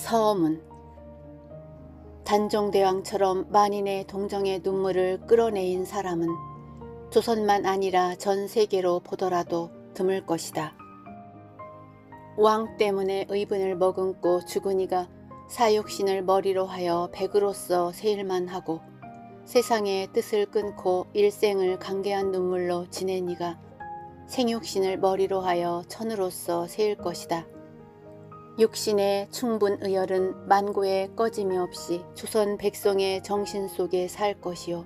서문 단종대왕처럼 만인의 동정의 눈물을 끌어내인 사람은 조선만 아니라 전 세계로 보더라도 드물 것이다. 왕 때문에 의분을 머금고 죽은 이가 사육신을 머리로 하여 백으로서 세일만 하고 세상의 뜻을 끊고 일생을 강개한 눈물로 지낸 이가 생육신을 머리로 하여 천으로서 세일 것이다. 육신의 충분 의열은 만고에 꺼짐이 없이 조선 백성의 정신 속에 살 것이요.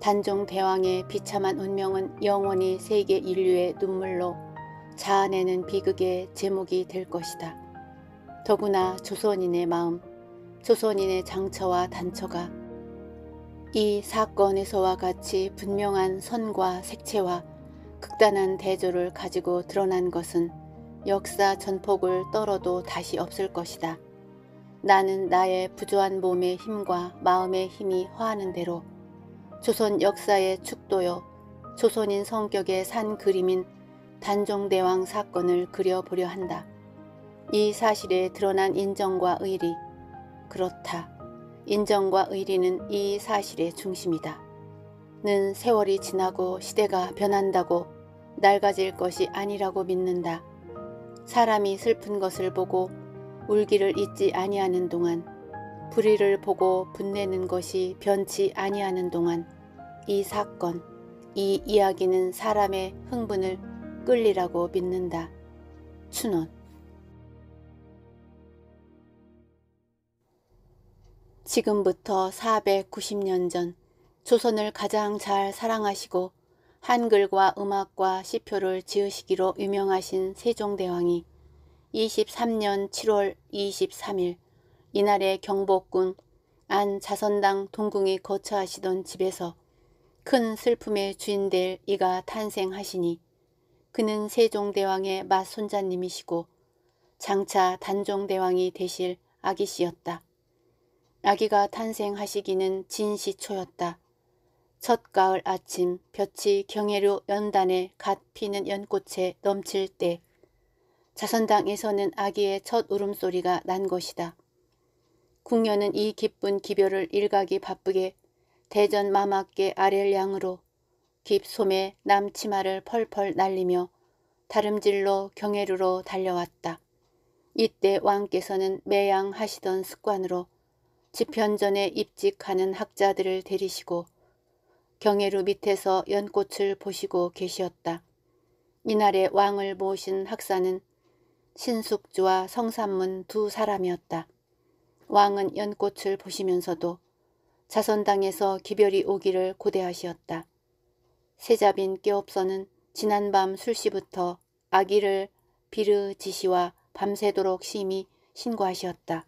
단종 대왕의 비참한 운명은 영원히 세계 인류의 눈물로 자아내는 비극의 제목이 될 것이다. 더구나 조선인의 마음, 조선인의 장처와 단처가 이 사건에서와 같이 분명한 선과 색채와 극단한 대조를 가지고 드러난 것은 역사 전폭을 떨어도 다시 없을 것이다. 나는 나의 부조한 몸의 힘과 마음의 힘이 허하는 대로 조선 역사의 축도여 조선인 성격의 산 그림인 단종대왕 사건을 그려보려 한다. 이 사실에 드러난 인정과 의리 그렇다. 인정과 의리는 이 사실의 중심이다. 는 세월이 지나고 시대가 변한다고 낡아질 것이 아니라고 믿는다. 사람이 슬픈 것을 보고 울기를 잊지 아니하는 동안 불의를 보고 분내는 것이 변치 아니하는 동안 이 사건, 이 이야기는 사람의 흥분을 끌리라고 믿는다. 춘원 지금부터 490년 전 조선을 가장 잘 사랑하시고 한글과 음악과 시표를 지으시기로 유명하신 세종대왕이 23년 7월 23일 이날의 경복군 안 자선당 동궁이 거처하시던 집에서 큰 슬픔의 주인될 이가 탄생하시니 그는 세종대왕의 맏손자님이시고 장차 단종대왕이 되실 아기씨였다. 아기가 탄생하시기는 진시초였다. 첫가을 아침 볕이 경해로 연단에 갓 피는 연꽃에 넘칠 때 자선당에서는 아기의 첫 울음소리가 난 것이다. 궁녀는 이 기쁜 기별을 일각이 바쁘게 대전 마마께 아래를 양으로 깊 소매 남치마를 펄펄 날리며 다름질로 경해루로 달려왔다. 이때 왕께서는 매양 하시던 습관으로 집현전에 입직하는 학자들을 데리시고 경애루 밑에서 연꽃을 보시고 계시었다. 이날의 왕을 모신 학사는 신숙주와 성산문 두 사람이었다. 왕은 연꽃을 보시면서도 자선당에서 기별이 오기를 고대하시었다. 세자빈 깨옵서는 지난밤 술시부터 아기를 비르지시와 밤새도록 심히 신고하시었다.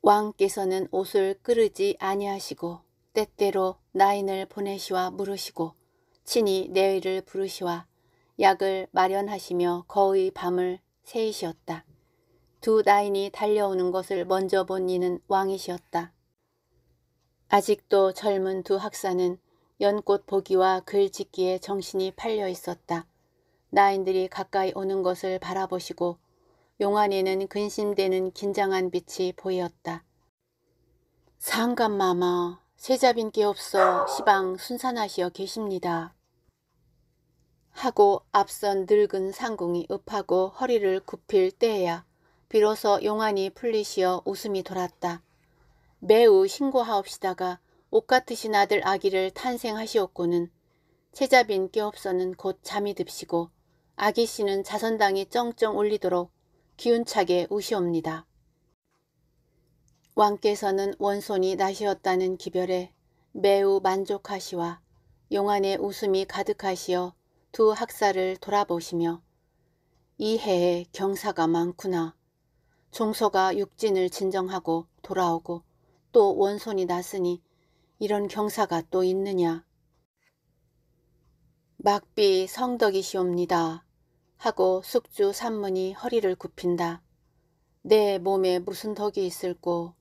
왕께서는 옷을 끌르지 아니하시고 때때로 나인을 보내시와 물으시고 친히 내의를 부르시와 약을 마련하시며 거의 밤을 새이시었다. 두 나인이 달려오는 것을 먼저 본 이는 왕이시었다. 아직도 젊은 두 학사는 연꽃 보기와 글 짓기에 정신이 팔려 있었다. 나인들이 가까이 오는 것을 바라보시고 용안에는 근심되는 긴장한 빛이 보였다. 상감마마 세자빈께 없어 시방 순산하시어 계십니다. 하고 앞선 늙은 상궁이 읍하고 허리를 굽힐 때에야 비로소 용안이 풀리시어 웃음이 돌았다. 매우 신고하옵시다가 옷같으신 아들 아기를 탄생하시옵고는 체자빈 께없어는 곧 잠이 듭시고 아기씨는 자선당이 쩡쩡 울리도록 기운차게 우시옵니다. 왕께서는 원손이 나시었다는 기별에 매우 만족하시와 용안의 웃음이 가득하시어 두 학사를 돌아보시며 이 해에 경사가 많구나. 종소가 육진을 진정하고 돌아오고 또 원손이 났으니 이런 경사가 또 있느냐. 막비 성덕이시옵니다. 하고 숙주 산문이 허리를 굽힌다. 내 몸에 무슨 덕이 있을꼬.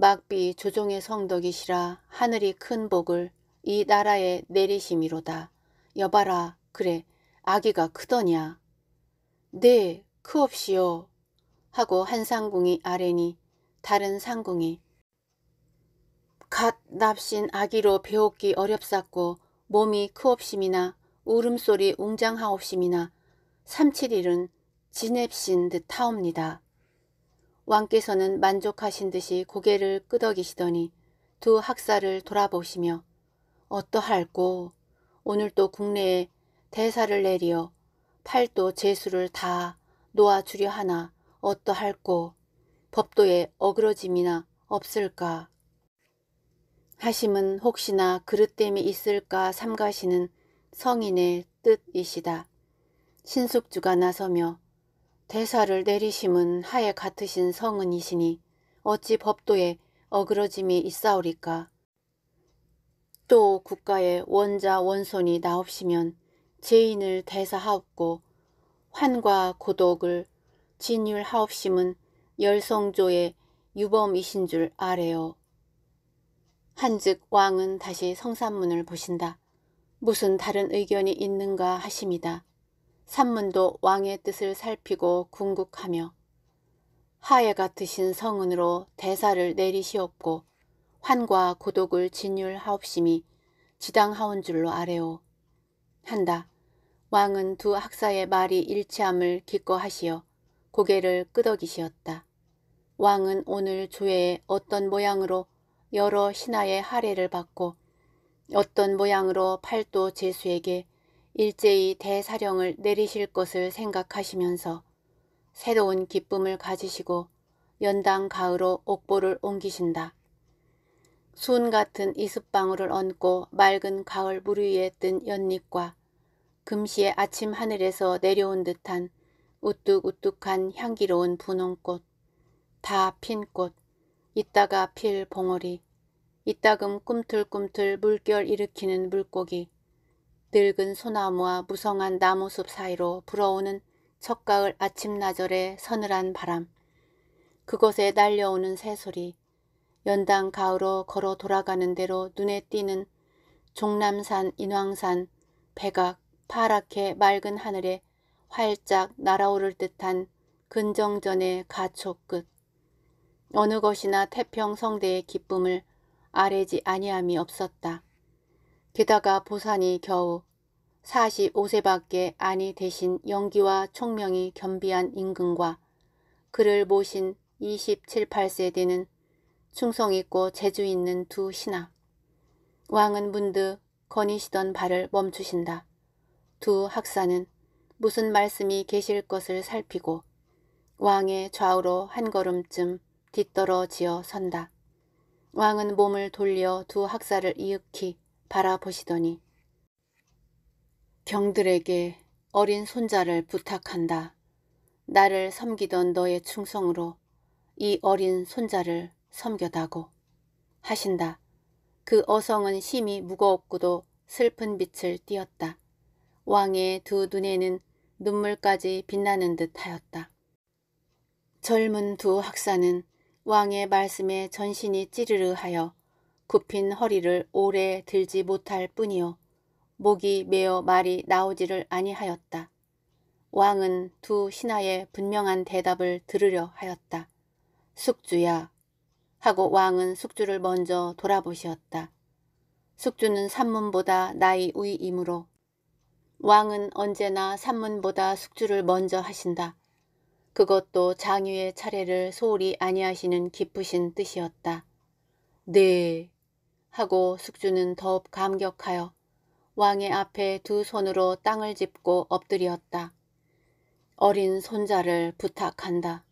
막비 조종의 성덕이시라 하늘이 큰 복을 이 나라에 내리심이로다. 여봐라 그래 아기가 크더냐. 네크옵시오 하고 한 상궁이 아래니 다른 상궁이 갓 납신 아기로 배웠기 어렵사고 몸이 크옵심이나 울음소리 웅장하옵심이나 삼칠일은 지냅신 듯하옵니다. 왕께서는 만족하신 듯이 고개를 끄덕이시더니 두 학사를 돌아보시며 어떠할꼬 오늘 도 국내에 대사를 내리어 팔도 재수를 다 놓아주려 하나 어떠할꼬 법도에 어그러짐이나 없을까 하심은 혹시나 그릇됨이 있을까 삼가시는 성인의 뜻이시다. 신숙주가 나서며 대사를 내리심은 하에 같으신 성은이시니 어찌 법도에 어그러짐이 있사오리까. 또 국가의 원자 원손이 나옵시면 죄인을 대사하옵고 환과 고독을 진율하옵심은 열성조의 유범이신 줄 아래요. 한즉 왕은 다시 성산문을 보신다. 무슨 다른 의견이 있는가 하십니다. 산문도 왕의 뜻을 살피고 궁극하며 하예같으신 성은으로 대사를 내리시옵고 환과 고독을 진율하옵심이 지당하온 줄로 아래오. 한다. 왕은 두 학사의 말이 일치함을 기꺼하시어 고개를 끄덕이시었다. 왕은 오늘 조회에 어떤 모양으로 여러 신하의 하례를 받고 어떤 모양으로 팔도 제수에게 일제히 대사령을 내리실 것을 생각하시면서 새로운 기쁨을 가지시고 연당 가으로 옥보를 옮기신다. 순 같은 이습방울을 얹고 맑은 가을 물 위에 뜬 연잎과 금시의 아침 하늘에서 내려온 듯한 우뚝우뚝한 향기로운 분홍꽃, 다 핀 꽃, 이따가 필 봉오리, 이따금 꿈틀꿈틀 물결 일으키는 물고기, 늙은 소나무와 무성한 나무숲 사이로 불어오는 첫가을 아침나절의 서늘한 바람, 그곳에 날려오는 새소리, 연당 가으로 걸어 돌아가는 대로 눈에 띄는 종남산, 인왕산, 백악, 파랗게 맑은 하늘에 활짝 날아오를 듯한 근정전의 가초 끝. 어느 것이나 태평성대의 기쁨을 아래지 아니함이 없었다. 게다가 보산이 겨우 45세밖에 아니 대신 연기와 총명이 겸비한 임금과 그를 모신 27, 8세 대는 충성있고 재주있는 두 신하. 왕은 문득 거니시던 발을 멈추신다. 두 학사는 무슨 말씀이 계실 것을 살피고 왕의 좌우로 한 걸음쯤 뒤떨어지어 선다. 왕은 몸을 돌려 두 학사를 이윽히 바라보시더니 경들에게 어린 손자를 부탁한다. 나를 섬기던 너의 충성으로 이 어린 손자를 섬겨다고 하신다. 그 어성은 심히 무거웠고도 슬픈 빛을 띠었다. 왕의 두 눈에는 눈물까지 빛나는 듯 하였다. 젊은 두 학사는 왕의 말씀에 전신이 찌르르 하여 굽힌 허리를 오래 들지 못할 뿐이요 목이 메어 말이 나오지를 아니하였다. 왕은 두 신하의 분명한 대답을 들으려 하였다. 숙주야 하고 왕은 숙주를 먼저 돌아보시었다. 숙주는 산문보다 나이 우이므로 왕은 언제나 산문보다 숙주를 먼저 하신다. 그것도 장유의 차례를 소홀히 아니하시는 기쁘신 뜻이었다. 네, 하고 숙주는 더욱 감격하여 왕의 앞에 두 손으로 땅을 짚고 엎드렸다 어린 손자를 부탁한다.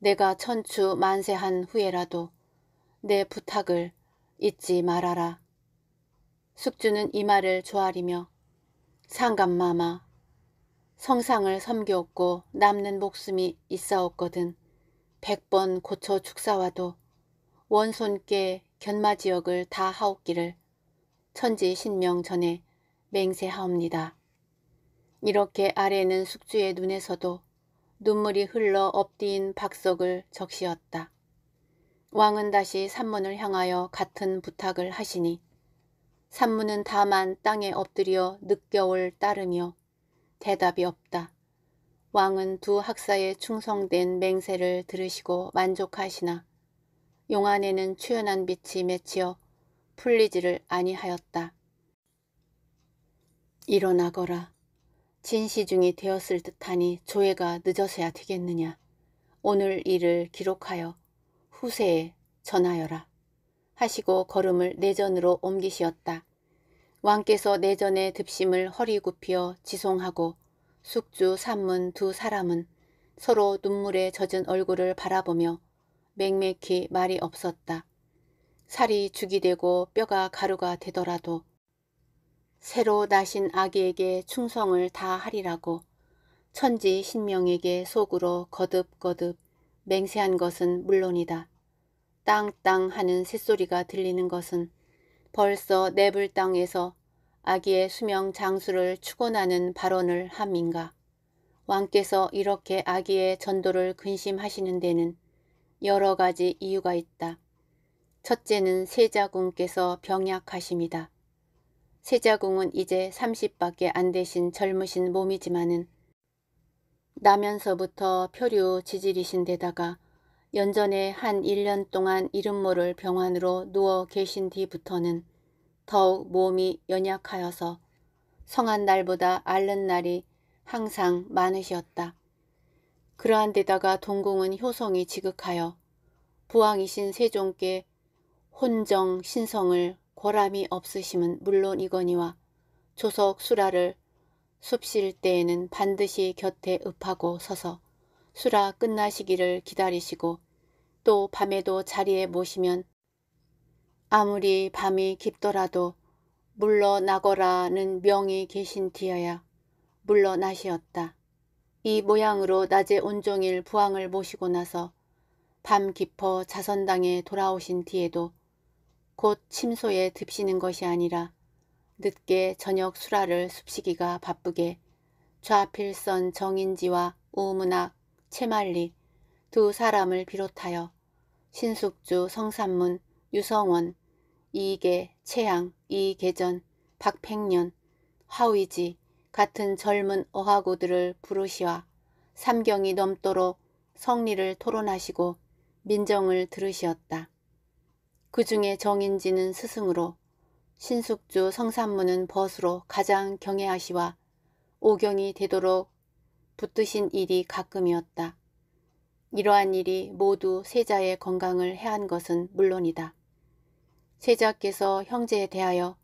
내가 천추 만세한 후에라도 내 부탁을 잊지 말아라. 숙주는 이 말을 조아리며 상감마마 성상을 섬겼고 남는 목숨이 있사옵거든 백번 고쳐 축사와도 원손께 견마 지역을 다 하옵기를 천지 신명 전에 맹세하옵니다. 이렇게 아래는 숙주의 눈에서도 눈물이 흘러 엎디인 박석을 적시었다. 왕은 다시 산문을 향하여 같은 부탁을 하시니 산문은 다만 땅에 엎드려 늦겨울 따르며 대답이 없다. 왕은 두 학사의 충성된 맹세를 들으시고 만족하시나 용 안에는 추연한 빛이 맺히어 풀리지를 아니하였다. 일어나거라. 진시중이 되었을 듯하니 조회가 늦어서야 되겠느냐. 오늘 일을 기록하여 후세에 전하여라. 하시고 걸음을 내전으로 옮기시었다. 왕께서 내전의 득심을 허리 굽히어 지송하고 숙주 산문 두 사람은 서로 눈물에 젖은 얼굴을 바라보며 맹맥히 말이 없었다. 살이 죽이 되고 뼈가 가루가 되더라도 새로 나신 아기에게 충성을 다하리라고 천지 신명에게 속으로 거듭거듭 맹세한 것은 물론이다. 땅땅 하는 새소리가 들리는 것은 벌써 내불 땅에서 아기의 수명 장수를 추고나는 발언을 함인가. 왕께서 이렇게 아기의 전도를 근심하시는 데는 여러 가지 이유가 있다. 첫째는 세자궁께서 병약하십니다. 세자궁은 이제 30밖에 안 되신 젊으신 몸이지만은 나면서부터 표류 지질이신 데다가 연전에 한 1년 동안 이름 모를 병환으로 누워 계신 뒤부터는 더욱 몸이 연약하여서 성한 날보다 앓는 날이 항상 많으셨다. 그러한 데다가 동궁은 효성이 지극하여 부왕이신 세종께 혼정 신성을 고람이 없으심은 물론이거니와 조석 수라를 숲실 때에는 반드시 곁에 읍하고 서서 수라 끝나시기를 기다리시고 또 밤에도 자리에 모시면 아무리 밤이 깊더라도 물러나거라는 명이 계신 뒤어야 물러나시었다. 이 모양으로 낮에 온종일 부왕을 모시고 나서 밤 깊어 자선당에 돌아오신 뒤에도 곧 침소에 듭시는 것이 아니라 늦게 저녁 수라를 숲시기가 바쁘게 좌필선 정인지와 우문학 채말리 두 사람을 비롯하여 신숙주 성산문 유성원 이계, 최양, 이계전, 박팽년, 하위지, 같은 젊은 어하고들을 부르시와 삼경이 넘도록 성리를 토론하시고 민정을 들으시었다. 그 중에 정인지는 스승으로 신숙주 성산문은 벗으로 가장 경애하시와 오경이 되도록 붙드신 일이 가끔이었다. 이러한 일이 모두 세자의 건강을 해한 것은 물론이다. 세자께서 형제에 대하여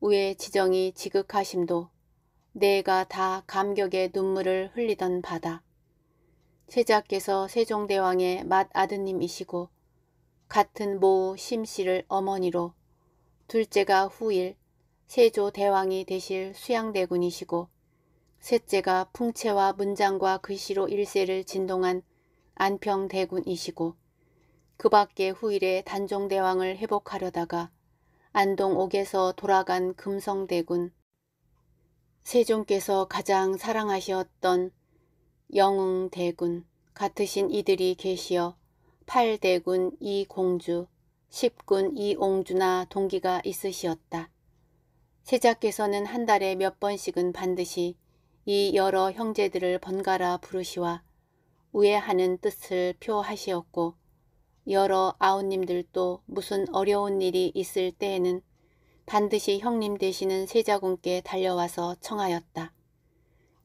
우의 지정이 지극하심도 내가 다 감격의 눈물을 흘리던 바다. 세자께서 세종대왕의 맏아드님이시고 같은 모 심씨를 어머니로 둘째가 후일 세조대왕이 되실 수양대군이시고 셋째가 풍채와 문장과 글씨로 일세를 진동한 안평대군이시고 그 밖에 후일에 단종대왕을 회복하려다가 안동옥에서 돌아간 금성대군 세종께서 가장 사랑하셨던 영웅대군 같으신 이들이 계시어 팔대군 이공주, 십군 이옹주나 동기가 있으시었다. 세자께서는 한 달에 몇 번씩은 반드시 이 여러 형제들을 번갈아 부르시와 우애하는 뜻을 표하시었고 여러 아우님들도 무슨 어려운 일이 있을 때에는 반드시 형님 되시는 세자공께 달려와서 청하였다.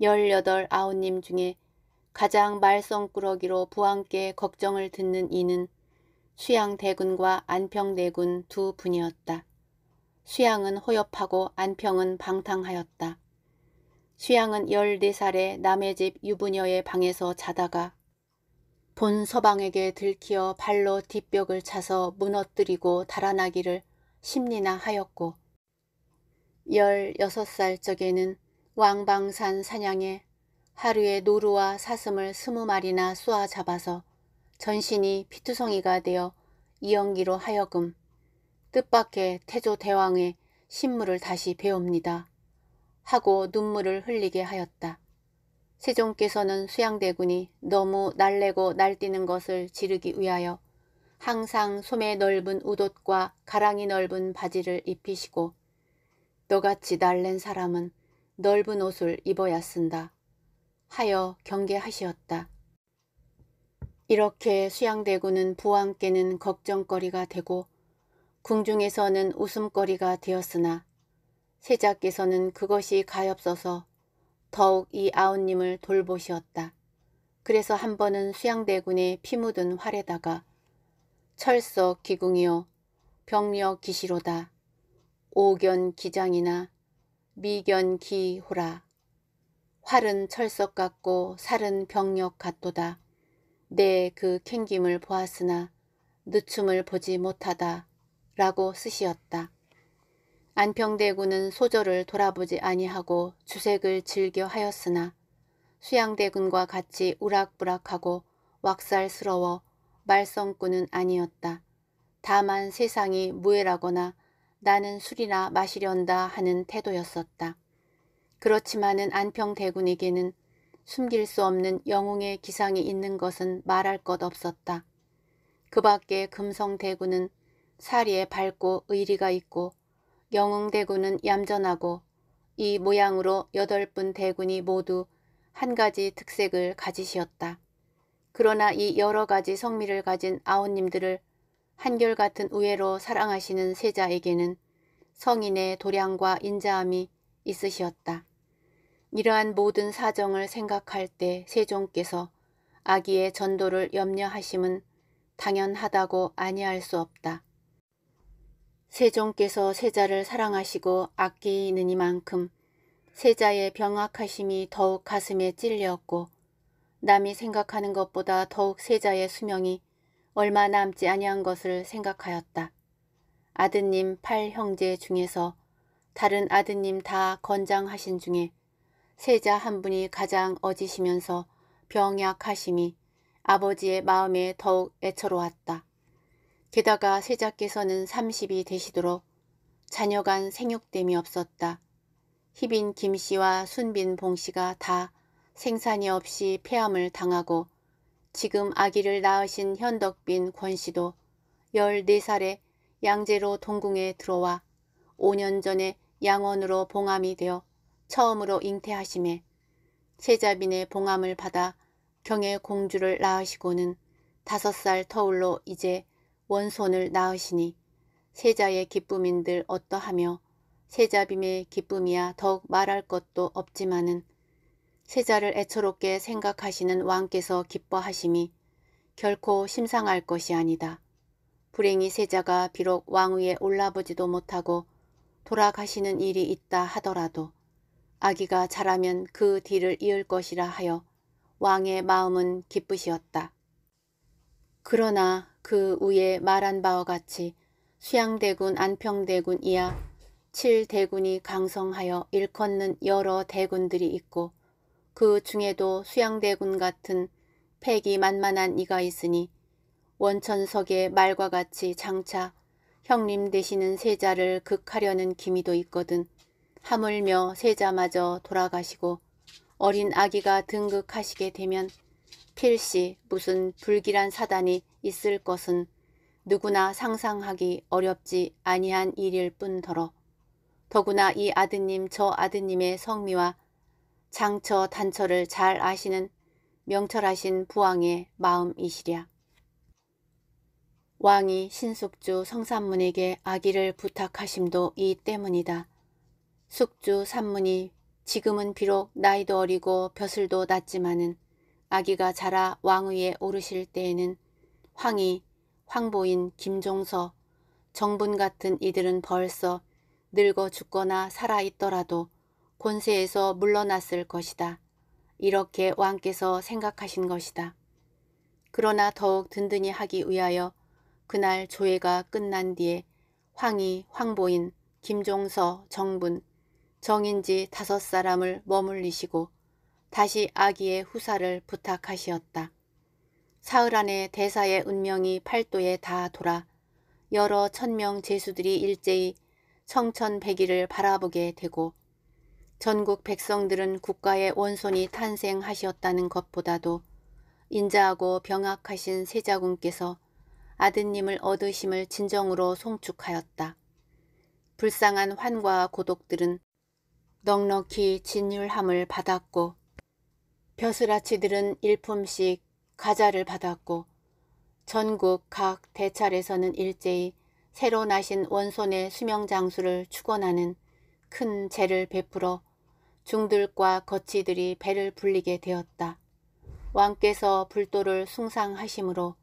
열여덟 아홉님 중에 가장 말썽꾸러기로 부왕께 걱정을 듣는 이는 수양대군과 안평대군 두 분이었다. 수양은 호엽하고 안평은 방탕하였다. 수양은 열네 살에 남의 집 유부녀의 방에서 자다가 본 서방에게 들키어 발로 뒷벽을 차서 무너뜨리고 달아나기를 심리나 하였고 열여섯 살 적에는 왕방산 사냥에 하루에 노루와 사슴을 스무 마리나 쏘아 잡아서 전신이 피투성이가 되어 이영기로 하여금 뜻밖의 태조 대왕의 신물을 다시 배웁니다. 하고 눈물을 흘리게 하였다. 세종께서는 수양대군이 너무 날래고 날뛰는 것을 지르기 위하여 항상 소매 넓은 우돗과 가랑이 넓은 바지를 입히시고 너같이 날랜 사람은 넓은 옷을 입어야 쓴다 하여 경계하시었다. 이렇게 수양대군은 부왕께는 걱정거리가 되고 궁중에서는 웃음거리가 되었으나 세자께서는 그것이 가엾어서 더욱 이 아우님을 돌보시었다. 그래서 한 번은 수양대군의 피 묻은 활에다가 철서 기궁이요 병력 기시로다. 오견 기장이나 미견 기호라. 활은 철석 같고 살은 병력 같도다. 내 그 캥김을 보았으나 늦춤을 보지 못하다. 라고 쓰시었다. 안평대군은 소절을 돌아보지 아니하고 주색을 즐겨 하였으나 수양대군과 같이 우락부락하고 왁살스러워 말썽꾼은 아니었다. 다만 세상이 무해라거나 나는 술이나 마시련다 하는 태도였었다. 그렇지만은 안평대군에게는 숨길 수 없는 영웅의 기상이 있는 것은 말할 것 없었다. 그 밖에 금성대군은 사리에 밝고 의리가 있고 영웅대군은 얌전하고 이 모양으로 여덟 분 대군이 모두 한 가지 특색을 가지시었다. 그러나 이 여러 가지 성미를 가진 아우님들을 한결같은 우애로 사랑하시는 세자에게는 성인의 도량과 인자함이 있으시었다. 이러한 모든 사정을 생각할 때 세종께서 아기의 전도를 염려하심은 당연하다고 아니할 수 없다. 세종께서 세자를 사랑하시고 아끼는이만큼 세자의 병악하심이 더욱 가슴에 찔렸고 남이 생각하는 것보다 더욱 세자의 수명이 얼마 남지 아니한 것을 생각하였다. 아드님 팔 형제 중에서 다른 아드님 다 건장하신 중에 세자 한 분이 가장 어지시면서 병약하심이 아버지의 마음에 더욱 애처로웠다. 게다가 세자께서는 30이 되시도록 자녀간 생육됨이 없었다. 희빈 김씨와 순빈 봉씨가 다 생산이 없이 폐암을 당하고 지금 아기를 낳으신 현덕빈 권씨도 14살에 양재로 동궁에 들어와 5년 전에 양원으로 봉암이 되어 처음으로 잉태하심에 세자빈의 봉암을 받아 경의 공주를 낳으시고는 다섯 살 터울로 이제 원손을 낳으시니 세자의 기쁨인들 어떠하며 세자빈의 기쁨이야 더욱 말할 것도 없지만은 세자를 애처롭게 생각하시는 왕께서 기뻐하심이 결코 심상할 것이 아니다. 불행히 세자가 비록 왕위에 올라보지도 못하고 돌아가시는 일이 있다 하더라도 아기가 자라면 그 뒤를 이을 것이라 하여 왕의 마음은 기쁘시었다. 그러나 그 위에 말한 바와 같이 수양대군 안평대군 이하 칠대군이 강성하여 일컫는 여러 대군들이 있고 그 중에도 수양대군 같은 패기 만만한 이가 있으니 원천석의 말과 같이 장차 형님 되시는 세자를 극하려는 기미도 있거든 하물며 세자마저 돌아가시고 어린 아기가 등극하시게 되면 필시 무슨 불길한 사단이 있을 것은 누구나 상상하기 어렵지 아니한 일일 뿐더러 더구나 이 아드님 저 아드님의 성미와 장처 단처를 잘 아시는 명철하신 부왕의 마음이시랴. 왕이 신숙주 성산문에게 아기를 부탁하심도 이 때문이다. 숙주 산문이 지금은 비록 나이도 어리고 벼슬도 낮지만은 아기가 자라 왕위에 오르실 때에는 황이, 황보인, 김종서, 정분 같은 이들은 벌써 늙어 죽거나 살아있더라도 권세에서 물러났을 것이다. 이렇게 왕께서 생각하신 것이다. 그러나 더욱 든든히 하기 위하여 그날 조회가 끝난 뒤에 황희, 황보인, 김종서, 정분, 정인지 다섯 사람을 머물리시고 다시 아기의 후사를 부탁하시었다. 사흘 안에 대사의 운명이 팔도에 다 돌아 여러 천명 제수들이 일제히 청천백일을 바라보게 되고 전국 백성들은 국가의 원손이 탄생하셨다는 것보다도 인자하고 병악하신 세자군께서 아드님을 얻으심을 진정으로 송축하였다. 불쌍한 환과 고독들은 넉넉히 진율함을 받았고 벼슬아치들은 일품씩 가자를 받았고 전국 각 대찰에서는 일제히 새로 나신 원손의 수명장수를 추원하는큰 죄를 베풀어 중들과 거치들이 배를 불리게 되었다. 왕께서 불도를 숭상하심으로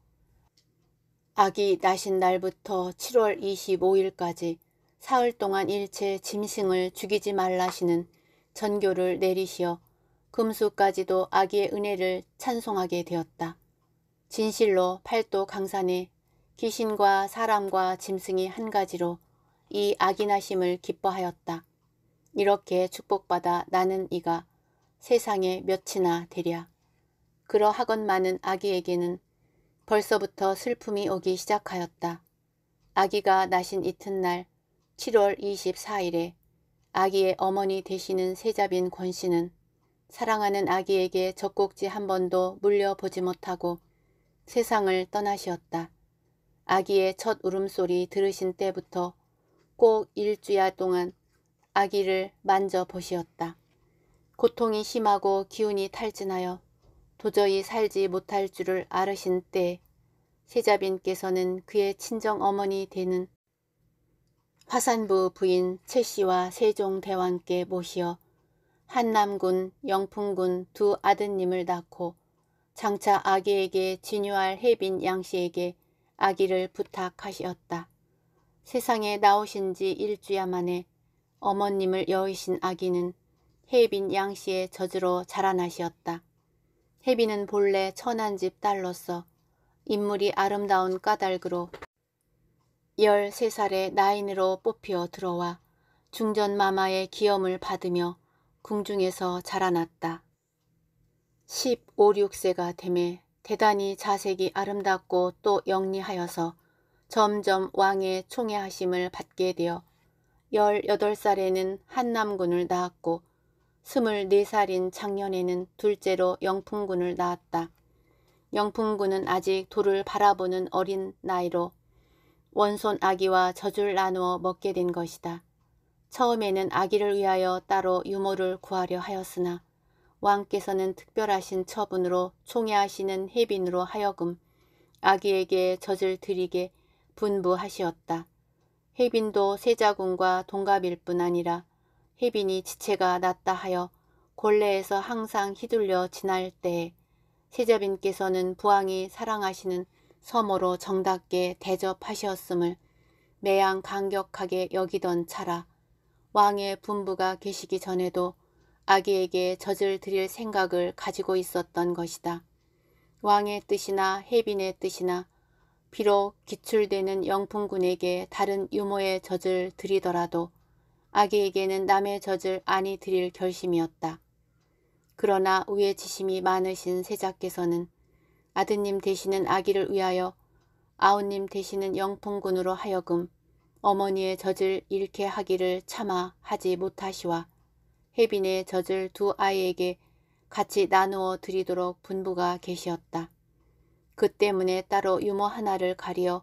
아기 나신 날부터 7월 25일까지 사흘 동안 일체 짐승을 죽이지 말라시는 전교를 내리시어 금수까지도 아기의 은혜를 찬송하게 되었다. 진실로 팔도 강산에 귀신과 사람과 짐승이 한 가지로 이 아기 나심을 기뻐하였다. 이렇게 축복받아 나는 이가 세상에 몇이나 되랴. 그러하건만은 아기에게는 벌써부터 슬픔이 오기 시작하였다. 아기가 나신 이튿날 7월 24일에 아기의 어머니 되시는 세자빈 권씨는 사랑하는 아기에게 젖꼭지 한 번도 물려보지 못하고 세상을 떠나시었다. 아기의 첫 울음소리 들으신 때부터 꼭 일주야 동안 아기를 만져보시었다. 고통이 심하고 기운이 탈진하여 도저히 살지 못할 줄을 알으신 때 세자빈께서는 그의 친정 어머니 되는 화산부 부인 최씨와 세종대왕께 모시어 한남군, 영풍군 두 아드님을 낳고 장차 아기에게 진유할 혜빈 양씨에게 아기를 부탁하시었다. 세상에 나오신 지 일주야 만에 어머님을 여의신 아기는 혜빈 양씨의 저주로 자라나시었다. 혜빈은 본래 천한 집 딸로서 인물이 아름다운 까닭으로 13살의 나인으로 뽑히어 들어와 중전마마의 기염을 받으며 궁중에서 자라났다. 15, 6세가 되매 대단히 자색이 아름답고 또 영리하여서 점점 왕의 총애하심을 받게 되어 열여덟 살에는 한남군을 낳았고 스물네 살인 작년에는 둘째로 영풍군을 낳았다. 영풍군은 아직 돌을 바라보는 어린 나이로 원손 아기와 젖을 나누어 먹게 된 것이다. 처음에는 아기를 위하여 따로 유모를 구하려 하였으나 왕께서는 특별하신 처분으로 총애하시는 해빈으로 하여금 아기에게 젖을 드리게 분부하시었다. 혜빈도 세자군과 동갑일 뿐 아니라 혜빈이 지체가 낫다 하여 골레에서 항상 휘둘려 지날 때에 세자빈께서는 부왕이 사랑하시는 섬으로 정답게 대접하셨음을 매양 강격하게 여기던 차라 왕의 분부가 계시기 전에도 아기에게 젖을 드릴 생각을 가지고 있었던 것이다. 왕의 뜻이나 혜빈의 뜻이나 비록 기출되는 영풍군에게 다른 유모의 젖을 드리더라도 아기에게는 남의 젖을 아니 드릴 결심이었다. 그러나 우애지심이 많으신 세자께서는 아드님 되시는 아기를 위하여 아우님 되시는 영풍군으로 하여금 어머니의 젖을 잃게 하기를 참아 하지 못하시와 혜빈의 젖을 두 아이에게 같이 나누어 드리도록 분부가 계시었다. 그 때문에 따로 유모 하나를 가려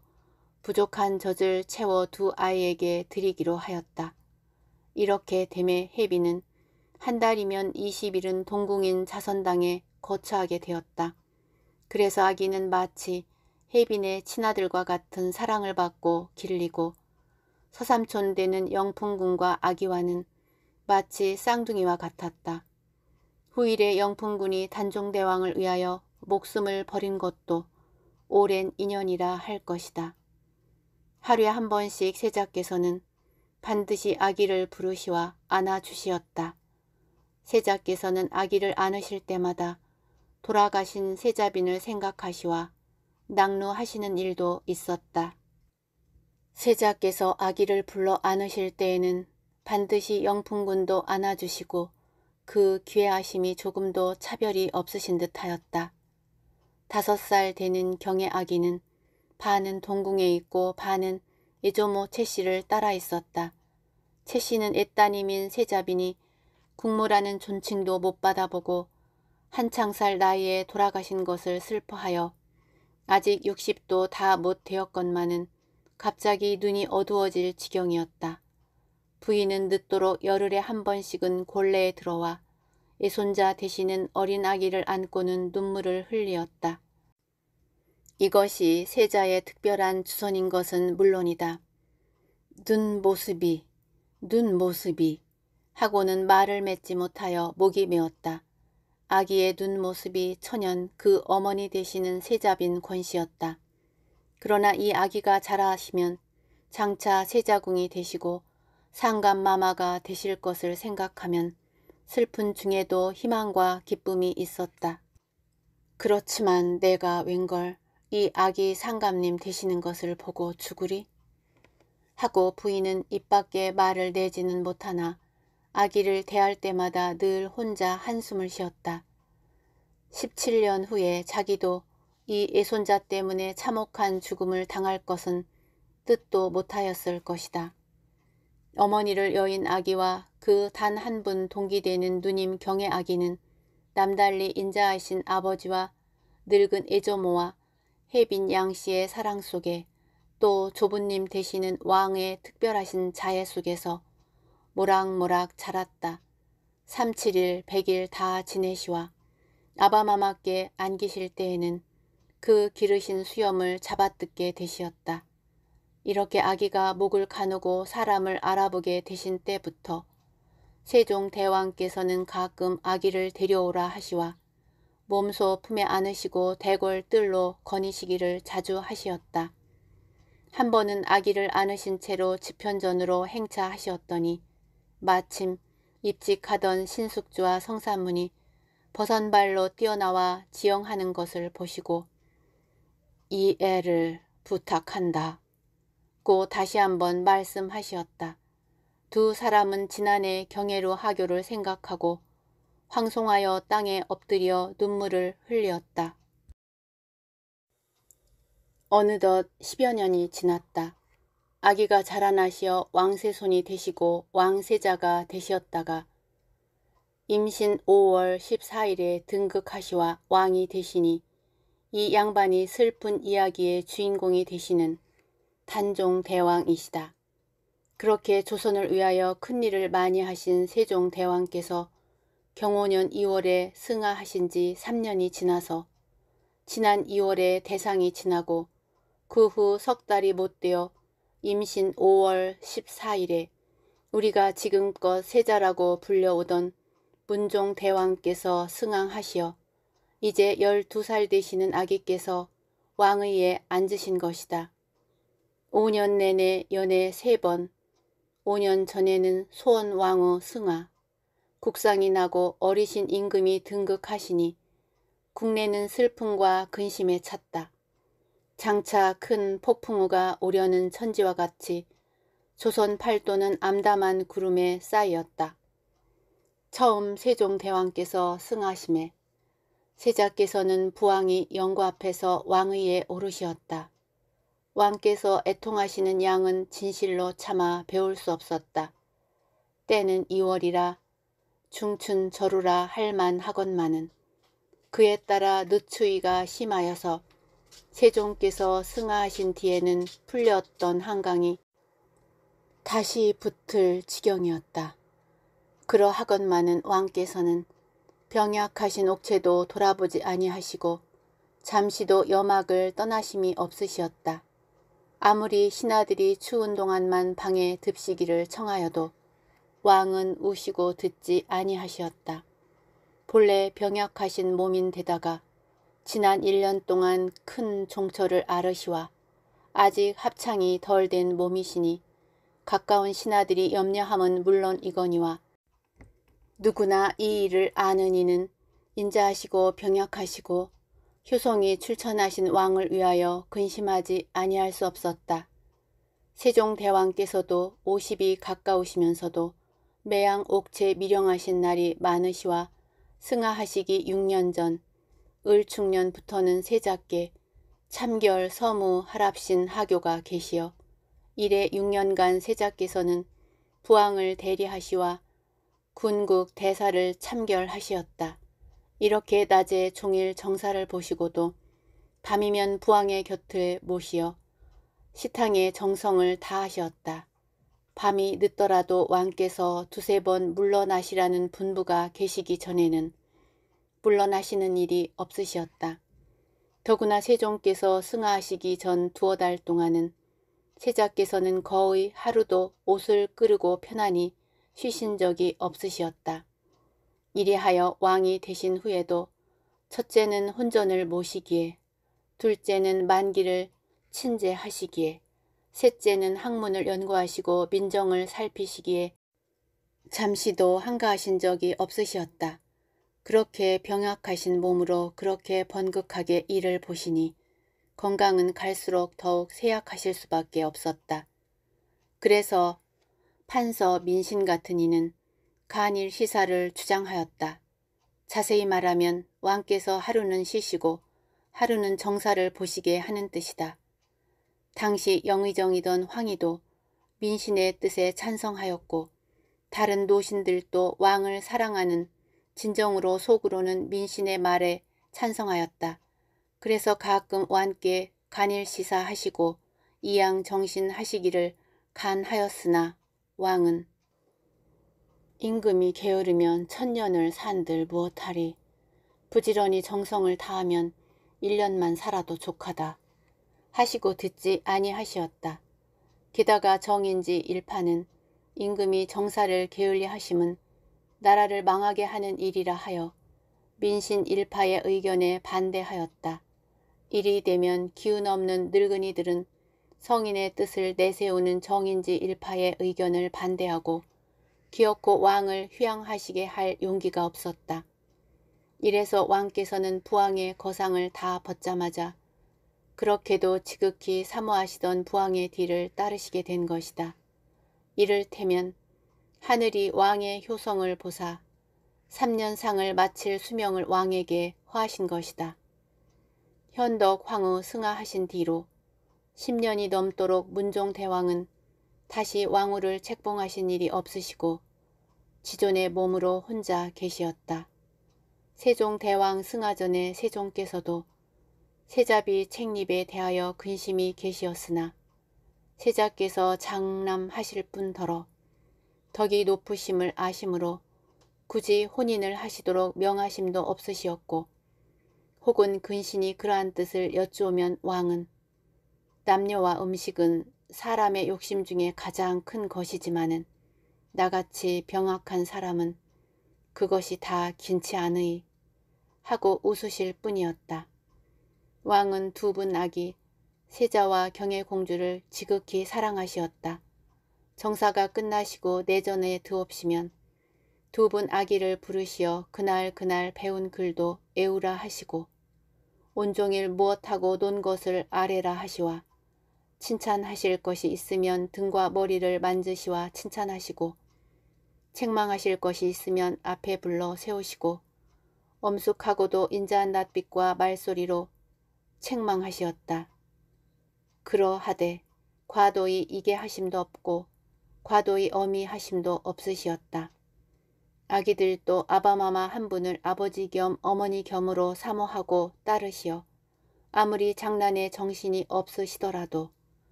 부족한 젖을 채워 두 아이에게 드리기로 하였다. 이렇게 됨에 해비는 한 달이면 20일은 동궁인 자선당에 거처하게 되었다. 그래서 아기는 마치 해빈의 친아들과 같은 사랑을 받고 길리고 서삼촌 되는 영풍군과 아기와는 마치 쌍둥이와 같았다. 후일에 영풍군이 단종대왕을 위하여 목숨을 버린 것도 오랜 인연이라 할 것이다. 하루에 한 번씩 세자께서는 반드시 아기를 부르시와 안아주시었다. 세자께서는 아기를 안으실 때마다 돌아가신 세자빈을 생각하시와 낙루하시는 일도 있었다. 세자께서 아기를 불러 안으실 때에는 반드시 영풍군도 안아주시고 그 귀해하심이 조금도 차별이 없으신 듯하였다. 다섯 살 되는 경의 아기는 반은 동궁에 있고 반은 이조모 채씨를 따라 있었다. 채씨는 애따님인 세자비니 국무라는 존칭도 못 받아보고 한창 살 나이에 돌아가신 것을 슬퍼하여 아직 60도 다 못 되었건만은 갑자기 눈이 어두워질 지경이었다. 부인은 늦도록 열흘에 한 번씩은 골래에 들어와 이손자 대신은 어린 아기를 안고는 눈물을 흘리었다. 이것이 세자의 특별한 주선인 것은 물론이다. 눈 모습이, 눈 모습이 하고는 말을 맺지 못하여 목이 메었다. 아기의 눈 모습이 천연 그 어머니 되시는 세자빈 권씨였다. 그러나 이 아기가 자라시면 장차 세자궁이 되시고 상감마마가 되실 것을 생각하면 슬픈 중에도 희망과 기쁨이 있었다. 그렇지만 내가 웬걸 이 아기 상감님 되시는 것을 보고 죽으리? 하고 부인은 입 밖에 말을 내지는 못하나 아기를 대할 때마다 늘 혼자 한숨을 쉬었다. 17년 후에 자기도 이 애손자 때문에 참혹한 죽음을 당할 것은 뜻도 못하였을 것이다. 어머니를 여인 아기와 그 단 한 분 동기되는 누님 경의 아기는 남달리 인자하신 아버지와 늙은 애조모와 혜빈 양씨의 사랑 속에 또 조부님 되시는 왕의 특별하신 자애 속에서 모락모락 자랐다. 3, 7일, 100일 다 지내시와 아바마마께 안기실 때에는 그 기르신 수염을 잡아뜯게 되시었다. 이렇게 아기가 목을 가누고 사람을 알아보게 되신 때부터 세종 대왕께서는 가끔 아기를 데려오라 하시와 몸소 품에 안으시고 대궐 뜰로 거니시기를 자주 하시었다. 한 번은 아기를 안으신 채로 집현전으로 행차하시었더니 마침 입직하던 신숙주와 성산문이 버선발로 뛰어나와 지영하는 것을 보시고 이 애를 부탁한다 묻 다시 한번 말씀하시었다. 두 사람은 지난해 경혜로 하교를 생각하고 황송하여 땅에 엎드려 눈물을 흘렸다. 어느덧 1 0여 년이 지났다. 아기가 자라나시어 왕세손이 되시고 왕세자가 되셨다가 임신 5월 14일에 등극하시와 왕이 되시니 이 양반이 슬픈 이야기의 주인공이 되시는 단종 대왕이시다. 그렇게 조선을 위하여 큰 일을 많이 하신 세종 대왕께서 경호년 2월에 승하하신 지 3년이 지나서 지난 2월에 대상이 지나고 그 후 석 달이 못되어 임신 5월 14일에 우리가 지금껏 세자라고 불려오던 문종 대왕께서 승항하시어 이제 12살 되시는 아기께서 왕의에 앉으신 것이다. 5년 내내 연애 3번, 5년 전에는 소원 왕후 승하, 국상이 나고 어리신 임금이 등극하시니 국내는 슬픔과 근심에 찼다. 장차 큰 폭풍우가 오려는 천지와 같이 조선 팔도는 암담한 구름에 쌓였다. 처음 세종대왕께서 승하심에 세자께서는 부왕이 영구 앞에서 왕위에 오르시었다. 왕께서 애통하시는 양은 진실로 참아 배울 수 없었다. 때는 2월이라 중춘 저루라 할 만 하건만은 그에 따라 늦추위가 심하여서 세종께서 승하하신 뒤에는 풀렸던 한강이 다시 붙을 지경이었다. 그러하건만은 왕께서는 병약하신 옥체도 돌아보지 아니하시고 잠시도 여막을 떠나심이 없으시었다. 아무리 신하들이 추운 동안만 방에 듭시기를 청하여도 왕은 우시고 듣지 아니하시었다. 본래 병약하신 몸인데다가 지난 1년 동안 큰 종철을 아르시와 아직 합창이 덜 된 몸이시니 가까운 신하들이 염려함은 물론 이거니와 누구나 이 일을 아는 이는 인자하시고 병약하시고 효성이 출천하신 왕을 위하여 근심하지 아니할 수 없었다. 세종대왕께서도 50이 가까우시면서도 매양 옥체 미령하신 날이 많으시와 승하하시기 6년 전 을축년부터는 세자께 참결 서무 하랍신 하교가 계시어 이래 6년간 세자께서는 부왕을 대리하시와 군국 대사를 참결하시었다. 이렇게 낮에 종일 정사를 보시고도 밤이면 부왕의 곁을 모시어 시탕에 정성을 다하셨다. 밤이 늦더라도 왕께서 두세 번 물러나시라는 분부가 계시기 전에는 물러나시는 일이 없으시었다. 더구나 세종께서 승하하시기 전 두어 달 동안은 세자께서는 거의 하루도 옷을 끌고 편안히 쉬신 적이 없으시었다. 이리하여 왕이 되신 후에도 첫째는 혼전을 모시기에 둘째는 만기를 친제하시기에 셋째는 학문을 연구하시고 민정을 살피시기에 잠시도 한가하신 적이 없으시었다. 그렇게 병약하신 몸으로 그렇게 번극하게 일을 보시니 건강은 갈수록 더욱 세약하실 수밖에 없었다. 그래서 판서 민신 같은 이는 간일 시사를 주장하였다. 자세히 말하면 왕께서 하루는 쉬시고 하루는 정사를 보시게 하는 뜻이다. 당시 영의정이던 황희도 민신의 뜻에 찬성하였고 다른 노신들도 왕을 사랑하는 진정으로 속으로는 민신의 말에 찬성하였다. 그래서 가끔 왕께 간일시사 하시고 이양 정신 하시기를 간하였으나 왕은 임금이 게으르면 천년을 산들 무엇하리. 부지런히 정성을 다하면 1년만 살아도 족하다. 하시고 듣지 아니하시었다. 게다가 정인지 일파는 임금이 정사를 게을리 하심은 나라를 망하게 하는 일이라 하여 민신 일파의 의견에 반대하였다. 일이 되면 기운 없는 늙은이들은 성인의 뜻을 내세우는 정인지 일파의 의견을 반대하고 기어코 왕을 휴양하시게 할 용기가 없었다. 이래서 왕께서는 부왕의 거상을 다 벗자마자 그렇게도 지극히 사모하시던 부왕의 뒤를 따르시게 된 것이다. 이를테면 하늘이 왕의 효성을 보사 3년상을 마칠 수명을 왕에게 허하신 것이다. 현덕 황후 승하하신 뒤로 10년이 넘도록 문종대왕은 다시 왕후를 책봉하신 일이 없으시고 지존의 몸으로 혼자 계시었다. 세종대왕 승하전의 세종께서도 세자비 책립에 대하여 근심이 계시었으나 세자께서 장남하실 뿐더러 덕이 높으심을 아심으로 굳이 혼인을 하시도록 명하심도 없으시었고 혹은 근신이 그러한 뜻을 여쭈오면 왕은 남녀와 음식은 사람의 욕심 중에 가장 큰 것이지만은 나같이 병악한 사람은 그것이 다 긴치 않으이 하고 웃으실 뿐이었다. 왕은 두 분 아기 세자와 경의 공주를 지극히 사랑하시었다. 정사가 끝나시고 내전에 드옵시면 두 분 아기를 부르시어 그날 그날 배운 글도 애우라 하시고 온종일 무엇하고 논 것을 아래라 하시와 칭찬하실 것이 있으면 등과 머리를 만지시와 칭찬하시고 책망하실 것이 있으면 앞에 불러 세우시고 엄숙하고도 인자한 낯빛과 말소리로 책망하시었다. 그러하되 과도히 이게 하심도 없고 과도히 어미 하심도 없으시었다. 아기들도 아바마마 한 분을 아버지 겸 어머니 겸으로 사모하고 따르시어 아무리 장난에 정신이 없으시더라도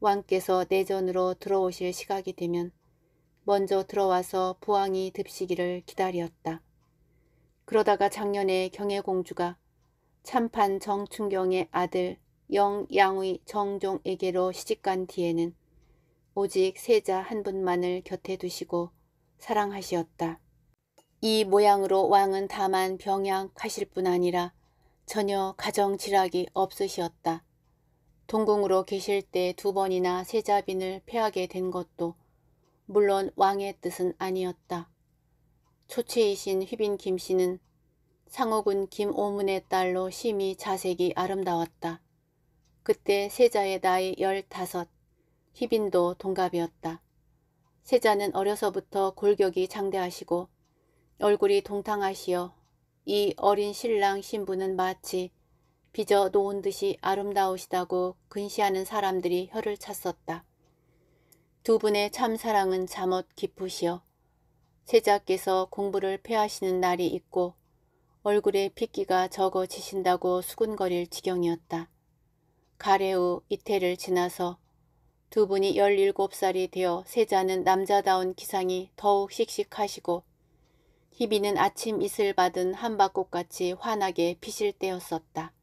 왕께서 내전으로 들어오실 시각이 되면 먼저 들어와서 부왕이 듭시기를 기다렸다. 그러다가 작년에 경혜공주가 참판 정충경의 아들 영양의 정종에게로 시집간 뒤에는 오직 세자 한 분만을 곁에 두시고 사랑하시었다. 이 모양으로 왕은 다만 병양가실뿐 아니라 전혀 가정질학이 없으시었다. 동궁으로 계실 때 두 번이나 세자빈을 패하게 된 것도 물론 왕의 뜻은 아니었다. 초치이신 휘빈 김씨는 상호군 김오문의 딸로 심히 자색이 아름다웠다. 그때 세자의 나이 열다섯, 휘빈도 동갑이었다. 세자는 어려서부터 골격이 장대하시고 얼굴이 동탕하시어 이 어린 신랑 신부는 마치 빚어 놓은 듯이 아름다우시다고 근시하는 사람들이 혀를 찼었다. 두 분의 참사랑은 잠옷 깊으시어 세자께서 공부를 폐하시는 날이 있고 얼굴에 핏기가 적어지신다고 수근거릴 지경이었다. 가래 우 이태를 지나서 두 분이 17살이 되어 세자는 남자다운 기상이 더욱 씩씩하시고 희비는 아침 이슬 받은 한바꽃같이 환하게 피실 때였었다.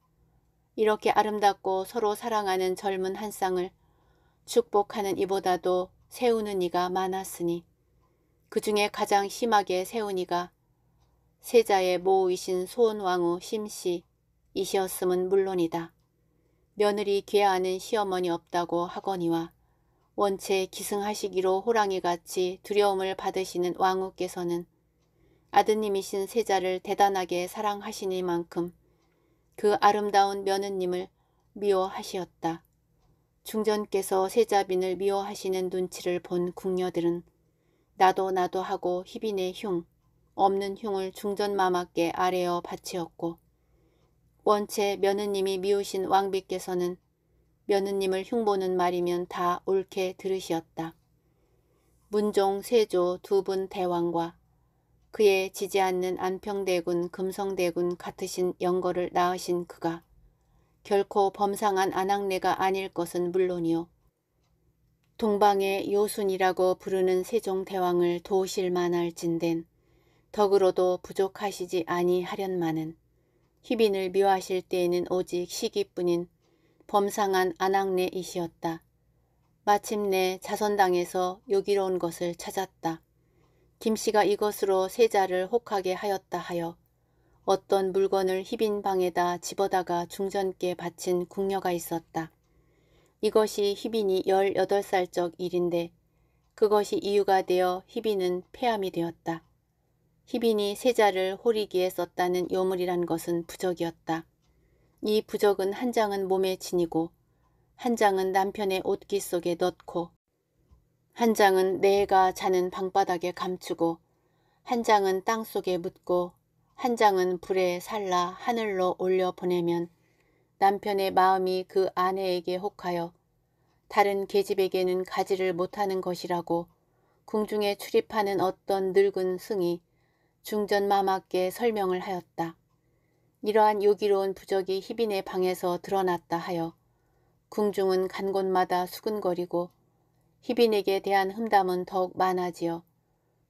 이렇게 아름답고 서로 사랑하는 젊은 한 쌍을 축복하는 이보다도 세우는 이가 많았으니 그 중에 가장 심하게 세운 이가 세자의 모의신 소원왕후 심씨이시었음은 물론이다. 며느리 귀하하는 시어머니 없다고 하거니와 원체 기승하시기로 호랑이같이 두려움을 받으시는 왕후께서는 아드님이신 세자를 대단하게 사랑하시니 만큼 그 아름다운 며느님을 미워하시었다. 중전께서 세자빈을 미워하시는 눈치를 본 궁녀들은 나도 나도 하고 희빈의 흉, 없는 흉을 중전마마께 아래어 바치었고 원체 며느님이 미우신 왕비께서는 며느님을 흉보는 말이면 다 옳게 들으시었다. 문종, 세조 두 분 대왕과 그의 지지 않는 안평대군 금성대군 같으신 영거를 낳으신 그가 결코 범상한 안악내가 아닐 것은 물론이요. 동방의 요순이라고 부르는 세종대왕을 도우실 만할진된 덕으로도 부족하시지 아니하련마는 희빈을 미워하실 때에는 오직 시기뿐인 범상한 안악내이시었다. 마침내 자선당에서 요기로운 것을 찾았다. 김씨가 이것으로 세자를 혹하게 하였다 하여 어떤 물건을 희빈 방에다 집어다가 중전께 바친 궁녀가 있었다. 이것이 희빈이 18살 적 일인데 그것이 이유가 되어 희빈은 폐암이 되었다. 희빈이 세자를 호리기에 썼다는 요물이란 것은 부적이었다. 이 부적은 한 장은 몸에 지니고 한 장은 남편의 옷깃 속에 넣고 한 장은 내가 자는 방바닥에 감추고 한 장은 땅속에 묻고 한 장은 불에 살라 하늘로 올려 보내면 남편의 마음이 그 아내에게 혹하여 다른 계집에게는 가지를 못하는 것이라고 궁중에 출입하는 어떤 늙은 승이 중전마마께 설명을 하였다. 이러한 요기로운 부적이 희빈의 방에서 드러났다 하여 궁중은 간 곳마다 수근거리고 희빈에게 대한 흠담은 더욱 많아지요.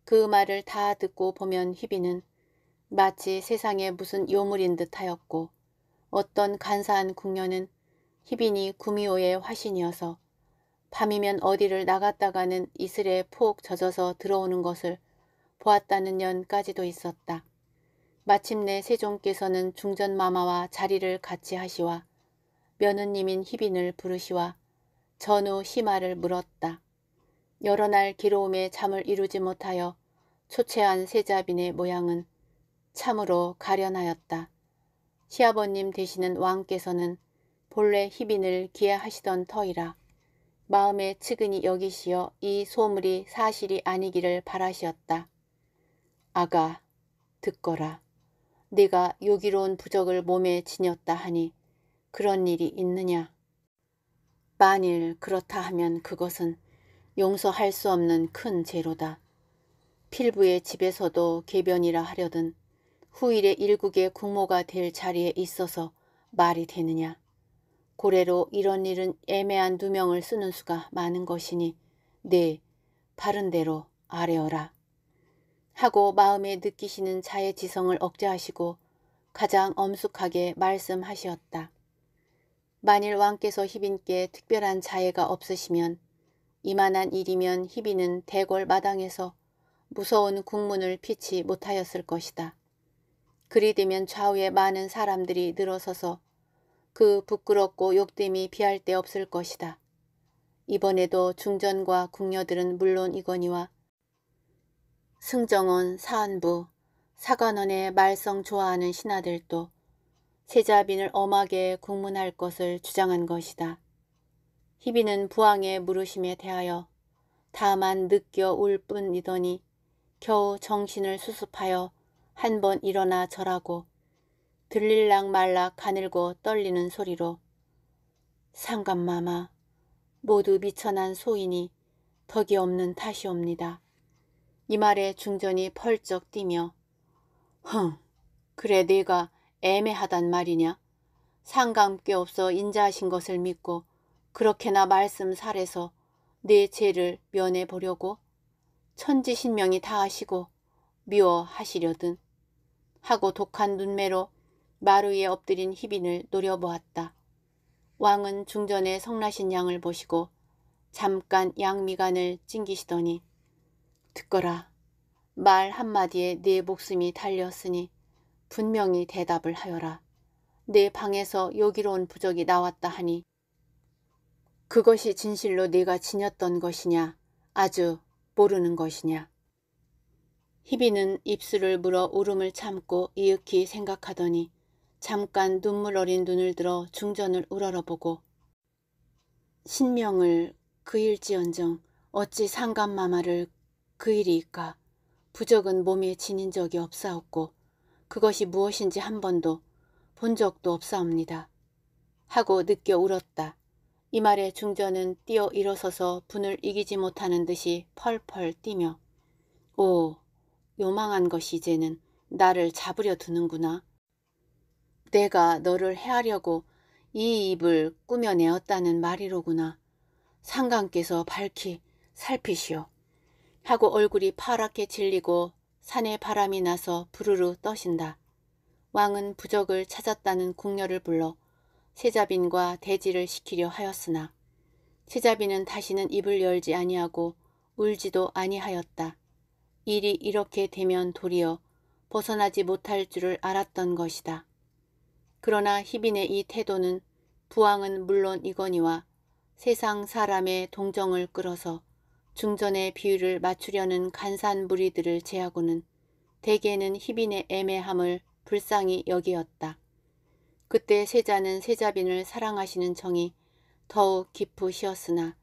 그 말을 다 듣고 보면 희빈은 마치 세상에 무슨 요물인 듯 하였고 어떤 간사한 궁녀는 희빈이 구미호의 화신이어서 밤이면 어디를 나갔다가는 이슬에 푹 젖어서 들어오는 것을 보았다는 년까지도 있었다. 마침내 세종께서는 중전마마와 자리를 같이 하시와 며느님인 희빈을 부르시와 전후 희마를 물었다. 여러 날 기로움에 잠을 이루지 못하여 초췌한 세자빈의 모양은 참으로 가련하였다. 시아버님 되시는 왕께서는 본래 희빈을 기해하시던 터이라 마음에 측은히 여기시어 이 소물이 사실이 아니기를 바라시었다. 아가 듣거라. 네가 요기로운 부적을 몸에 지녔다 하니 그런 일이 있느냐. 만일 그렇다 하면 그것은 용서할 수 없는 큰 죄로다. 필부의 집에서도 개변이라 하려든 후일에 일국의 국모가 될 자리에 있어서 말이 되느냐. 고래로 이런 일은 애매한 누명을 쓰는 수가 많은 것이니 네, 바른대로 아래어라 하고 마음에 느끼시는 자의 지성을 억제하시고 가장 엄숙하게 말씀하시었다. 만일 왕께서 희빈께 특별한 자해가 없으시면 이만한 일이면 희빈은 대궐 마당에서 무서운 국문을 피치 못하였을 것이다. 그리 되면 좌우에 많은 사람들이 늘어서서 그 부끄럽고 욕됨이 피할데 없을 것이다. 이번에도 중전과 궁녀들은 물론이거니와 승정원, 사안부, 사관원의 말썽 좋아하는 신하들도 세자빈을 엄하게 국문할 것을 주장한 것이다. 희비는 부왕의 물으심에 대하여 다만 느껴 울 뿐이더니 겨우 정신을 수습하여 한 번 일어나 절하고 들릴락 말락 가늘고 떨리는 소리로 상감마마 모두 미천한 소인이 덕이 없는 탓이옵니다. 이 말에 중전이 펄쩍 뛰며 흥 그래 네가 애매하단 말이냐? 상감께 없어 인자하신 것을 믿고 그렇게나 말씀 살해서 내 죄를 면해 보려고 천지신명이 다하시고 미워하시려든 하고 독한 눈매로 마루에 엎드린 희빈을 노려보았다. 왕은 중전의 성나신 양을 보시고 잠깐 양미간을 찡기시더니 듣거라 말 한마디에 네 목숨이 달렸으니 분명히 대답을 하여라. 내 방에서 요기로운 부적이 나왔다 하니 그것이 진실로 네가 지녔던 것이냐 아주 모르는 것이냐. 희비는 입술을 물어 울음을 참고 이윽히 생각하더니 잠깐 눈물 어린 눈을 들어 중전을 우러러보고 신명을 그일지언정 어찌 상감마마를 그 일이일까 부적은 몸에 지닌 적이 없사옵고 그것이 무엇인지 한 번도 본 적도 없사옵니다. 하고 느껴 울었다. 이 말에 중전은 뛰어 일어서서 분을 이기지 못하는 듯이 펄펄 뛰며 오 요망한 것이 이제는 나를 잡으려 두는구나 내가 너를 해하려고 이 입을 꾸며내었다는 말이로구나. 상강께서 밝히 살피시오. 하고 얼굴이 파랗게 질리고 산에 바람이 나서 부르르 떠신다. 왕은 부적을 찾았다는 궁녀를 불러 세자빈과 대지를 시키려 하였으나 세자빈은 다시는 입을 열지 아니하고 울지도 아니하였다. 일이 이렇게 되면 도리어 벗어나지 못할 줄을 알았던 것이다. 그러나 희빈의 이 태도는 부왕은 물론이거니와 세상 사람의 동정을 끌어서 중전의 비율을 맞추려는 간산 무리들을 제하고는 대개는 희빈의 애매함을 불쌍히 여기었다. 그때 세자는 세자빈을 사랑하시는 정이 더욱 깊으시었으나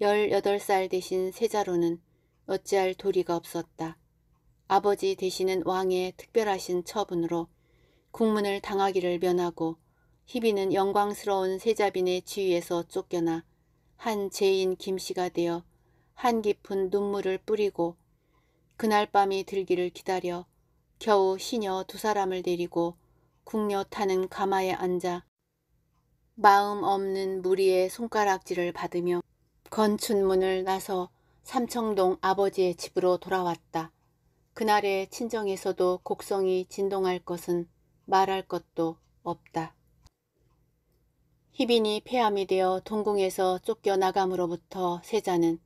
18살 대신 세자로는 어찌할 도리가 없었다. 아버지 대신은 왕의 특별하신 처분으로 국문을 당하기를 면하고 희빈은 영광스러운 세자빈의 지위에서 쫓겨나 한 제인 김씨가 되어 한 깊은 눈물을 뿌리고 그날 밤이 들기를 기다려 겨우 시녀 두 사람을 데리고 궁녀 타는 가마에 앉아 마음 없는 무리의 손가락질을 받으며 건춘문을 나서 삼청동 아버지의 집으로 돌아왔다. 그날의 친정에서도 곡성이 진동할 것은 말할 것도 없다. 희빈이 폐암이 되어 동궁에서 쫓겨나감으로부터 세자는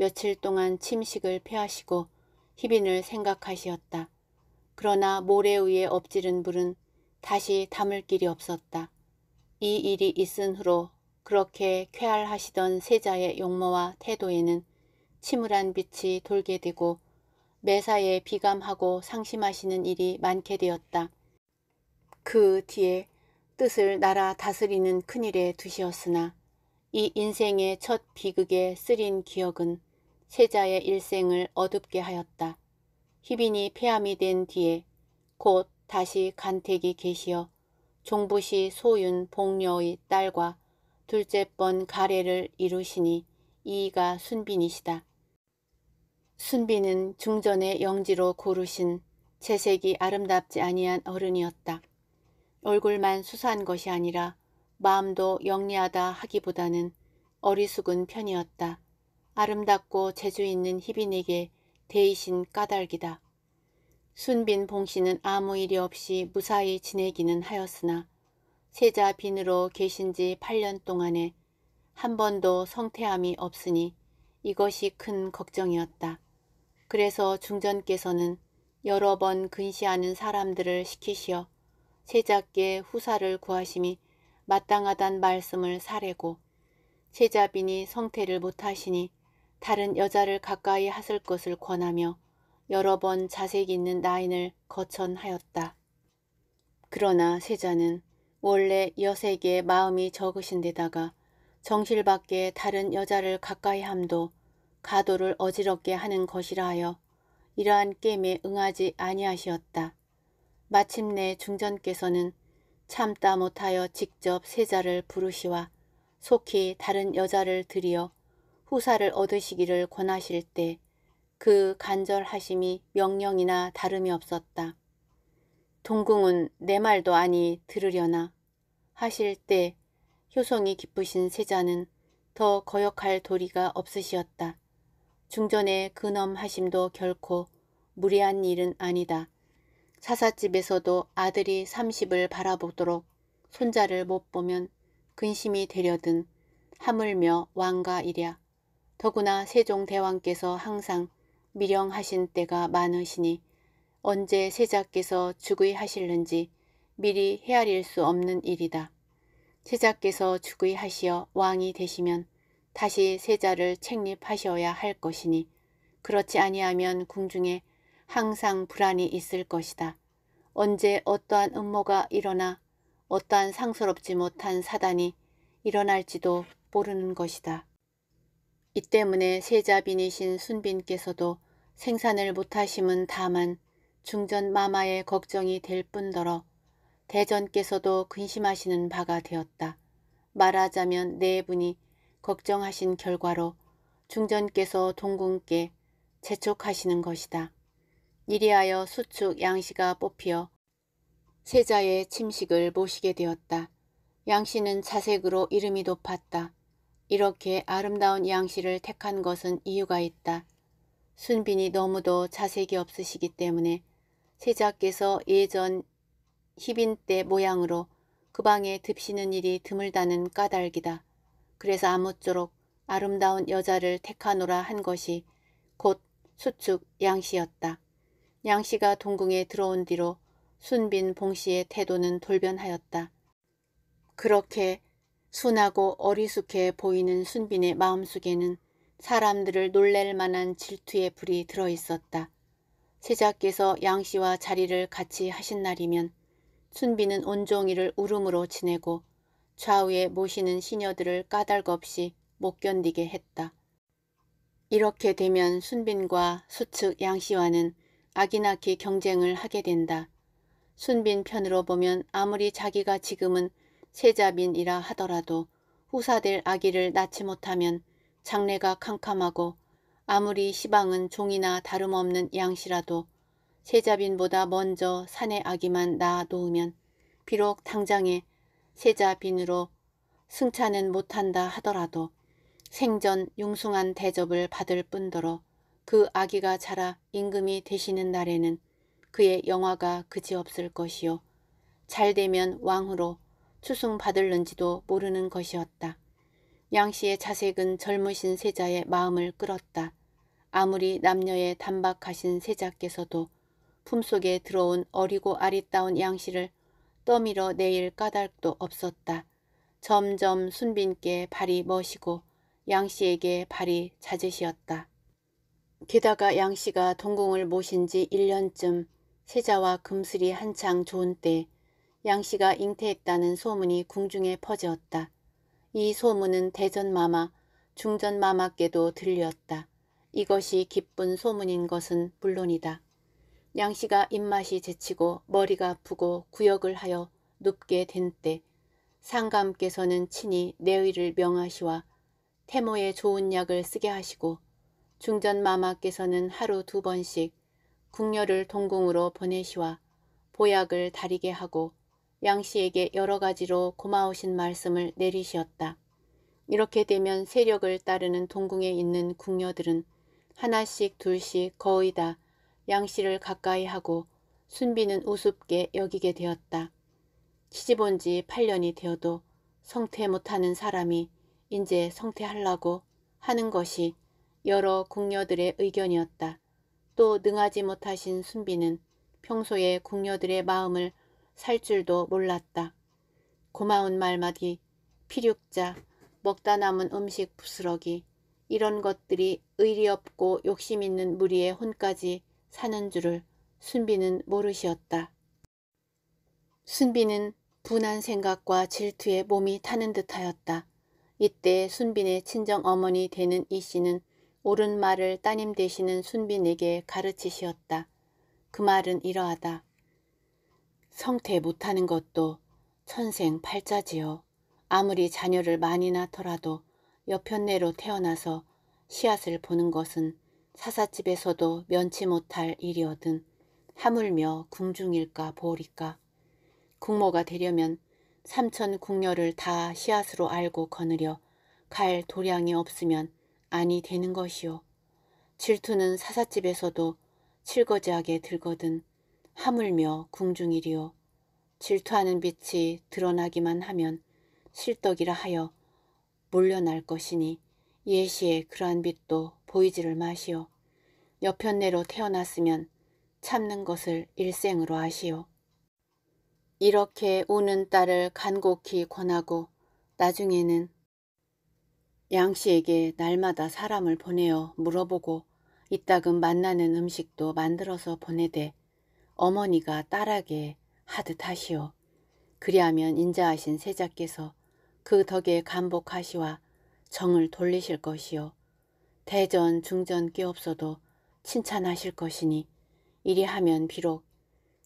며칠 동안 침식을 피하시고 희빈을 생각하시었다. 그러나 모래 위에 엎지른 불은 다시 담을 길이 없었다. 이 일이 있은 후로 그렇게 쾌활하시던 세자의 용모와 태도에는 침울한 빛이 돌게 되고 매사에 비감하고 상심하시는 일이 많게 되었다. 그 뒤에 뜻을 나라 다스리는 큰일에 두시었으나 이 인생의 첫 비극에 쓰린 기억은 세자의 일생을 어둡게 하였다. 희빈이 폐암이 된 뒤에 곧 다시 간택이 계시어 종부시 소윤 복녀의 딸과 둘째 번 가례를 이루시니 이가 이 순빈이시다. 순빈은 중전의 영지로 고르신 채색이 아름답지 아니한 어른이었다. 얼굴만 수사한 것이 아니라 마음도 영리하다 하기보다는 어리숙은 편이었다. 아름답고 재주있는 희빈에게 대이신 까닭이다. 순빈 봉씨는 아무 일이 없이 무사히 지내기는 하였으나 세자 빈으로 계신 지 8년 동안에 한 번도 성태함이 없으니 이것이 큰 걱정이었다. 그래서 중전께서는 여러 번 근시하는 사람들을 시키시어 세자께 후사를 구하심이 마땅하단 말씀을 사례고 세자빈이 성태를 못하시니 다른 여자를 가까이 하실 것을 권하며 여러 번 자색 있는 나인을 거천하였다. 그러나 세자는 원래 여색에 마음이 적으신 데다가 정실밖에 다른 여자를 가까이 함도 가도를 어지럽게 하는 것이라 하여 이러한 게임에 응하지 아니하시었다. 마침내 중전께서는 참다 못하여 직접 세자를 부르시와 속히 다른 여자를 들이어 후사를 얻으시기를 권하실 때 그 간절하심이 명령이나 다름이 없었다. 동궁은 내 말도 아니 들으려나 하실 때 효성이 기쁘신 세자는 더 거역할 도리가 없으시었다. 중전의 근엄하심도 결코 무리한 일은 아니다. 사사집에서도 아들이 삼십을 바라보도록 손자를 못 보면 근심이 되려든 하물며 왕가 이랴. 더구나 세종대왕께서 항상 미령하신 때가 많으시니 언제 세자께서 죽의하실는지 미리 헤아릴 수 없는 일이다. 세자께서 죽의하시어 왕이 되시면 다시 세자를 책립하셔야 할 것이니 그렇지 아니하면 궁중에 항상 불안이 있을 것이다. 언제 어떠한 음모가 일어나 어떠한 상스럽지 못한 사단이 일어날지도 모르는 것이다. 이 때문에 세자빈이신 순빈께서도 생산을 못하심은 다만 중전 마마의 걱정이 될 뿐더러 대전께서도 근심하시는 바가 되었다. 말하자면 네 분이 걱정하신 결과로 중전께서 동궁께 재촉하시는 것이다. 이리하여 수축 양씨가 뽑히어 세자의 침식을 모시게 되었다. 양씨는 자색으로 이름이 높았다. 이렇게 아름다운 양씨를 택한 것은 이유가 있다. 순빈이 너무도 자색이 없으시기 때문에 세자께서 예전 희빈 때 모양으로 그 방에 듭시는 일이 드물다는 까닭이다. 그래서 아무쪼록 아름다운 여자를 택하노라 한 것이 곧 수축 양씨였다. 양씨가 동궁에 들어온 뒤로 순빈 봉씨의 태도는 돌변하였다. 그렇게 순하고 어리숙해 보이는 순빈의 마음속에는 사람들을 놀랠 만한 질투의 불이 들어있었다. 세자께서 양씨와 자리를 같이 하신 날이면 순빈은 온종일을 울음으로 지내고 좌우에 모시는 시녀들을 까닭없이 못 견디게 했다. 이렇게 되면 순빈과 수측 양씨와는 아기나기 경쟁을 하게 된다. 순빈 편으로 보면 아무리 자기가 지금은 세자민이라 하더라도 후사될 아기를 낳지 못하면 장래가 캄캄하고 아무리 시방은 종이나 다름없는 양시라도 세자빈보다 먼저 산의 아기만 낳아 놓으면 비록 당장에 세자빈으로 승차는 못한다 하더라도 생전 융숭한 대접을 받을 뿐더러 그 아기가 자라 임금이 되시는 날에는 그의 영화가 그지없을 것이요. 잘되면 왕으로 추승받을는지도 모르는 것이었다. 양씨의 자색은 젊으신 세자의 마음을 끌었다. 아무리 남녀의 단박하신 세자께서도 품속에 들어온 어리고 아리따운 양씨를 떠밀어 내일 까닭도 없었다. 점점 순빈께 발이 머시고 양씨에게 발이 자제시었다 게다가 양씨가 동궁을 모신 지 1년쯤 세자와 금슬이 한창 좋은 때 양씨가 잉태했다는 소문이 궁중에 퍼지었다. 이 소문은 대전마마, 중전마마께도 들렸다. 이것이 기쁜 소문인 것은 물론이다. 양씨가 입맛이 제치고 머리가 아프고 구역을 하여 눕게 된 때 상감께서는 친히 내의를 명하시와 태모에 좋은 약을 쓰게 하시고 중전마마께서는 하루 두 번씩 궁녀를 동궁으로 보내시와 보약을 다리게 하고 양씨에게 여러 가지로 고마우신 말씀을 내리시었다. 이렇게 되면 세력을 따르는 동궁에 있는 궁녀들은 하나씩 둘씩 거의 다 양씨를 가까이 하고 순비는 우습게 여기게 되었다. 시집온 지 8년이 되어도 성태 못하는 사람이 이제 성태하려고 하는 것이 여러 궁녀들의 의견이었다. 또 능하지 못하신 순비는 평소에 궁녀들의 마음을 살 줄도 몰랐다. 고마운 말마디, 피륙자, 먹다 남은 음식 부스러기 이런 것들이 의리 없고 욕심 있는 무리의 혼까지 사는 줄을 순비는 모르시었다. 순비는 분한 생각과 질투에 몸이 타는 듯하였다. 이때 순빈의 친정 어머니 되는 이 씨는 옳은 말을 따님 되시는 순빈에게 가르치시었다. 그 말은 이러하다. 성태 못하는 것도 천생 팔자지요. 아무리 자녀를 많이 낳더라도 여편내로 태어나서 씨앗을 보는 것은 사사집에서도 면치 못할 일이어든 하물며 궁중일까 보리까. 국모가 되려면 삼천 궁녀를다 씨앗으로 알고 거느려 갈 도량이 없으면 아니 되는 것이요. 질투는 사사집에서도 칠거지하게 들거든 하물며 궁중이리요. 질투하는 빛이 드러나기만 하면 실덕이라 하여 몰려날 것이니 예시에 그러한 빛도 보이지를 마시오. 여편내로 태어났으면 참는 것을 일생으로 하시오. 이렇게 우는 딸을 간곡히 권하고 나중에는 양씨에게 날마다 사람을 보내어 물어보고 이따금 만나는 음식도 만들어서 보내되 어머니가 딸에게 하듯 하시오. 그리하면 인자하신 세자께서 그 덕에 감복하시와 정을 돌리실 것이오 대전 중전 끼없어도 칭찬하실 것이니 이리 하면 비록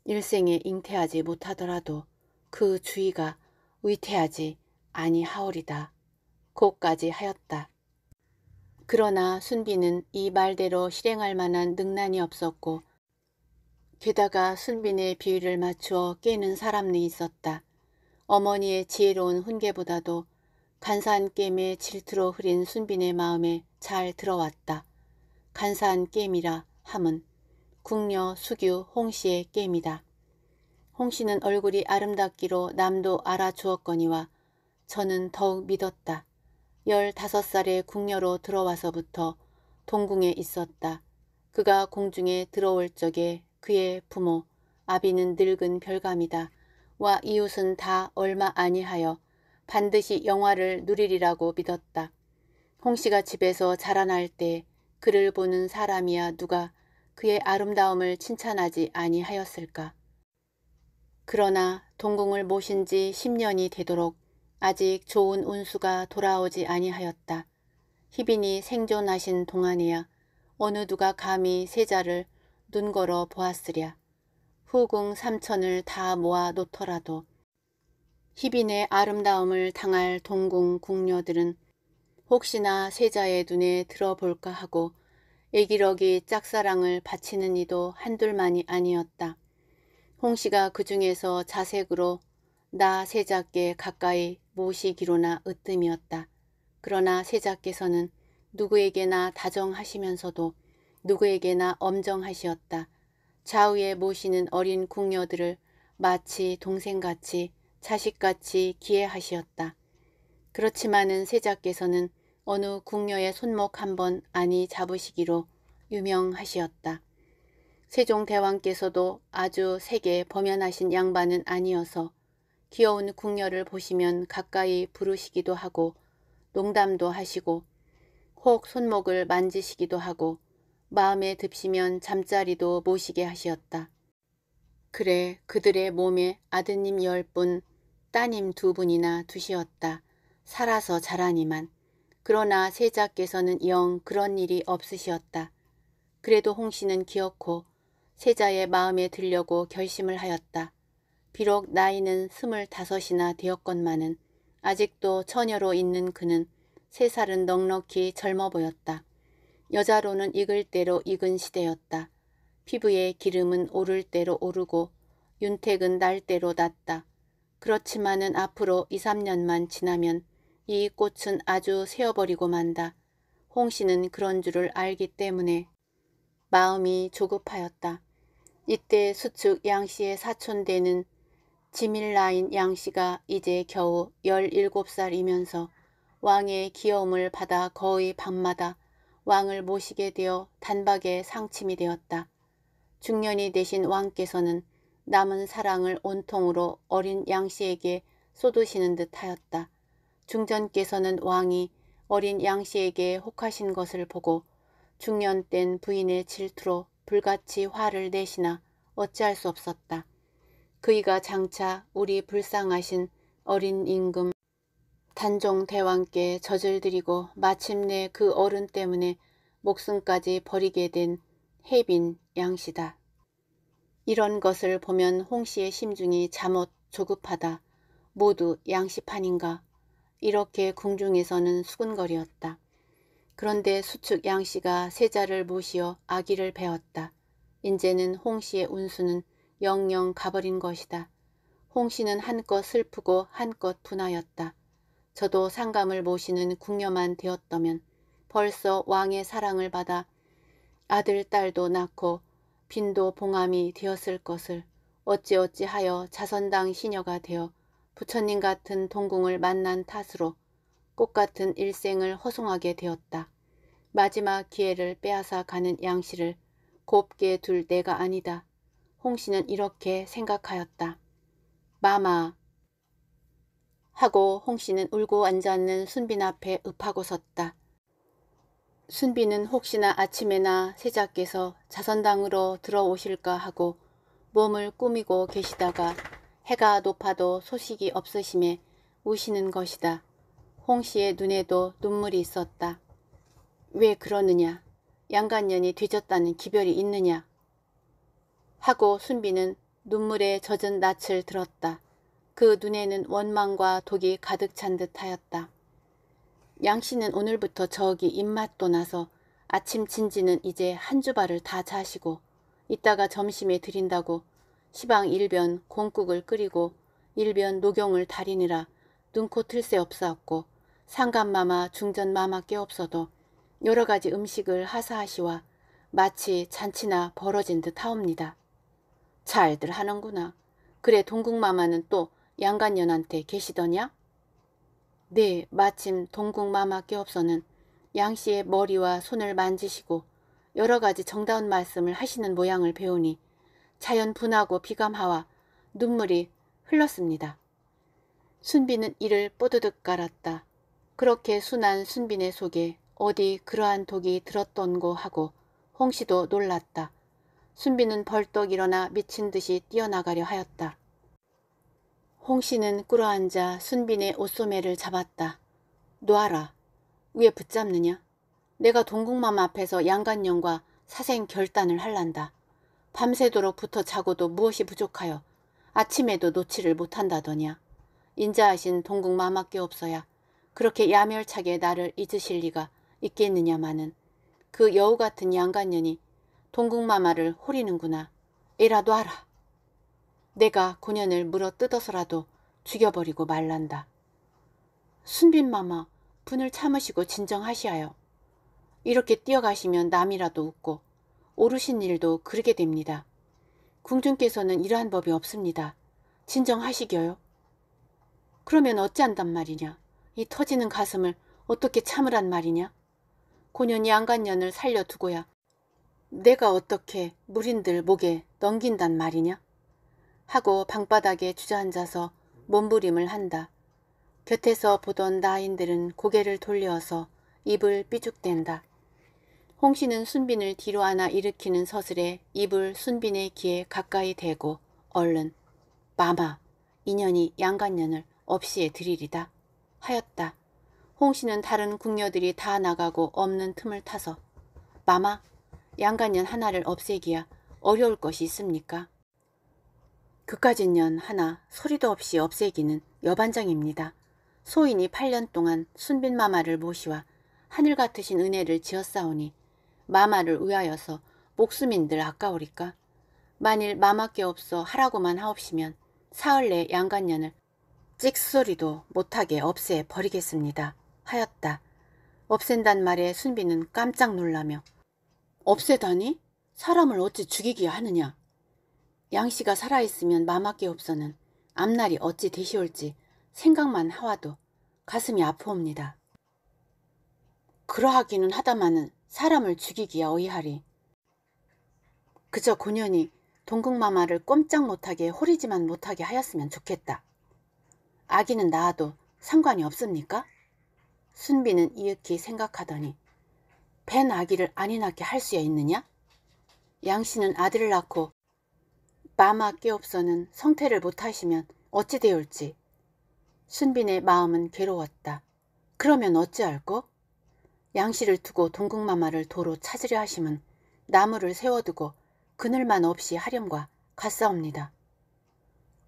일생에 잉태하지 못하더라도 그 주의가 위태하지 아니하오리다. 곧까지 하였다. 그러나 순비는 이 말대로 실행할 만한 능란이 없었고 게다가 순빈의 비위를 맞추어 깨는 사람이 있었다. 어머니의 지혜로운 훈계보다도 간사한 게임에 질투로 흐린 순빈의 마음에 잘 들어왔다. 간사한 게임이라 함은 국녀, 수규, 홍씨의 게임이다. 홍씨는 얼굴이 아름답기로 남도 알아주었거니와 저는 더욱 믿었다. 열다섯 살에 궁녀로 들어와서부터 동궁에 있었다. 그가 공중에 들어올 적에 그의 부모 아비는 늙은 별감이다. 와 이웃은 다 얼마 아니하여 반드시 영화를 누리리라고 믿었다. 홍씨가 집에서 자라날 때 그를 보는 사람이야 누가 그의 아름다움을 칭찬하지 아니하였을까. 그러나 동궁을 모신 지 10년이 되도록 아직 좋은 운수가 돌아오지 아니하였다. 희빈이 생존하신 동안이야 어느 누가 감히 세자를 눈걸어 보았으랴. 후궁 삼천을 다 모아 놓더라도 희빈의 아름다움을 당할 동궁 궁녀들은 혹시나 세자의 눈에 들어볼까 하고 애기러기 짝사랑을 바치는 이도 한둘만이 아니었다. 홍씨가 그 중에서 자색으로 나 세자께 가까이 모시기로나 으뜸이었다. 그러나 세자께서는 누구에게나 다정하시면서도 누구에게나 엄정하시었다. 좌우에 모시는 어린 궁녀들을 마치 동생같이 자식같이 기해하시었다. 그렇지만은 세자께서는 어느 궁녀의 손목 한 번 아니 잡으시기로 유명하시었다. 세종대왕께서도 아주 세게 범연하신 양반은 아니어서 귀여운 궁녀를 보시면 가까이 부르시기도 하고 농담도 하시고 혹 손목을 만지시기도 하고 마음에 듭시면 잠자리도 모시게 하시었다. 그래 그들의 몸에 아드님 열 분, 따님 두 분이나 두시었다. 살아서 자라니만. 그러나 세자께서는 영 그런 일이 없으시었다. 그래도 홍씨는 기었고 세자의 마음에 들려고 결심을 하였다. 비록 나이는 스물다섯이나 되었건만은 아직도 처녀로 있는 그는 세 살은 넉넉히 젊어 보였다. 여자로는 익을 대로 익은 시대였다. 피부에 기름은 오를 대로 오르고 윤택은 날 대로 났다. 그렇지만은 앞으로 2, 3년만 지나면 이 꽃은 아주 새어버리고 만다. 홍 씨는 그런 줄을 알기 때문에 마음이 조급하였다. 이때 수측 양 씨의 사촌되는 지밀라인 양 씨가 이제 겨우 17살이면서 왕의 귀여움을 받아 거의 밤마다 왕을 모시게 되어 단박에 상침이 되었다. 중년이 되신 왕께서는 남은 사랑을 온통으로 어린 양씨에게 쏟으시는 듯 하였다. 중전께서는 왕이 어린 양씨에게 혹하신 것을 보고 중년된 부인의 질투로 불같이 화를 내시나 어찌할 수 없었다. 그이가 장차 우리 불쌍하신 어린 임금 단종 대왕께 젖을 드리고 마침내 그 어른 때문에 목숨까지 버리게 된 혜빈 양씨다. 이런 것을 보면 홍씨의 심중이 잠옷 조급하다. 모두 양씨판인가. 이렇게 궁중에서는 수근거리였다 그런데 수축 양씨가 세자를 모시어 아기를 배웠다. 인제는 홍씨의 운수는 영영 가버린 것이다. 홍씨는 한껏 슬프고 한껏 분하였다. 저도 상감을 모시는 궁녀만 되었다면 벌써 왕의 사랑을 받아 아들 딸도 낳고 빈도 봉함이 되었을 것을 어찌어찌하여 자선당 시녀가 되어 부처님 같은 동궁을 만난 탓으로 꽃 같은 일생을 허송하게 되었다. 마지막 기회를 빼앗아 가는 양씨를 곱게 둘 내가 아니다. 홍씨는 이렇게 생각하였다. 마마 하고 홍씨는 울고 앉아있는 순빈 앞에 읍하고 섰다. 순빈은 혹시나 아침에나 세자께서 자선당으로 들어오실까 하고 몸을 꾸미고 계시다가 해가 높아도 소식이 없으심에 우시는 것이다. 홍씨의 눈에도 눈물이 있었다. 왜 그러느냐? 양간년이 뒤졌다는 기별이 있느냐? 하고 순비는 눈물에 젖은 낯을 들었다. 그 눈에는 원망과 독이 가득 찬 듯하였다. 양씨는 오늘부터 저기 입맛도 나서 아침 진지는 이제 한 주발을 다 자시고 이따가 점심에 드린다고 시방 일변 공국을 끓이고 일변 녹용을 달이느라 눈코 틀새 없사옵고 상간마마 중전마마 께 없어도 여러 가지 음식을 하사하시와 마치 잔치나 벌어진 듯 하옵니다. 잘들 하는구나. 그래 동국마마는 또 양간년한테 계시더냐? 네, 마침 동궁마마 께없어는 양씨의 머리와 손을 만지시고 여러 가지 정다운 말씀을 하시는 모양을 배우니 자연 분하고 비감하와 눈물이 흘렀습니다. 순비는 이를 뽀드득 깔았다. 그렇게 순한 순빈의 속에 어디 그러한 독이 들었던고 하고 홍씨도 놀랐다. 순비는 벌떡 일어나 미친 듯이 뛰어나가려 하였다. 홍 씨는 꿇어앉아 순빈의 옷소매를 잡았다. 놔라. 위에 붙잡느냐? 내가 동궁맘 앞에서 양간령과 사생 결단을 할란다. 밤새도록 붙어 자고도 무엇이 부족하여 아침에도 놓지를 못한다더냐. 인자하신 동궁마마께 없어야 그렇게 야멸차게 나를 잊으실 리가 있겠느냐마는 그 여우 같은 양간년이 동궁마마를 호리는구나. 이라도 알아. 내가 고년을 물어 뜯어서라도 죽여버리고 말란다. 순빈마마 분을 참으시고 진정하시하여 이렇게 뛰어가시면 남이라도 웃고 오르신 일도 그러게 됩니다. 궁중께서는 이러한 법이 없습니다. 진정하시겨요. 그러면 어찌한단 말이냐. 이 터지는 가슴을 어떻게 참으란 말이냐. 고년이 안간년을 살려두고야 내가 어떻게 무린들 목에 넘긴단 말이냐. 하고 방바닥에 주저앉아서 몸부림을 한다. 곁에서 보던 나인들은 고개를 돌려서 입을 삐죽댄다. 홍씨는 순빈을 뒤로 하나 일으키는 서슬에 입을 순빈의 귀에 가까이 대고 얼른 마마 인연이 양간년을 없이에 드리리다 하였다. 홍씨는 다른 궁녀들이 다 나가고 없는 틈을 타서 마마 양간년 하나를 없애기야 어려울 것이 있습니까? 그까짓년 하나 소리도 없이 없애기는 여반장입니다. 소인이 8년 동안 순빈마마를 모시와 하늘 같으신 은혜를 지었사오니 마마를 의하여서 목숨민들 아까우리까 만일 마마께 없어 하라고만 하옵시면 사흘 내 양간년을 찍소리도 못하게 없애 버리겠습니다. 하였다. 없앤단 말에 순비는 깜짝 놀라며 없애다니? 사람을 어찌 죽이게 하느냐? 양씨가 살아있으면 마마께 없어는 앞날이 어찌 되시올지 생각만 하와도 가슴이 아프옵니다. 그러하기는 하다마는 사람을 죽이기야 어이하리. 그저 고년이 동궁마마를 꼼짝 못하게 호리지만 못하게 하였으면 좋겠다. 아기는 낳아도 상관이 없습니까? 순비는 이윽히 생각하더니 벤 아기를 아니 낳게 할 수야 있느냐? 양씨는 아들을 낳고 마마 깨옵서는 성태를 못하시면 어찌 되올지. 순빈의 마음은 괴로웠다. 그러면 어찌할꼬? 양씨를 두고 동국마마를 도로 찾으려 하심은 나무를 세워두고 그늘만 없이 하렴과 갔사옵니다.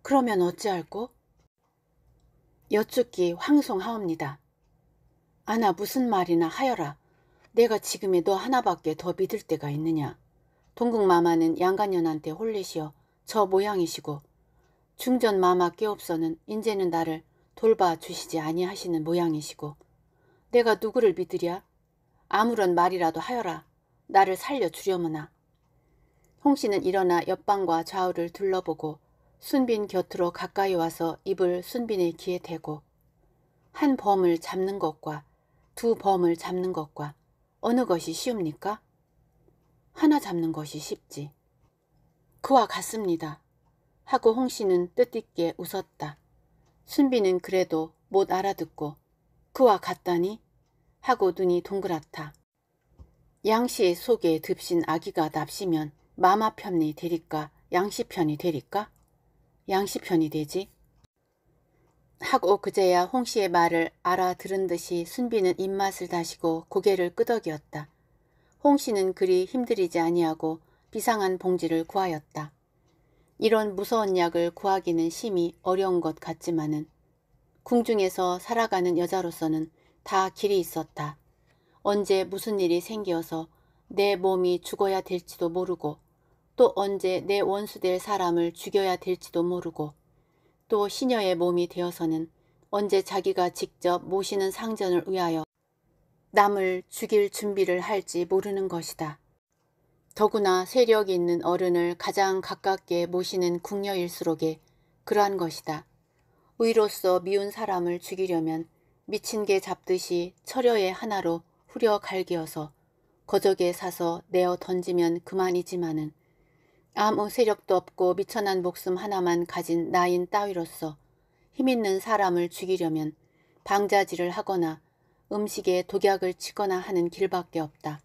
그러면 어찌할꼬? 여쭙기 황송하옵니다. 아나 무슨 말이나 하여라. 내가 지금에 너 하나밖에 더 믿을 때가 있느냐. 동국마마는 양간년한테 홀리시어 저 모양이시고 충전 마마 깨없어는 인제는 나를 돌봐 주시지 아니하시는 모양이시고 내가 누구를 믿으랴? 아무런 말이라도 하여라. 나를 살려주려무나. 홍씨는 일어나 옆방과 좌우를 둘러보고 순빈 곁으로 가까이 와서 입을 순빈의 귀에 대고 한 범을 잡는 것과 두 범을 잡는 것과 어느 것이 쉬웁니까? 하나 잡는 것이 쉽지. 그와 같습니다. 하고 홍씨는 뜻깊게 웃었다. 순비는 그래도 못 알아듣고 그와 같다니 하고 눈이 동그랗다. 양씨의 속에 듭신 아기가 납시면 마마 편이 되릴까 양씨 편이 되릴까? 양씨 편이 되지? 하고 그제야 홍씨의 말을 알아들은 듯이 순비는 입맛을 다시고 고개를 끄덕였다 홍씨는 그리 힘들이지 아니하고 비상한 봉지를 구하였다. 이런 무서운 약을 구하기는 심히 어려운 것 같지만은 궁중에서 살아가는 여자로서는 다 길이 있었다. 언제 무슨 일이 생겨서 내 몸이 죽어야 될지도 모르고 또 언제 내 원수될 사람을 죽여야 될지도 모르고 또 시녀의 몸이 되어서는 언제 자기가 직접 모시는 상전을 위하여 남을 죽일 준비를 할지 모르는 것이다. 더구나 세력 있는 어른을 가장 가깝게 모시는 궁녀일수록에 그러한 것이다. 위로써 미운 사람을 죽이려면 미친 개 잡듯이 철여의 하나로 후려 갈기어서 거적에 사서 내어 던지면 그만이지만은 아무 세력도 없고 미천한 목숨 하나만 가진 나인 따위로서 힘있는 사람을 죽이려면 방자질을 하거나 음식에 독약을 치거나 하는 길밖에 없다.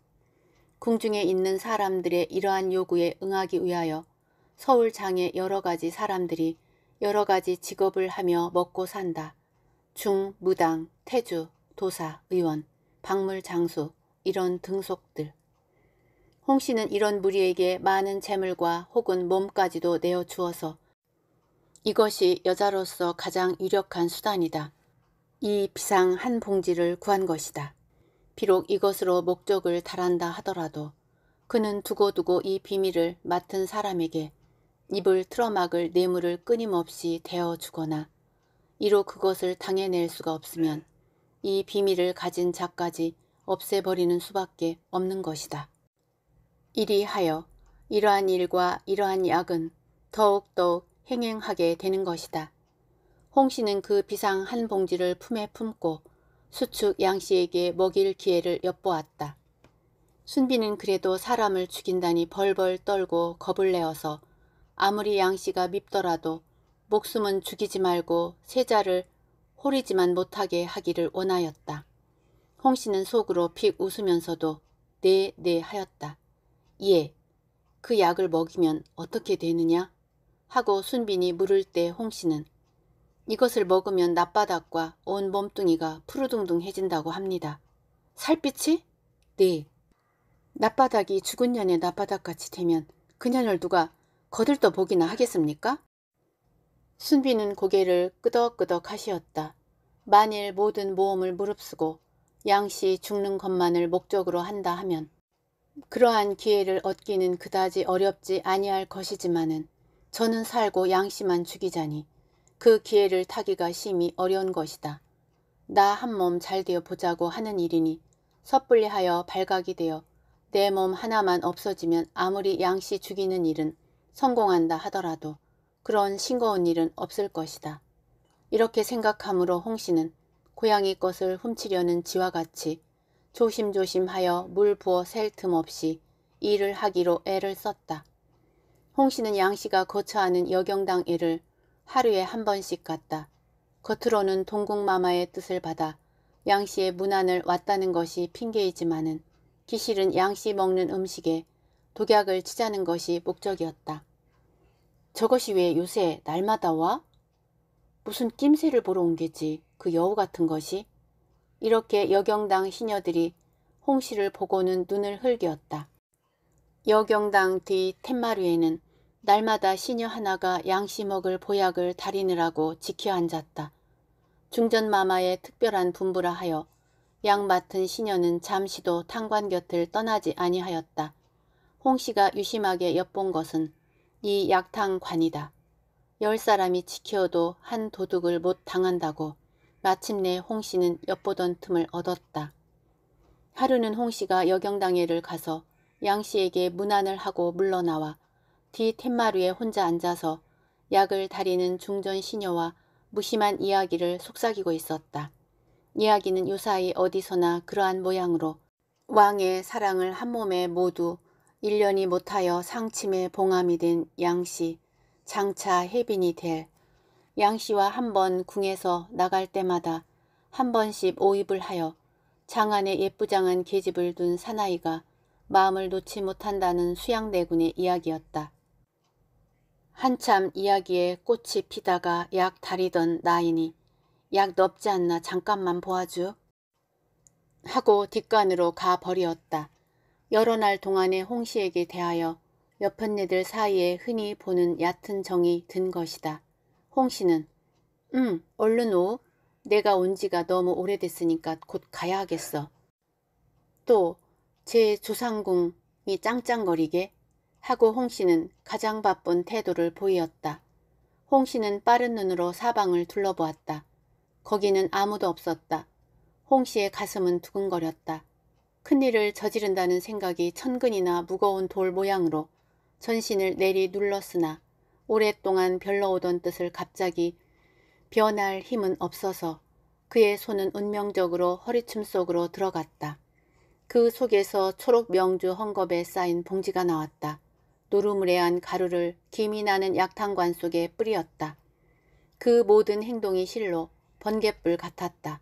궁중에 있는 사람들의 이러한 요구에 응하기 위하여 서울 장에 여러 가지 사람들이 여러 가지 직업을 하며 먹고 산다. 중, 무당, 태주, 도사, 의원, 박물 장수 이런 등속들. 홍 씨는 이런 무리에게 많은 재물과 혹은 몸까지도 내어 주어서 이것이 여자로서 가장 유력한 수단이다. 이 비상 한 봉지를 구한 것이다. 비록 이것으로 목적을 달한다 하더라도 그는 두고두고 이 비밀을 맡은 사람에게 입을 틀어막을 뇌물을 끊임없이 대어주거나 이로 그것을 당해낼 수가 없으면 이 비밀을 가진 자까지 없애버리는 수밖에 없는 것이다. 이리하여 이러한 일과 이러한 약은 더욱더욱 행행하게 되는 것이다. 홍 씨는 그 비상 한 봉지를 품에 품고 수축 양씨에게 먹일 기회를 엿보았다. 순비는 그래도 사람을 죽인다니 벌벌 떨고 겁을 내어서 아무리 양씨가 밉더라도 목숨은 죽이지 말고 세자를 호리지만 못하게 하기를 원하였다. 홍씨는 속으로 픽 웃으면서도 네네 네 하였다. 예, 그 약을 먹이면 어떻게 되느냐? 하고 순빈이 물을 때 홍씨는 이것을 먹으면 낮바닥과 온 몸뚱이가 푸르둥둥해진다고 합니다. 살빛이? 네. 낮바닥이 죽은 년의 낮바닥같이 되면 그년을 누가 거들떠 보기나 하겠습니까? 순비는 고개를 끄덕끄덕 하시었다. 만일 모든 모험을 무릅쓰고 양씨 죽는 것만을 목적으로 한다 하면 그러한 기회를 얻기는 그다지 어렵지 아니할 것이지만은 저는 살고 양씨만 죽이자니 그 기회를 타기가 심히 어려운 것이다. 나 한 몸 잘 되어 보자고 하는 일이니 섣불리 하여 발각이 되어 내 몸 하나만 없어지면 아무리 양씨 죽이는 일은 성공한다 하더라도 그런 싱거운 일은 없을 것이다. 이렇게 생각함으로 홍씨는 고양이 것을 훔치려는 지와 같이 조심조심하여 물 부어 셀 틈 없이 일을 하기로 애를 썼다. 홍씨는 양씨가 거처하는 여경당 일을 하루에 한 번씩 갔다. 겉으로는 동궁마마의 뜻을 받아 양씨의 문안을 왔다는 것이 핑계이지만은 기실은 양씨 먹는 음식에 독약을 치자는 것이 목적이었다. 저것이 왜 요새 날마다 와? 무슨 낌새를 보러 온 게지 그 여우 같은 것이? 이렇게 여경당 시녀들이 홍씨를 보고는 눈을 흘겼다. 여경당 뒤 툇마루에는 날마다 시녀 하나가 양씨 먹을 보약을 다리느라고 지켜 앉았다. 중전마마의 특별한 분부라 하여 양 맡은 시녀는 잠시도 탕관 곁을 떠나지 아니하였다. 홍씨가 유심하게 엿본 것은 이 약탕관이다. 열 사람이 지켜도 한 도둑을 못 당한다고 마침내 홍씨는 엿보던 틈을 얻었다. 하루는 홍씨가 여경당회를 가서 양씨에게 문안을 하고 물러나와 뒤 텐마루에 혼자 앉아서 약을 다리는 중전 시녀와 무심한 이야기를 속삭이고 있었다. 이야기는 요사이 어디서나 그러한 모양으로 왕의 사랑을 한 몸에 모두 일년이 못하여 상침에 봉함이 된 양씨, 장차 해빈이 될 양씨와 한 번 궁에서 나갈 때마다 한 번씩 오입을 하여 장안에 예쁘장한 계집을 둔 사나이가 마음을 놓지 못한다는 수양대군의 이야기였다. 한참 이야기에 꽃이 피다가 약 다리던 나인이 약 넓지 않나 잠깐만 보아주 하고 뒷간으로 가버리었다. 여러 날 동안에 홍씨에게 대하여 옆언니들 사이에 흔히 보는 얕은 정이 든 것이다. 홍씨는 응, 얼른 오. 내가 온 지가 너무 오래됐으니까 곧 가야겠어. 또 제 조상궁이 짱짱거리게 하고 홍씨는 가장 바쁜 태도를 보이었다. 홍씨는 빠른 눈으로 사방을 둘러보았다. 거기는 아무도 없었다. 홍씨의 가슴은 두근거렸다. 큰일을 저지른다는 생각이 천근이나 무거운 돌 모양으로 전신을 내리 눌렀으나 오랫동안 별러오던 뜻을 갑자기 변할 힘은 없어서 그의 손은 운명적으로 허리춤 속으로 들어갔다. 그 속에서 초록 명주 헝겊에 쌓인 봉지가 나왔다. 노루무레한 가루를 김이 나는 약탄관 속에 뿌리었다. 그 모든 행동이 실로 번갯불 같았다.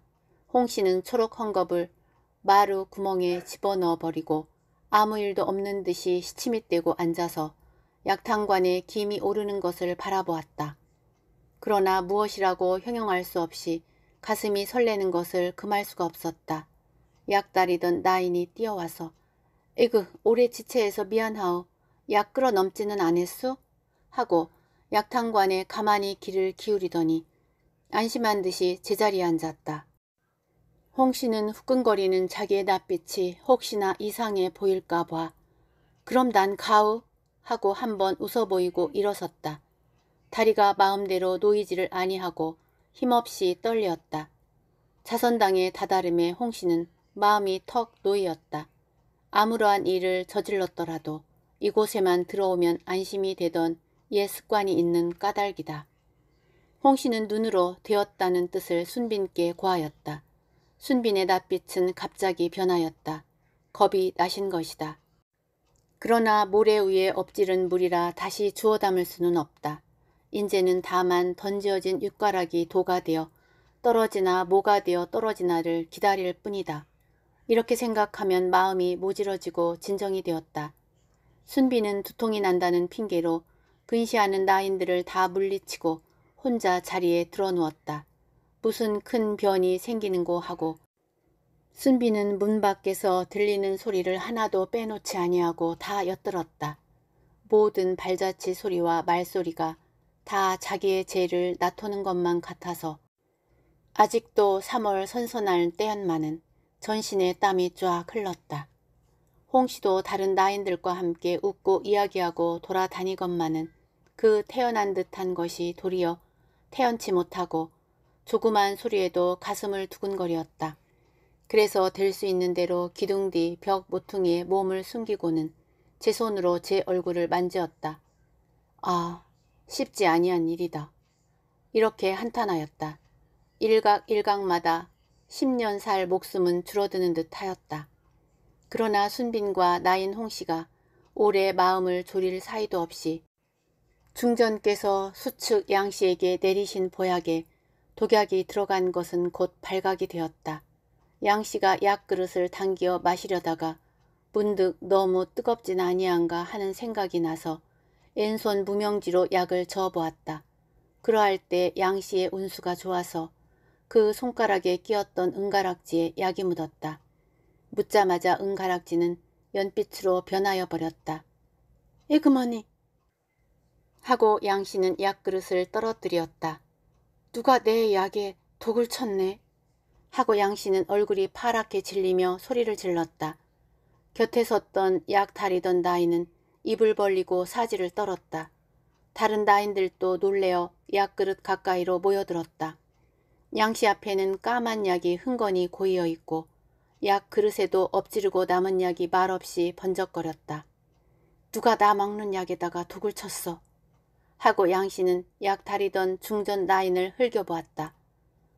홍씨는 초록 헝겊을 마루 구멍에 집어넣어 버리고 아무 일도 없는 듯이 시치미떼고 앉아서 약탄관에 김이 오르는 것을 바라보았다. 그러나 무엇이라고 형용할 수 없이 가슴이 설레는 것을 금할 수가 없었다. 약달이던 나인이 뛰어와서 에그 오래 지체해서 미안하오. 약 끌어 넘지는 않았수? 하고 약탕관에 가만히 귀를 기울이더니 안심한 듯이 제자리에 앉았다. 홍 씨는 후끈거리는 자기의 낯빛이 혹시나 이상해 보일까 봐. 그럼 난 가우 하고 한번 웃어 보이고 일어섰다. 다리가 마음대로 놓이지를 아니하고 힘없이 떨렸다. 자선당의 다다름에 홍 씨는 마음이 턱 놓이었다. 아무러한 일을 저질렀더라도 이곳에만 들어오면 안심이 되던 옛 습관이 있는 까닭이다. 홍 씨는 눈으로 되었다는 뜻을 순빈께 고하였다. 순빈의 낯빛은 갑자기 변하였다. 겁이 나신 것이다. 그러나 모래 위에 엎지른 물이라 다시 주워 담을 수는 없다. 인제는 다만 던지어진 육가락이 도가 되어 떨어지나 모가 되어 떨어지나를 기다릴 뿐이다. 이렇게 생각하면 마음이 모질어지고 진정이 되었다. 순비는 두통이 난다는 핑계로 근시하는 나인들을 다 물리치고 혼자 자리에 들어누웠다. 무슨 큰 변이 생기는고 하고 순비는 문 밖에서 들리는 소리를 하나도 빼놓지 아니하고 다 엿들었다. 모든 발자취 소리와 말소리가 다 자기의 죄를 나토는 것만 같아서 아직도 3월 선선할 때연만은 전신에 땀이 쫙 흘렀다. 홍 씨도 다른 나인들과 함께 웃고 이야기하고 돌아다니건만은 그 태어난 듯한 것이 도리어 태연치 못하고 조그만 소리에도 가슴을 두근거리었다 그래서 될 수 있는 대로 기둥 뒤 벽 모퉁이에 몸을 숨기고는 제 손으로 제 얼굴을 만지었다. 아, 쉽지 아니한 일이다. 이렇게 한탄하였다. 일각 일각마다 10년 살 목숨은 줄어드는 듯 하였다. 그러나 순빈과 나인홍 씨가 오래 마음을 졸일 사이도 없이 중전께서 수측 양 씨에게 내리신 보약에 독약이 들어간 것은 곧 발각이 되었다. 양 씨가 약그릇을 당겨 마시려다가 문득 너무 뜨겁진 아니한가 하는 생각이 나서 왼손 무명지로 약을 저어보았다. 그러할 때양 씨의 운수가 좋아서 그 손가락에 끼었던 은가락지에 약이 묻었다. 묻자마자 은가락지는 연빛으로 변하여 버렸다. 에 그머니. 하고 양씨는 약그릇을 떨어뜨렸다. 누가 내 약에 독을 쳤네. 하고 양씨는 얼굴이 파랗게 질리며 소리를 질렀다. 곁에 섰던 약 다리던 나이는 입을 벌리고 사지를 떨었다. 다른 나인들도 놀래어 약그릇 가까이로 모여들었다. 양씨 앞에는 까만 약이 흥건히 고이어 있고 약 그릇에도 엎지르고 남은 약이 말없이 번쩍거렸다. 누가 나 먹는 약에다가 독을 쳤어. 하고 양씨는 약 다리던 중전 나인을 흘겨보았다.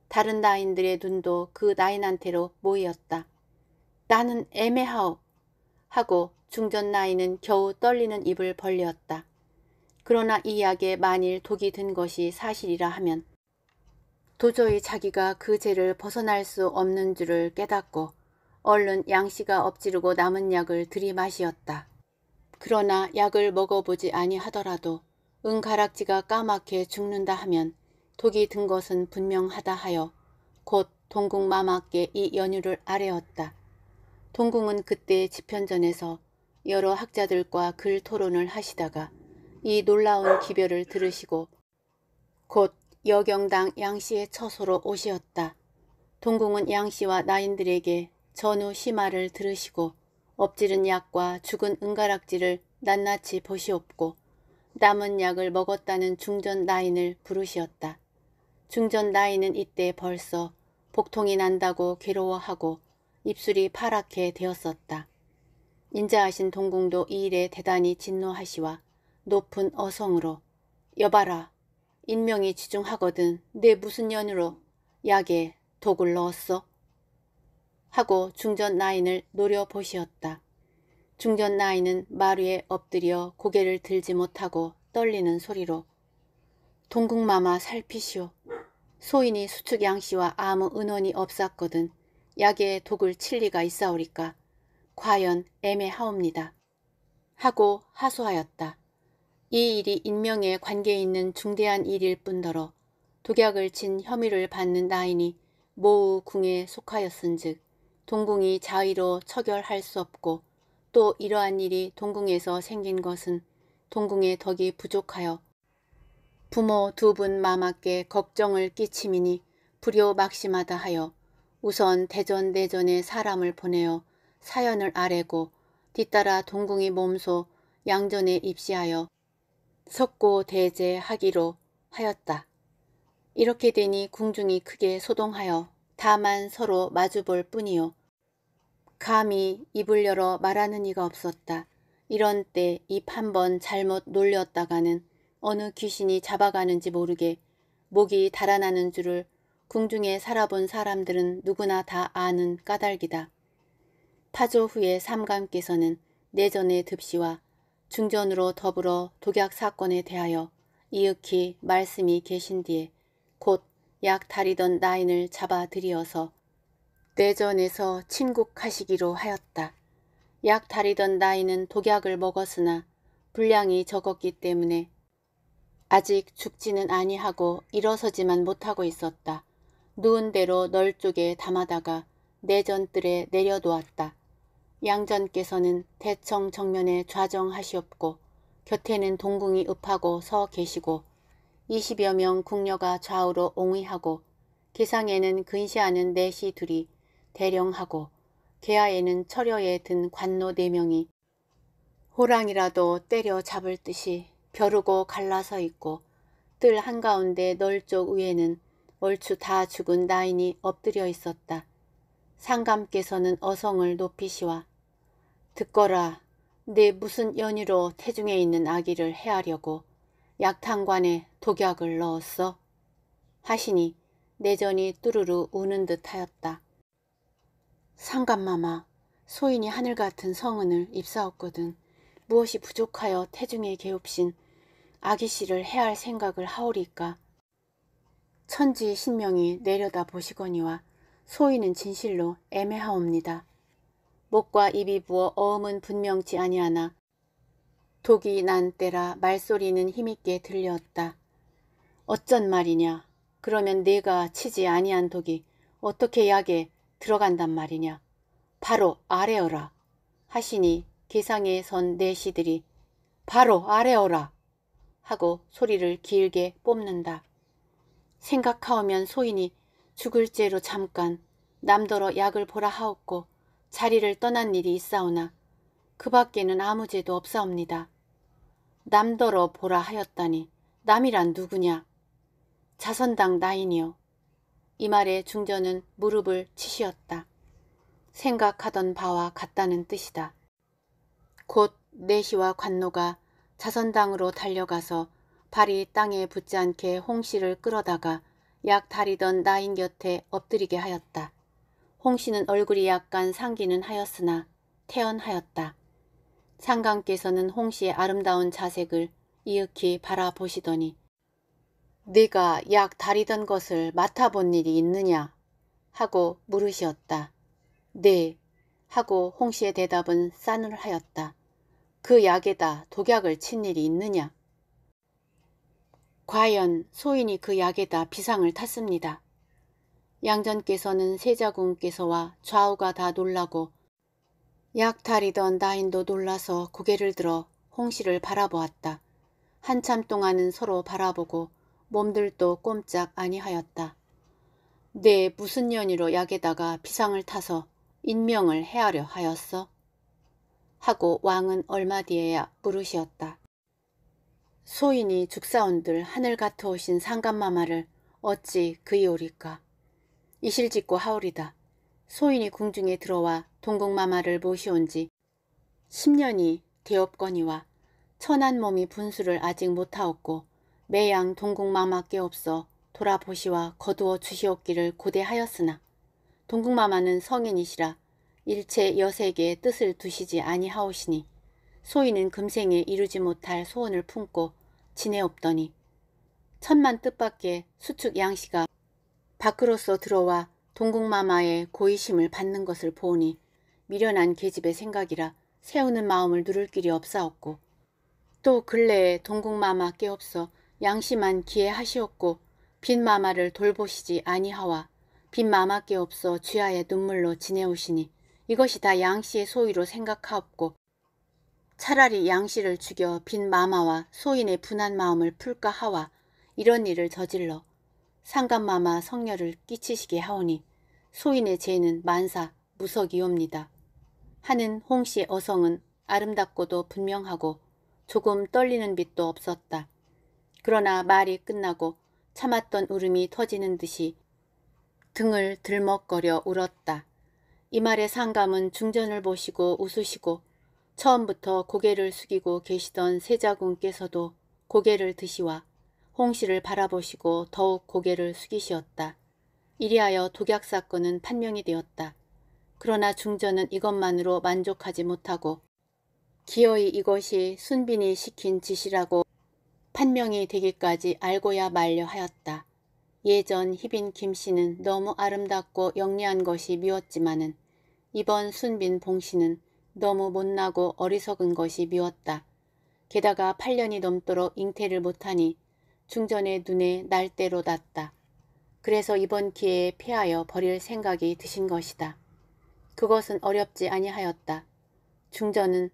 다른 나인들의 눈도 그 나인한테로 모이었다. 나는 애매하오. 하고 중전 나인은 겨우 떨리는 입을 벌렸다. 그러나 이 약에 만일 독이 든 것이 사실이라 하면 도저히 자기가 그 죄를 벗어날 수 없는 줄을 깨닫고 얼른 양씨가 엎지르고 남은 약을 들이마시었다. 그러나 약을 먹어보지 아니하더라도 은가락지가 까맣게 죽는다 하면 독이 든 것은 분명하다 하여 곧 동궁 마마께 이 연유를 아뢰었다. 동궁은 그때 집현전에서 여러 학자들과 글 토론을 하시다가 이 놀라운 기별을 들으시고 곧 여경당 양씨의 처소로 오시었다. 동궁은 양씨와 나인들에게 전후 시마를 들으시고 엎질은 약과 죽은 은가락지를 낱낱이 보시옵고 남은 약을 먹었다는 중전 나인을 부르시었다. 중전 나인은 이때 벌써 복통이 난다고 괴로워하고 입술이 파랗게 되었었다. 인자하신 동궁도 이 일에 대단히 진노하시와 높은 어성으로 여봐라 인명이 지중하거든 내 무슨 연으로 약에 독을 넣었어? 하고 중전 나인을 노려보시었다. 중전 나인은 마루에 엎드려 고개를 들지 못하고 떨리는 소리로 동국마마 살피시오. 소인이 수축 양씨와 아무 은원이 없었거든 약에 독을 칠 리가 있사오리까 과연 애매하옵니다. 하고 하소하였다. 이 일이 인명에 관계 있는 중대한 일일 뿐더러 독약을 친 혐의를 받는 나인이 모우 궁에 속하였은즉 동궁이 자의로 처결할 수 없고 또 이러한 일이 동궁에서 생긴 것은 동궁의 덕이 부족하여 부모 두 분 마마께 걱정을 끼치미니 불효 막심하다 하여 우선 대전 내전에 사람을 보내어 사연을 아래고 뒤따라 동궁이 몸소 양전에 입시하여 석고 대제하기로 하였다. 이렇게 되니 궁중이 크게 소동하여 다만 서로 마주볼 뿐이요 감히 입을 열어 말하는 이가 없었다. 이런 때 입 한 번 잘못 놀렸다가는 어느 귀신이 잡아가는지 모르게 목이 달아나는 줄을 궁중에 살아본 사람들은 누구나 다 아는 까닭이다. 파조 후에 삼감께서는 내전의 듭시와 중전으로 더불어 독약 사건에 대하여 이윽히 말씀이 계신 뒤에 곧약 다리던 나인을 잡아들이어서 내전에서 침국하시기로 하였다. 약 다리던 나이는 독약을 먹었으나 분량이 적었기 때문에 아직 죽지는 아니하고 일어서지만 못하고 있었다. 누운 대로 널 쪽에 담아다가 내전뜰에 내려놓았다. 양전께서는 대청 정면에 좌정하시옵고 곁에는 동궁이 읍하고 서 계시고 20여 명 궁녀가 좌우로 옹의하고 기상에는 근시하는 내시 둘이 대령하고 계하에는 철여에 든 관노 네 명이 호랑이라도 때려 잡을 듯이 벼르고 갈라서 있고 뜰 한가운데 널 쪽 위에는 얼추 다 죽은 나인이 엎드려 있었다. 상감께서는 어성을 높이시와 듣거라 내 무슨 연유로 태중에 있는 아기를 해하려고 약탕관에 독약을 넣었어 하시니 내전이 뚜루루 우는 듯하였다. 상감마마 소인이 하늘 같은 성은을 입사었거든 무엇이 부족하여 태중에 개옵신 아기씨를 해할 생각을 하오리까 천지의 신명이 내려다 보시거니와 소인은 진실로 애매하옵니다. 목과 입이 부어 어음은 분명치 아니하나 독이 난 때라 말소리는 힘있게 들렸다. 어쩐 말이냐 그러면 네가 치지 아니한 독이 어떻게 약에 들어간단 말이냐. 바로 아래어라 하시니 계상에 선 내시들이 바로 아래어라 하고 소리를 길게 뽑는다 생각하오면 소인이 죽을 죄로 잠깐 남더러 약을 보라 하옵고 자리를 떠난 일이 있사오나 그 밖에는 아무 죄도 없사옵니다. 남더러 보라 하였다니 남이란 누구냐? 자선당 나인이요. 이 말에 중전은 무릎을 치시었다. 생각하던 바와 같다는 뜻이다. 곧 내시와 관노가 자선당으로 달려가서 발이 땅에 붙지 않게 홍씨를 끌어다가 약 다리던 나인 곁에 엎드리게 하였다. 홍씨는 얼굴이 약간 상기는 하였으나 태연하였다. 상강께서는 홍씨의 아름다운 자색을 이윽히 바라보시더니 네가 약 다리던 것을 맡아본 일이 있느냐? 하고 물으시었다. 네. 하고 홍씨의 대답은 싸늘하였다. 그 약에다 독약을 친 일이 있느냐? 과연 소인이 그 약에다 비상을 탔습니다. 양전께서는 세자궁께서와 좌우가 다 놀라고 약탈이던 나인도 놀라서 고개를 들어 홍씨를 바라보았다. 한참 동안은 서로 바라보고 몸들도 꼼짝 아니하였다. 네 무슨 연이로 약에다가 피상을 타서 인명을 해하려 하였어? 하고 왕은 얼마 뒤에야 물으시었다. 소인이 죽사온들 하늘 같아오신 상감마마를 어찌 그이오리까. 이실짓고 하오리다. 소인이 궁중에 들어와 동궁마마를 모시온지 10년이 되었거니와 천한 몸이 분수를 아직 못하옵고 매양 동궁마마께 없어 돌아보시와 거두어 주시옵기를 고대하였으나 동궁마마는 성인이시라 일체 여세계 뜻을 두시지 아니하오시니 소인은 금생에 이루지 못할 소원을 품고 지내옵더니 천만 뜻밖에 수축 양씨가 밖으로서 들어와 동궁마마의 고의심을 받는 것을 보니 미련한 계집의 생각이라 세우는 마음을 누를 길이 없사옵고 또 근래에 동궁마마 깨없어 양심한 기회하시옵고 빈마마를 돌보시지 아니하와 빈마마께 없어 쥐하의 눈물로 지내오시니 이것이 다 양씨의 소위로 생각하옵고 차라리 양씨를 죽여 빈마마와 소인의 분한 마음을 풀까 하와 이런 일을 저질러 상감마마 성녀를 끼치시게 하오니 소인의 죄는 만사 무석이옵니다. 하는 홍씨의 어성은 아름답고도 분명하고 조금 떨리는 빛도 없었다. 그러나 말이 끝나고 참았던 울음이 터지는 듯이 등을 들먹거려 울었다. 이 말에 상감은 중전을 보시고 웃으시고 처음부터 고개를 숙이고 계시던 세자군께서도 고개를 드시와 홍씨를 바라보시고 더욱 고개를 숙이시었다. 이리하여 독약 사건은 판명이 되었다. 그러나 중전은 이것만으로 만족하지 못하고 기어이 이것이 순빈이 시킨 짓이라고 판명이 되기까지 알고야 말려 하였다. 예전 희빈 김씨는 너무 아름답고 영리한 것이 미웠지만은 이번 순빈 봉씨는 너무 못나고 어리석은 것이 미웠다. 게다가 8년이 넘도록 잉태를 못하니 중전의 눈에 날대로 났다. 그래서 이번 기회에 패하여 버릴 생각이 드신 것이다. 그것은 어렵지 아니하였다. 중전은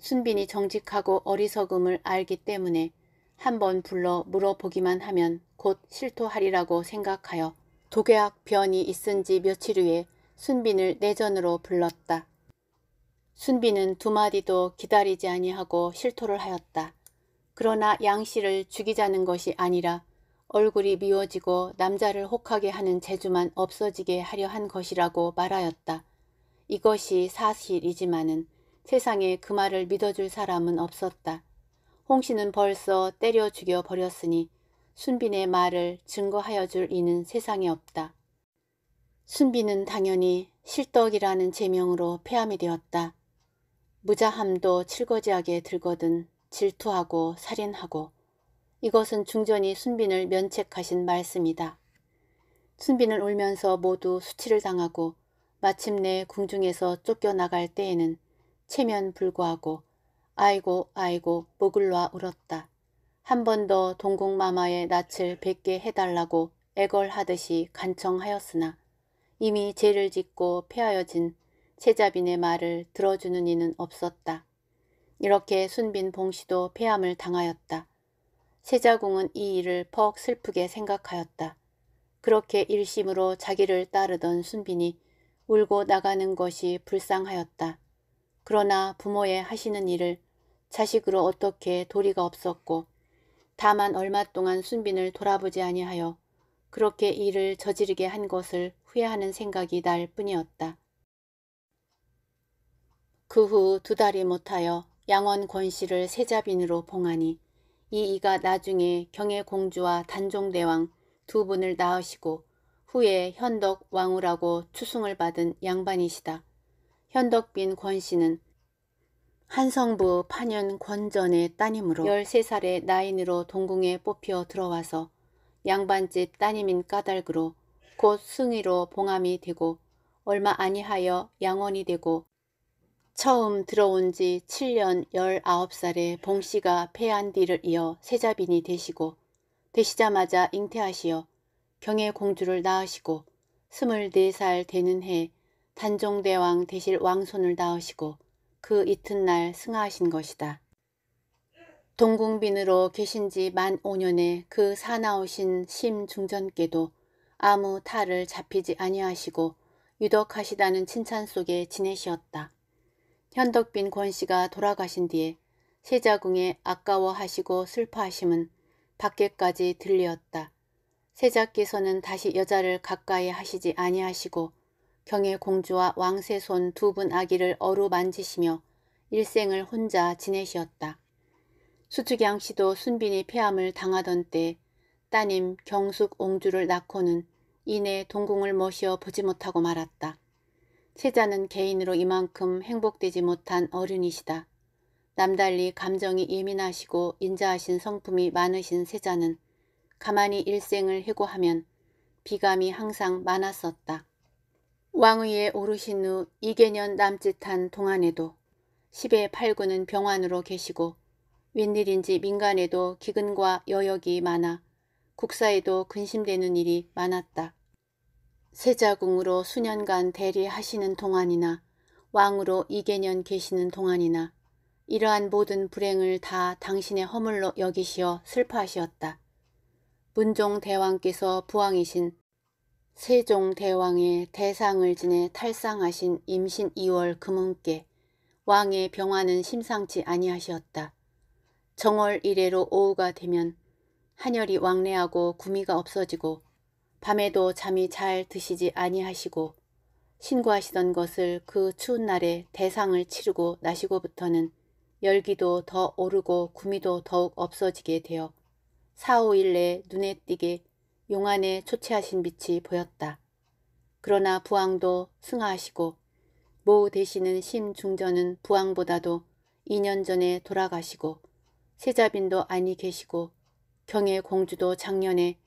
순빈이 정직하고 어리석음을 알기 때문에 한번 불러 물어보기만 하면 곧 실토하리라고 생각하여 독약 변이 있은 지 며칠 후에 순빈을 내전으로 불렀다. 순빈은 두 마디도 기다리지 아니하고 실토를 하였다. 그러나 양씨를 죽이자는 것이 아니라 얼굴이 미워지고 남자를 혹하게 하는 재주만 없어지게 하려 한 것이라고 말하였다. 이것이 사실이지만은 세상에 그 말을 믿어줄 사람은 없었다. 홍 씨는 벌써 때려 죽여 버렸으니 순빈의 말을 증거하여 줄 이는 세상에 없다. 순빈은 당연히 실덕이라는 제명으로 폐함이 되었다. 무자함도 칠거지하게 들거든 질투하고 살인하고 이것은 중전이 순빈을 면책하신 말씀이다. 순빈은 울면서 모두 수치를 당하고 마침내 궁중에서 쫓겨나갈 때에는 체면 불구하고 아이고 아이고 목을놔 울었다. 한 번 더 동궁마마의 낯을 뵙게 해달라고 애걸하듯이 간청하였으나 이미 죄를 짓고 패하여진 체자빈의 말을 들어주는 이는 없었다. 이렇게 순빈 봉씨도 폐함을 당하였다. 세자궁은 이 일을 퍽 슬프게 생각하였다. 그렇게 일심으로 자기를 따르던 순빈이 울고 나가는 것이 불쌍하였다. 그러나 부모의 하시는 일을 자식으로 어떻게 도리가 없었고 다만 얼마 동안 순빈을 돌아보지 아니하여 그렇게 일을 저지르게 한 것을 후회하는 생각이 날 뿐이었다. 그 후 두 달이 못하여 양원 권씨를 세자빈으로 봉하니 이 이가 나중에 경혜 공주와 단종대왕 두 분을 낳으시고 후에 현덕 왕후라고 추승을 받은 양반이시다. 현덕빈 권씨는 한성부 판현 권전의 따님으로 13살의 나인으로 동궁에 뽑혀 들어와서 양반집 따님인 까닭으로 곧 승의로 봉함이 되고 얼마 아니하여 양원이 되고 처음 들어온 지 7년 19살에 봉씨가 폐한 뒤를 이어 세자빈이 되시고 되시자마자 잉태하시어 경혜 공주를 낳으시고 24살 되는 해 단종대왕 되실 왕손을 낳으시고 그 이튿날 승하하신 것이다. 동궁빈으로 계신 지 만 5년에 그 사나우신 심중전께도 아무 탈을 잡히지 아니하시고 유덕하시다는 칭찬 속에 지내시었다. 현덕빈 권씨가 돌아가신 뒤에 세자궁에 아까워하시고 슬퍼하심은 밖에까지 들리었다. 세자께서는 다시 여자를 가까이 하시지 아니하시고 경의 공주와 왕세 손두 분 아기를 어루만지시며 일생을 혼자 지내시었다. 수축양 씨도 순빈이 폐암을 당하던 때 따님 경숙 옹주를 낳고는 이내 동궁을 모시어 보지 못하고 말았다. 세자는 개인으로 이만큼 행복되지 못한 어른이시다. 남달리 감정이 예민하시고 인자하신 성품이 많으신 세자는 가만히 일생을 해고하면 비감이 항상 많았었다. 왕위에 오르신 후 2개년 남짓한 동안에도 10의 8구는 병환으로 계시고 웬일인지 민간에도 기근과 여역이 많아 국사에도 근심되는 일이 많았다. 세자궁으로 수년간 대리하시는 동안이나 왕으로 2개년 계시는 동안이나 이러한 모든 불행을 다 당신의 허물로 여기시어 슬퍼하시었다. 문종 대왕께서 부왕이신 세종대왕의 대상을 지내 탈상하신 임신 2월 금음께 왕의 병화는 심상치 아니하시었다. 정월 이회로 오후가 되면 한혈이 왕래하고 구미가 없어지고 밤에도 잠이 잘 드시지 아니하시고 신고하시던 것을 그 추운 날에 대상을 치르고 나시고부터는 열기도 더 오르고 구미도 더욱 없어지게 되어 4, 5일 내에 눈에 띄게 용안에 초췌하신 빛이 보였다. 그러나 부왕도 승하하시고 모 대신은 심중전은 부왕보다도 2년 전에 돌아가시고 세자빈도 안이 계시고 경의 공주도 작년에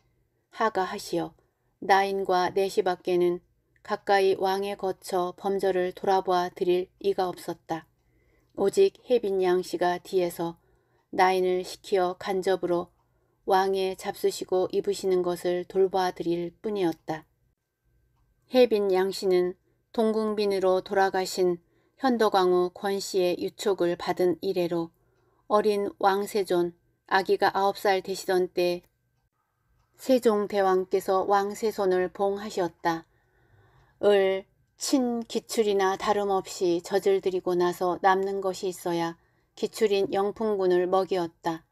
하가하시어 나인과 내시 밖에는 가까이 왕에 거쳐 범절을 돌아보아 드릴 이가 없었다. 오직 혜빈 양씨가 뒤에서 나인을 시키어 간접으로 왕에 잡수시고 입으시는 것을 돌봐 드릴 뿐이었다. 해빈 양씨는 동궁빈으로 돌아가신 현덕왕후 권씨의 유촉을 받은 이래로 어린 왕세존 아기가 아홉 살 되시던 때 세종대왕께서 왕세손을 봉하셨다. 을, 친 기출이나 다름없이 젖을 들이고 나서 남는 것이 있어야 기출인 영풍군을 먹이었다.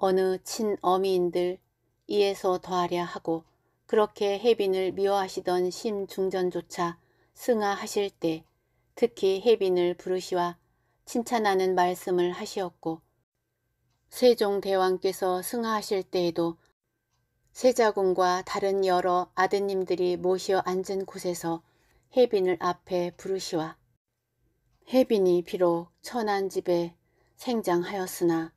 어느 친어미인들 이에서 더하랴 하고 그렇게 혜빈을 미워하시던 심중전조차 승하하실 때 특히 혜빈을 부르시와 칭찬하는 말씀을 하시었고 세종대왕께서 승하하실 때에도 세자궁과 다른 여러 아드님들이 모시어 앉은 곳에서 혜빈을 앞에 부르시와 혜빈이 비록 천한 집에 생장하였으나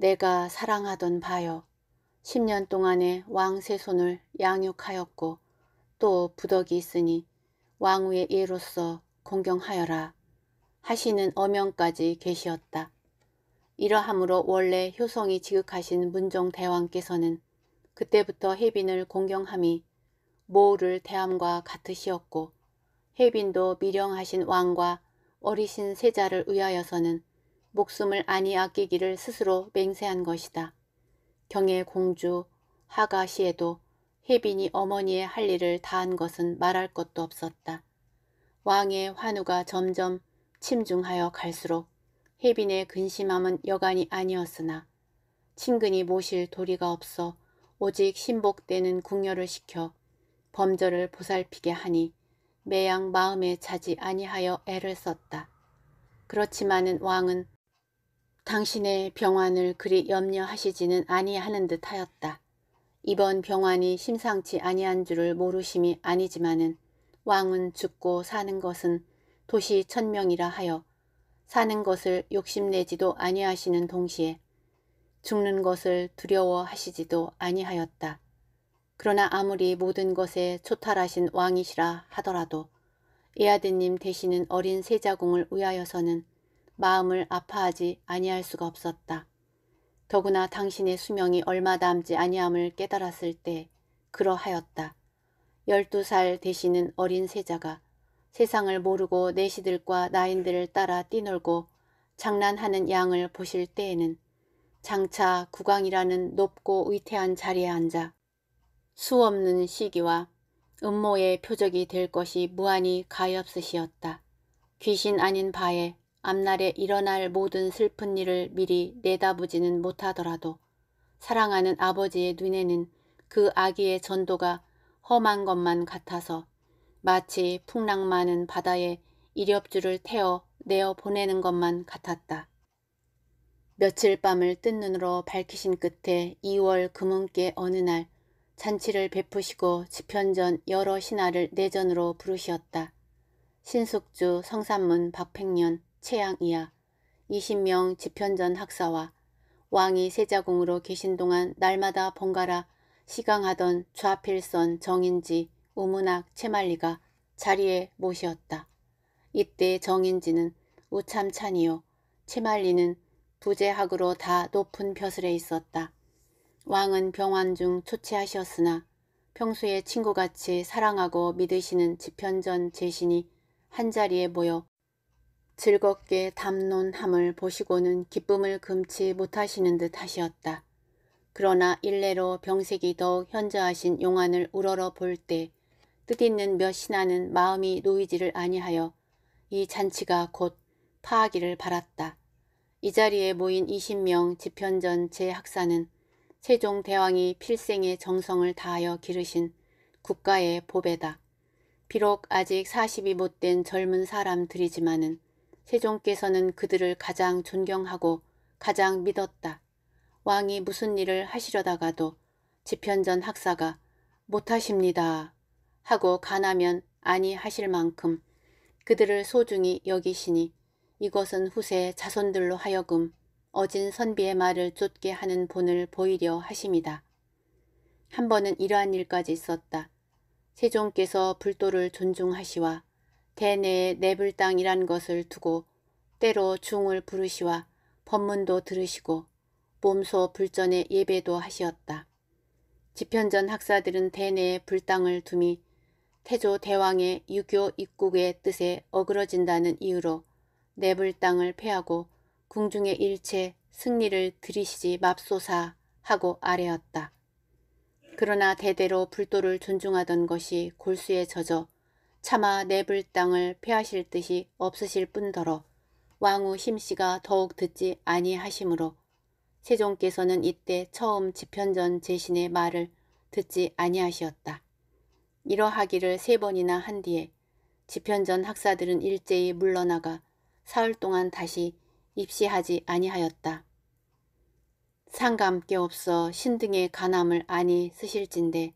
내가 사랑하던 바여 10년 동안에 왕세손을 양육하였고 또 부덕이 있으니 왕후의 예로서 공경하여라 하시는 어명까지 계시었다. 이러함으로 원래 효성이 지극하신 문종대왕께서는 그때부터 혜빈을 공경함이 모우를 대함과 같으시었고 혜빈도 미령하신 왕과 어리신 세자를 위하여서는 목숨을 아니 아끼기를 스스로 맹세한 것이다. 경의 공주 하가시에도 혜빈이 어머니의 할 일을 다한 것은 말할 것도 없었다. 왕의 환우가 점점 침중하여 갈수록 혜빈의 근심함은 여간이 아니었으나 친근히 모실 도리가 없어 오직 신복되는 궁녀를 시켜 범절을 보살피게 하니 매양 마음에 차지 아니하여 애를 썼다. 그렇지만은 왕은 당신의 병환을 그리 염려하시지는 아니하는 듯 하였다. 이번 병환이 심상치 아니한 줄을 모르심이 아니지만은 왕은 죽고 사는 것은 도시 천명이라 하여 사는 것을 욕심내지도 아니하시는 동시에 죽는 것을 두려워하시지도 아니하였다. 그러나 아무리 모든 것에 초탈하신 왕이시라 하더라도 이아드님 대신은 어린 세자궁을 위하여서는 마음을 아파하지 아니할 수가 없었다. 더구나 당신의 수명이 얼마 남지 아니함을 깨달았을 때 그러하였다. 열두 살 되시는 어린 세자가 세상을 모르고 내시들과 나인들을 따라 뛰놀고 장난하는 양을 보실 때에는 장차 국왕이라는 높고 위태한 자리에 앉아 수없는 시기와 음모의 표적이 될 것이 무한히 가엾으시었다. 귀신 아닌 바에 앞날에 일어날 모든 슬픈 일을 미리 내다보지는 못하더라도 사랑하는 아버지의 눈에는 그 아기의 전도가 험한 것만 같아서 마치 풍랑 많은 바다에 이렵줄을 태어 내어 보내는 것만 같았다. 며칠 밤을 뜬 눈으로 밝히신 끝에 2월 금은께 어느 날 잔치를 베푸시고 집현전 여러 신하를 내전으로 부르시었다. 신숙주 성산문 박팽년 최양이야. 20명 집현전 학사와 왕이 세자궁으로 계신 동안 날마다 번갈아 시강하던 좌필선 정인지, 우문학 채말리가 자리에 모시었다. 이때 정인지는 우참찬이요. 채말리는 부재학으로 다 높은 벼슬에 있었다. 왕은 병환 중 초췌하셨으나 평소에 친구같이 사랑하고 믿으시는 집현전 제신이 한자리에 모여 즐겁게 담론함을 보시고는 기쁨을 금치 못하시는 듯 하시었다. 그러나 일례로 병색이 더욱 현저하신 용안을 우러러 볼 때 뜻있는 몇 신하는 마음이 놓이지를 아니하여 이 잔치가 곧 파하기를 바랐다. 이 자리에 모인 20명 집현전 제학사는 세종 대왕이 필생의 정성을 다하여 기르신 국가의 보배다. 비록 아직 40이 못된 젊은 사람들이지만은 세종께서는 그들을 가장 존경하고 가장 믿었다. 왕이 무슨 일을 하시려다가도 지편전 학사가 못하십니다 하고 가나면 아니 하실 만큼 그들을 소중히 여기시니 이것은 후세 자손들로 하여금 어진 선비의 말을 쫓게 하는 본을 보이려 하십니다한 번은 이러한 일까지 있었다. 세종께서 불도를 존중하시와 대내에 내불당이란 것을 두고 때로 중을 부르시와 법문도 들으시고 몸소 불전에 예배도 하시었다. 집현전 학사들은 대내에 불당을 둠이 태조 대왕의 유교 입국의 뜻에 어그러진다는 이유로 내불당을 패하고 궁중의 일체 승리를 들이시지 맙소사 하고 아뢰었다. 그러나 대대로 불도를 존중하던 것이 골수에 젖어 차마 내불 땅을 폐하실 뜻이 없으실 뿐더러 왕후 심씨가 더욱 듣지 아니하심으로 세종께서는 이때 처음 집현전 제신의 말을 듣지 아니하시었다. 이러하기를 세 번이나 한 뒤에 집현전 학사들은 일제히 물러나가 사흘 동안 다시 입시하지 아니하였다. 상감께 없어 신등의 간함을 아니 쓰실진데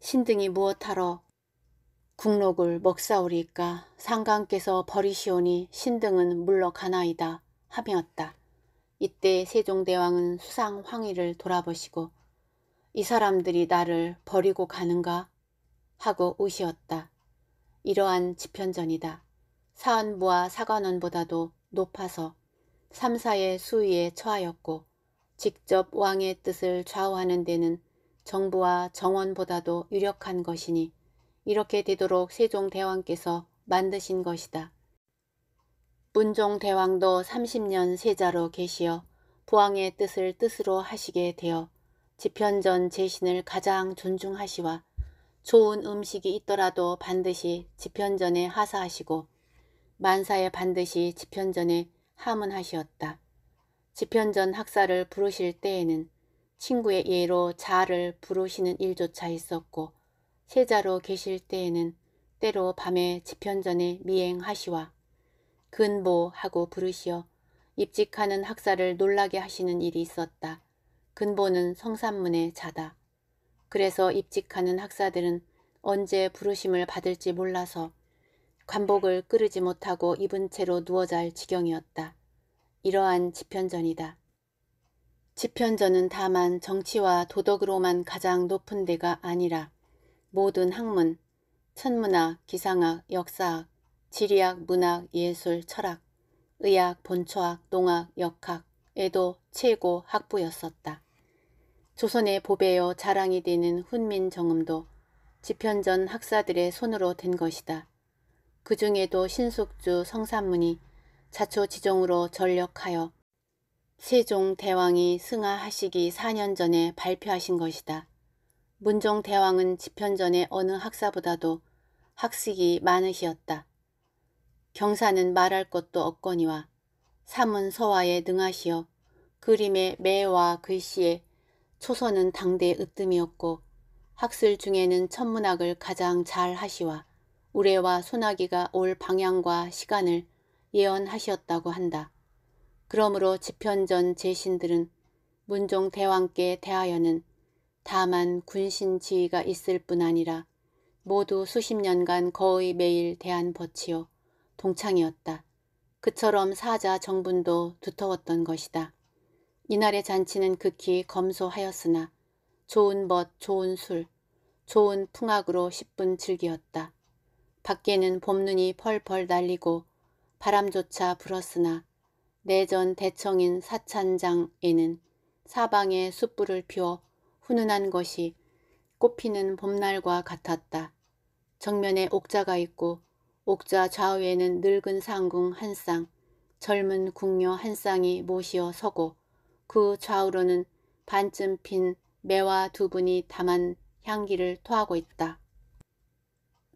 신등이 무엇하러 국록을 먹사오리까 상강께서 버리시오니 신등은 물러가나이다 하며었다 이때 세종대왕은 수상 황희를 돌아보시고 이 사람들이 나를 버리고 가는가 하고 우시었다. 이러한 집현전이다 사헌부와 사관원보다도 높아서 삼사의 수위에 처하였고 직접 왕의 뜻을 좌우하는 데는 정부와 정원보다도 유력한 것이니 이렇게 되도록 세종대왕께서 만드신 것이다. 문종대왕도 30년 세자로 계시어 부왕의 뜻을 뜻으로 하시게 되어 집현전 제신을 가장 존중하시와 좋은 음식이 있더라도 반드시 집현전에 하사하시고 만사에 반드시 집현전에 하문하시었다. 집현전 학사를 부르실 때에는 친구의 예로 자를 부르시는 일조차 있었고 세자로 계실 때에는 때로 밤에 집현전에 미행하시와 근보하고 부르시어 입직하는 학사를 놀라게 하시는 일이 있었다. 근보는 성산문에 자다. 그래서 입직하는 학사들은 언제 부르심을 받을지 몰라서 관복을 끄르지 못하고 입은 채로 누워 잘 지경이었다. 이러한 집현전이다. 집현전은 다만 정치와 도덕으로만 가장 높은 데가 아니라 모든 학문, 천문학, 기상학, 역사학, 지리학, 문학, 예술, 철학, 의학, 본초학, 농학, 역학에도 최고 학부였었다. 조선의 보배여 자랑이 되는 훈민정음도 집현전 학사들의 손으로 된 것이다. 그 중에도 신숙주 성산문이 자초지종으로 전력하여 세종 대왕이 승하하시기 4년 전에 발표하신 것이다. 문종 대왕은 집현전의 어느 학사보다도 학식이 많으시었다. 경사는 말할 것도 없거니와 사문 서화에 능하시어 그림의 매와 글씨에 초서는 당대의 으뜸이었고 학술 중에는 천문학을 가장 잘 하시와 우레와 소나기가 올 방향과 시간을 예언하셨다고 한다. 그러므로 집현전 제신들은 문종 대왕께 대하여는 다만 군신 지위가 있을 뿐 아니라 모두 수십 년간 거의 매일 대한버치요 동창이었다. 그처럼 사자 정분도 두터웠던 것이다. 이날의 잔치는 극히 검소하였으나 좋은 멋, 좋은 술, 좋은 풍악으로 십분 즐기었다. 밖에는 봄눈이 펄펄 날리고 바람조차 불었으나 내전 대청인 사찬장에는 사방에 숯불을 피워 훈훈한 것이 꽃피는 봄날과 같았다. 정면에 옥자가 있고 옥자 좌우에는 늙은 상궁 한 쌍, 젊은 궁녀 한 쌍이 모시어 서고 그 좌우로는 반쯤 핀 매화 두 분이 담한 향기를 토하고 있다.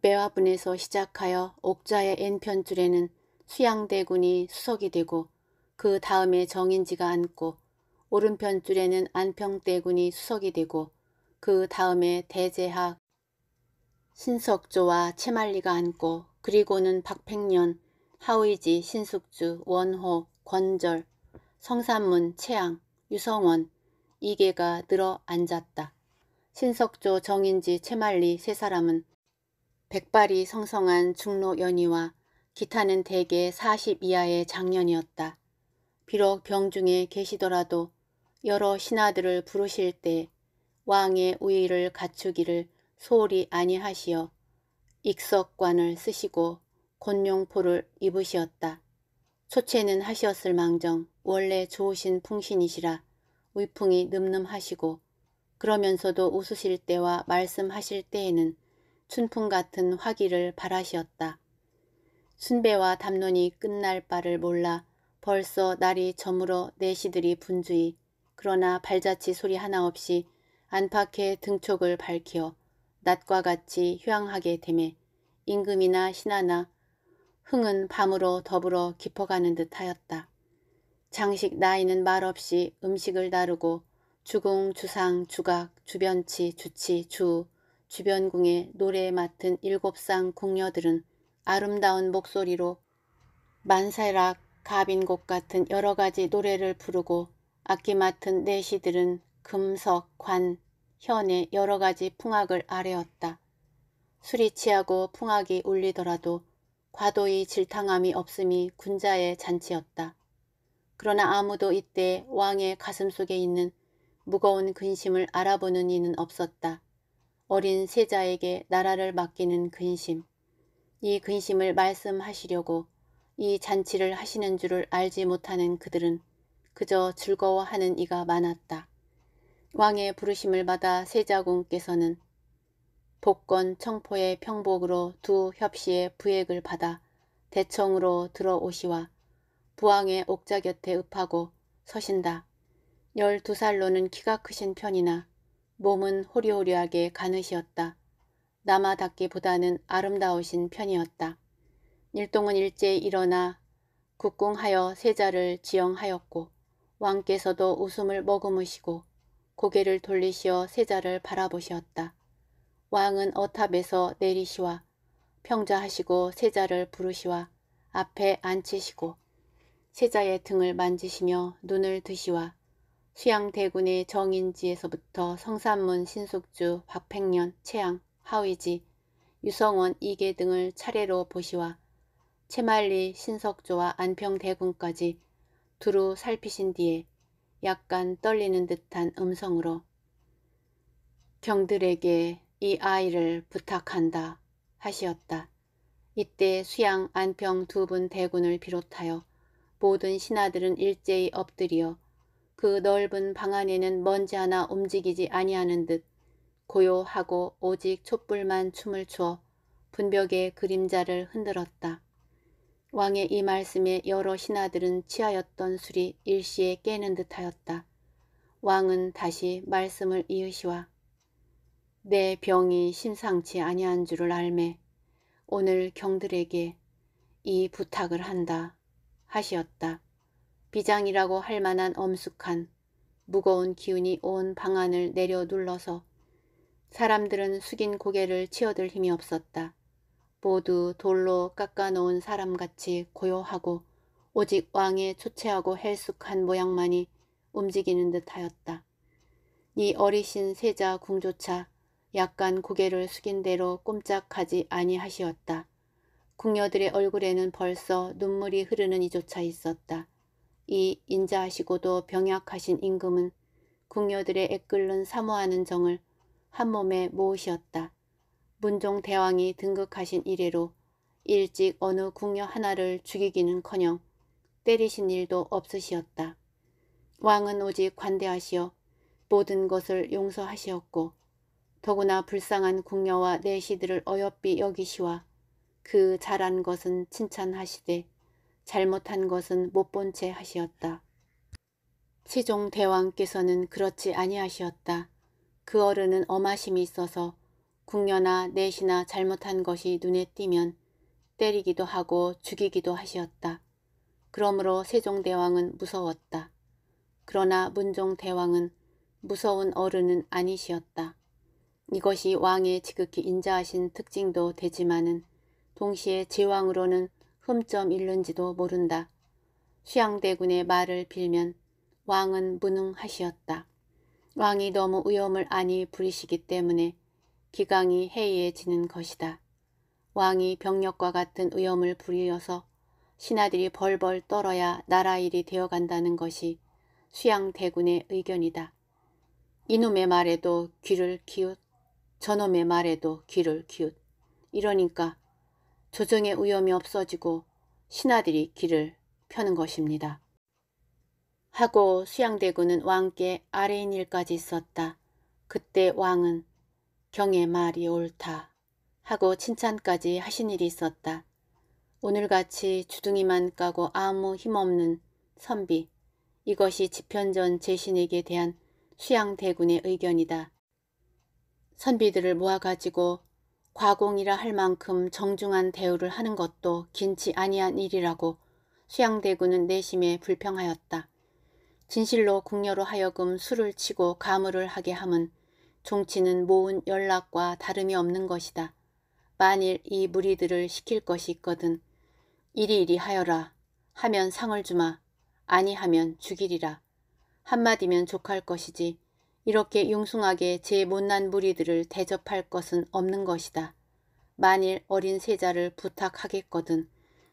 매화분에서 시작하여 옥자의 N편줄에는 수양대군이 수석이 되고 그 다음에 정인지가 앉고 오른편 줄에는 안평대군이 수석이 되고 그 다음에 대제학 신석조와 채말리가 앉고 그리고는 박팽년, 하의지, 신숙주, 원호, 권절, 성산문, 채양, 유성원 이계가 늘어 앉았다. 신석조, 정인지, 채말리 세 사람은 백발이 성성한 중로 연이와 기타는 대개 40 이하의 장년이었다. 비록 병중에 계시더라도 여러 신하들을 부르실 때 왕의 우위를 갖추기를 소홀히 아니하시어 익석관을 쓰시고 곤룡포를 입으시었다. 초체는 하셨을 망정 원래 좋으신 풍신이시라 위풍이 늠름하시고 그러면서도 웃으실 때와 말씀하실 때에는 춘풍 같은 화기를 바라시었다. 순배와 담론이 끝날 바를 몰라 벌써 날이 저물어 내시들이 분주히 그러나 발자취 소리 하나 없이 안팎의 등촉을 밝혀 낮과 같이 휴양하게 되매 임금이나 신하나 흥은 밤으로 더불어 깊어가는 듯하였다. 장식 나이는 말없이 음식을 다루고 주공, 주상, 주각, 주변치, 주치, 주, 주변궁의 노래에 맡은 일곱상 궁녀들은 아름다운 목소리로 만세락, 가빈곡 같은 여러가지 노래를 부르고 악기 맡은 내시들은 금석, 관, 현의 여러 가지 풍악을 아뢰었다. 술이 취하고 풍악이 울리더라도 과도히 질탕함이 없음이 군자의 잔치였다. 그러나 아무도 이때 왕의 가슴 속에 있는 무거운 근심을 알아보는 이는 없었다. 어린 세자에게 나라를 맡기는 근심. 이 근심을 말씀하시려고 이 잔치를 하시는 줄을 알지 못하는 그들은 그저 즐거워하는 이가 많았다. 왕의 부르심을 받아 세자공께서는 복권 청포의 평복으로 두 협시의 부액을 받아 대청으로 들어오시와 부왕의 옥자 곁에 읍하고 서신다. 열두 살로는 키가 크신 편이나 몸은 호리호리하게 가느시었다. 남아답기보다는 아름다우신 편이었다. 일동은 일제히 일어나 국궁하여 세자를 지형하였고 왕께서도 웃음을 머금으시고 고개를 돌리시어 세자를 바라보시었다. 왕은 어탑에서 내리시와 평자하시고 세자를 부르시와 앞에 앉히시고 세자의 등을 만지시며 눈을 드시와 수양대군의 정인지에서부터 성산문 신숙주 박팽년 채양 하위지 유성원 이계 등을 차례로 보시와 채말리 신석조와 안평대군까지 두루 살피신 뒤에 약간 떨리는 듯한 음성으로 경들에게 이 아이를 부탁한다 하시었다. 이때 수양 안평 두 분 대군을 비롯하여 모든 신하들은 일제히 엎드리어 그 넓은 방 안에는 먼지 하나 움직이지 아니하는 듯 고요하고 오직 촛불만 춤을 추어 분벽의 그림자를 흔들었다. 왕의 이 말씀에 여러 신하들은 취하였던 술이 일시에 깨는 듯하였다. 왕은 다시 말씀을 이으시와 내 병이 신상치 아니한 줄을 알매 오늘 경들에게 이 부탁을 한다 하시었다. 비장이라고 할 만한 엄숙한 무거운 기운이 온 방안을 내려 눌러서 사람들은 숙인 고개를 치어들 힘이 없었다. 모두 돌로 깎아놓은 사람같이 고요하고 오직 왕의 초췌하고 헬쑥한 모양만이 움직이는 듯하였다. 이 어리신 세자 궁조차 약간 고개를 숙인 대로 꼼짝하지 아니하시었다. 궁녀들의 얼굴에는 벌써 눈물이 흐르는 이조차 있었다. 이 인자하시고도 병약하신 임금은 궁녀들의 애끓는 사모하는 정을 한몸에 모으시었다. 문종 대왕이 등극하신 이래로 일찍 어느 궁녀 하나를 죽이기는커녕 때리신 일도 없으시었다. 왕은 오직 관대하시어 모든 것을 용서하시었고 더구나 불쌍한 궁녀와 내시들을 어여삐 여기시와 그 잘한 것은 칭찬하시되 잘못한 것은 못 본 채 하시었다. 시종 대왕께서는 그렇지 아니하시었다. 그 어른은 엄하심이 있어서 궁녀나 넷이나 잘못한 것이 눈에 띄면 때리기도 하고 죽이기도 하시었다. 그러므로 세종대왕은 무서웠다. 그러나 문종대왕은 무서운 어른은 아니시었다. 이것이 왕의 지극히 인자하신 특징도 되지만은 동시에 제왕으로는 흠점 잃는지도 모른다. 수양대군의 말을 빌면 왕은 무능하시었다. 왕이 너무 위험을 아니 부리시기 때문에 기강이 해이해지는 것이다. 왕이 병력과 같은 위험을 부리어서 신하들이 벌벌 떨어야 나라 일이 되어간다는 것이 수양 대군의 의견이다. 이놈의 말에도 귀를 기웃, 저놈의 말에도 귀를 기웃. 이러니까 조정의 위험이 없어지고 신하들이 귀를 펴는 것입니다. 하고 수양대군은 왕께 아래인 일까지 썼다 그때 왕은 경의 말이 옳다 하고 칭찬까지 하신 일이 있었다. 오늘같이 주둥이만 까고 아무 힘없는 선비 이것이 집현전 제신에게 대한 수양대군의 의견이다. 선비들을 모아가지고 과공이라 할 만큼 정중한 대우를 하는 것도 긴치 아니한 일이라고 수양대군은 내심에 불평하였다. 진실로 궁녀로 하여금 술을 치고 가물을 하게 함은 종치는 모은 연락과 다름이 없는 것이다. 만일 이 무리들을 시킬 것이 있거든 이리이리 하여라. 하면 상을 주마. 아니하면 죽이리라. 한마디면 족할 것이지 이렇게 융숭하게 제 못난 무리들을 대접할 것은 없는 것이다. 만일 어린 세자를 부탁하겠거든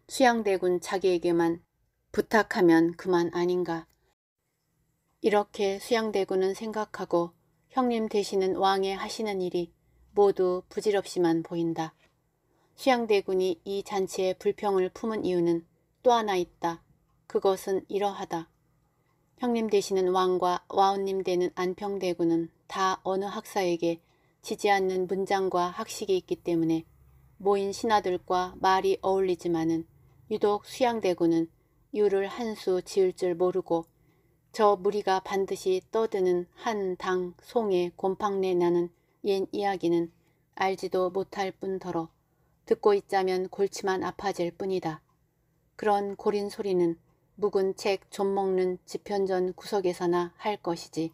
수양대군 자기에게만 부탁하면 그만 아닌가. 이렇게 수양대군은 생각하고 형님 되시는 왕의 하시는 일이 모두 부질없이만 보인다. 수양대군이 이 잔치에 불평을 품은 이유는 또 하나 있다. 그것은 이러하다. 형님 되시는 왕과 와운님 되는 안평대군은 다 어느 학사에게 지지 않는 문장과 학식이 있기 때문에 모인 신하들과 말이 어울리지만은 유독 수양대군은 유를 한 수 지을 줄 모르고 저 무리가 반드시 떠드는 한 당 송의 곰팡내 나는 옛 이야기는 알지도 못할 뿐더러 듣고 있자면 골치만 아파질 뿐이다. 그런 고린 소리는 묵은 책 좀먹는 집현전 구석에서나 할 것이지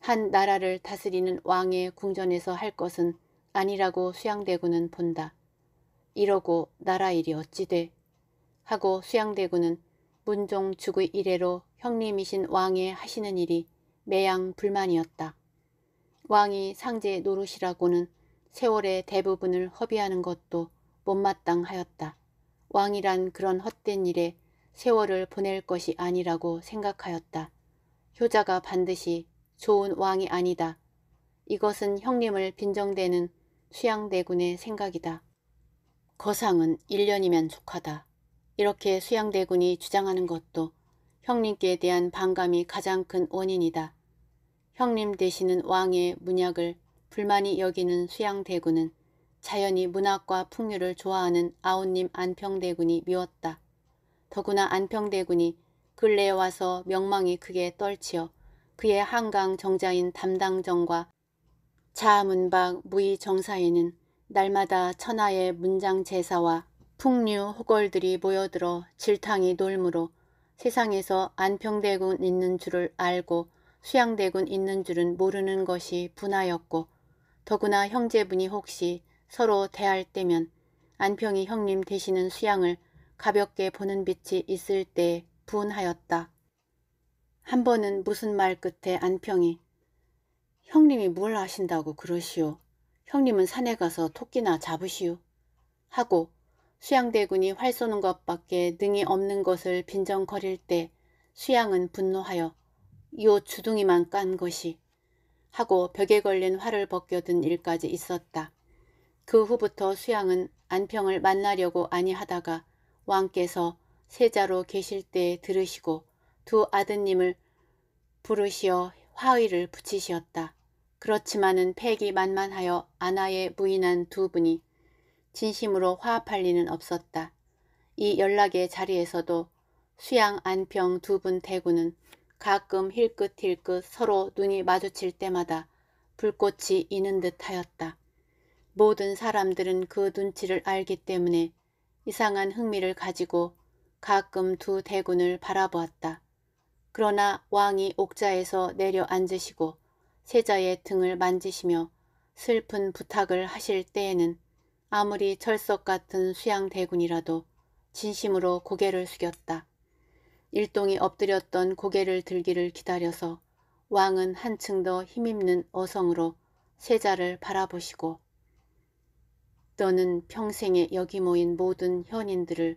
한 나라를 다스리는 왕의 궁전에서 할 것은 아니라고 수양대군은 본다. 이러고 나라 일이 어찌돼 하고 수양대군은 문종 죽의 이래로 형님이신 왕의 하시는 일이 매양 불만이었다. 왕이 상제 노릇이라고는 세월의 대부분을 허비하는 것도 못마땅하였다. 왕이란 그런 헛된 일에 세월을 보낼 것이 아니라고 생각하였다. 효자가 반드시 좋은 왕이 아니다. 이것은 형님을 빈정대는 수양대군의 생각이다. 거상은 1년이면 족하다. 이렇게 수양대군이 주장하는 것도 형님께 대한 반감이 가장 큰 원인이다. 형님 되시는 왕의 문약을 불만이 여기는 수양대군은 자연히 문학과 풍류를 좋아하는 아우님 안평대군이 미웠다. 더구나 안평대군이 근래에 와서 명망이 크게 떨치어 그의 한강 정자인 담당정과 자문박 무의정사에는 날마다 천하의 문장 제사와 풍류 호걸들이 모여들어 질탕이 놀므로 세상에서 안평대군 있는 줄을 알고 수양대군 있는 줄은 모르는 것이 분하였고 더구나 형제분이 혹시 서로 대할 때면 안평이 형님 되시는 수양을 가볍게 보는 빛이 있을 때 분하였다. 한 번은 무슨 말 끝에 안평이 형님이 뭘하신다고 그러시오. 형님은 산에 가서 토끼나 잡으시오. 하고 수양대군이 활 쏘는 것밖에 능이 없는 것을 빈정거릴 때 수양은 분노하여 요 주둥이만 깐 것이 하고 벽에 걸린 활을 벗겨든 일까지 있었다. 그 후부터 수양은 안평을 만나려고 아니하다가 왕께서 세자로 계실 때 들으시고 두 아드님을 부르시어 화의를 붙이시었다. 그렇지만은 팩이 만만하여 아나의 무인한 두 분이 진심으로 화합할 리는 없었다. 이 연락의 자리에서도 수양 안평 두 분 대구는 가끔 힐끗힐끗 서로 눈이 마주칠 때마다 불꽃이 이는 듯 하였다. 모든 사람들은 그 눈치를 알기 때문에 이상한 흥미를 가지고 가끔 두 대군을 바라보았다. 그러나 왕이 옥자에서 내려앉으시고 세자의 등을 만지시며 슬픈 부탁을 하실 때에는 아무리 철석 같은 수양 대군이라도 진심으로 고개를 숙였다. 일동이 엎드렸던 고개를 들기를 기다려서 왕은 한층 더 힘입는 어성으로 세자를 바라보시고 너는 평생에 여기 모인 모든 현인들을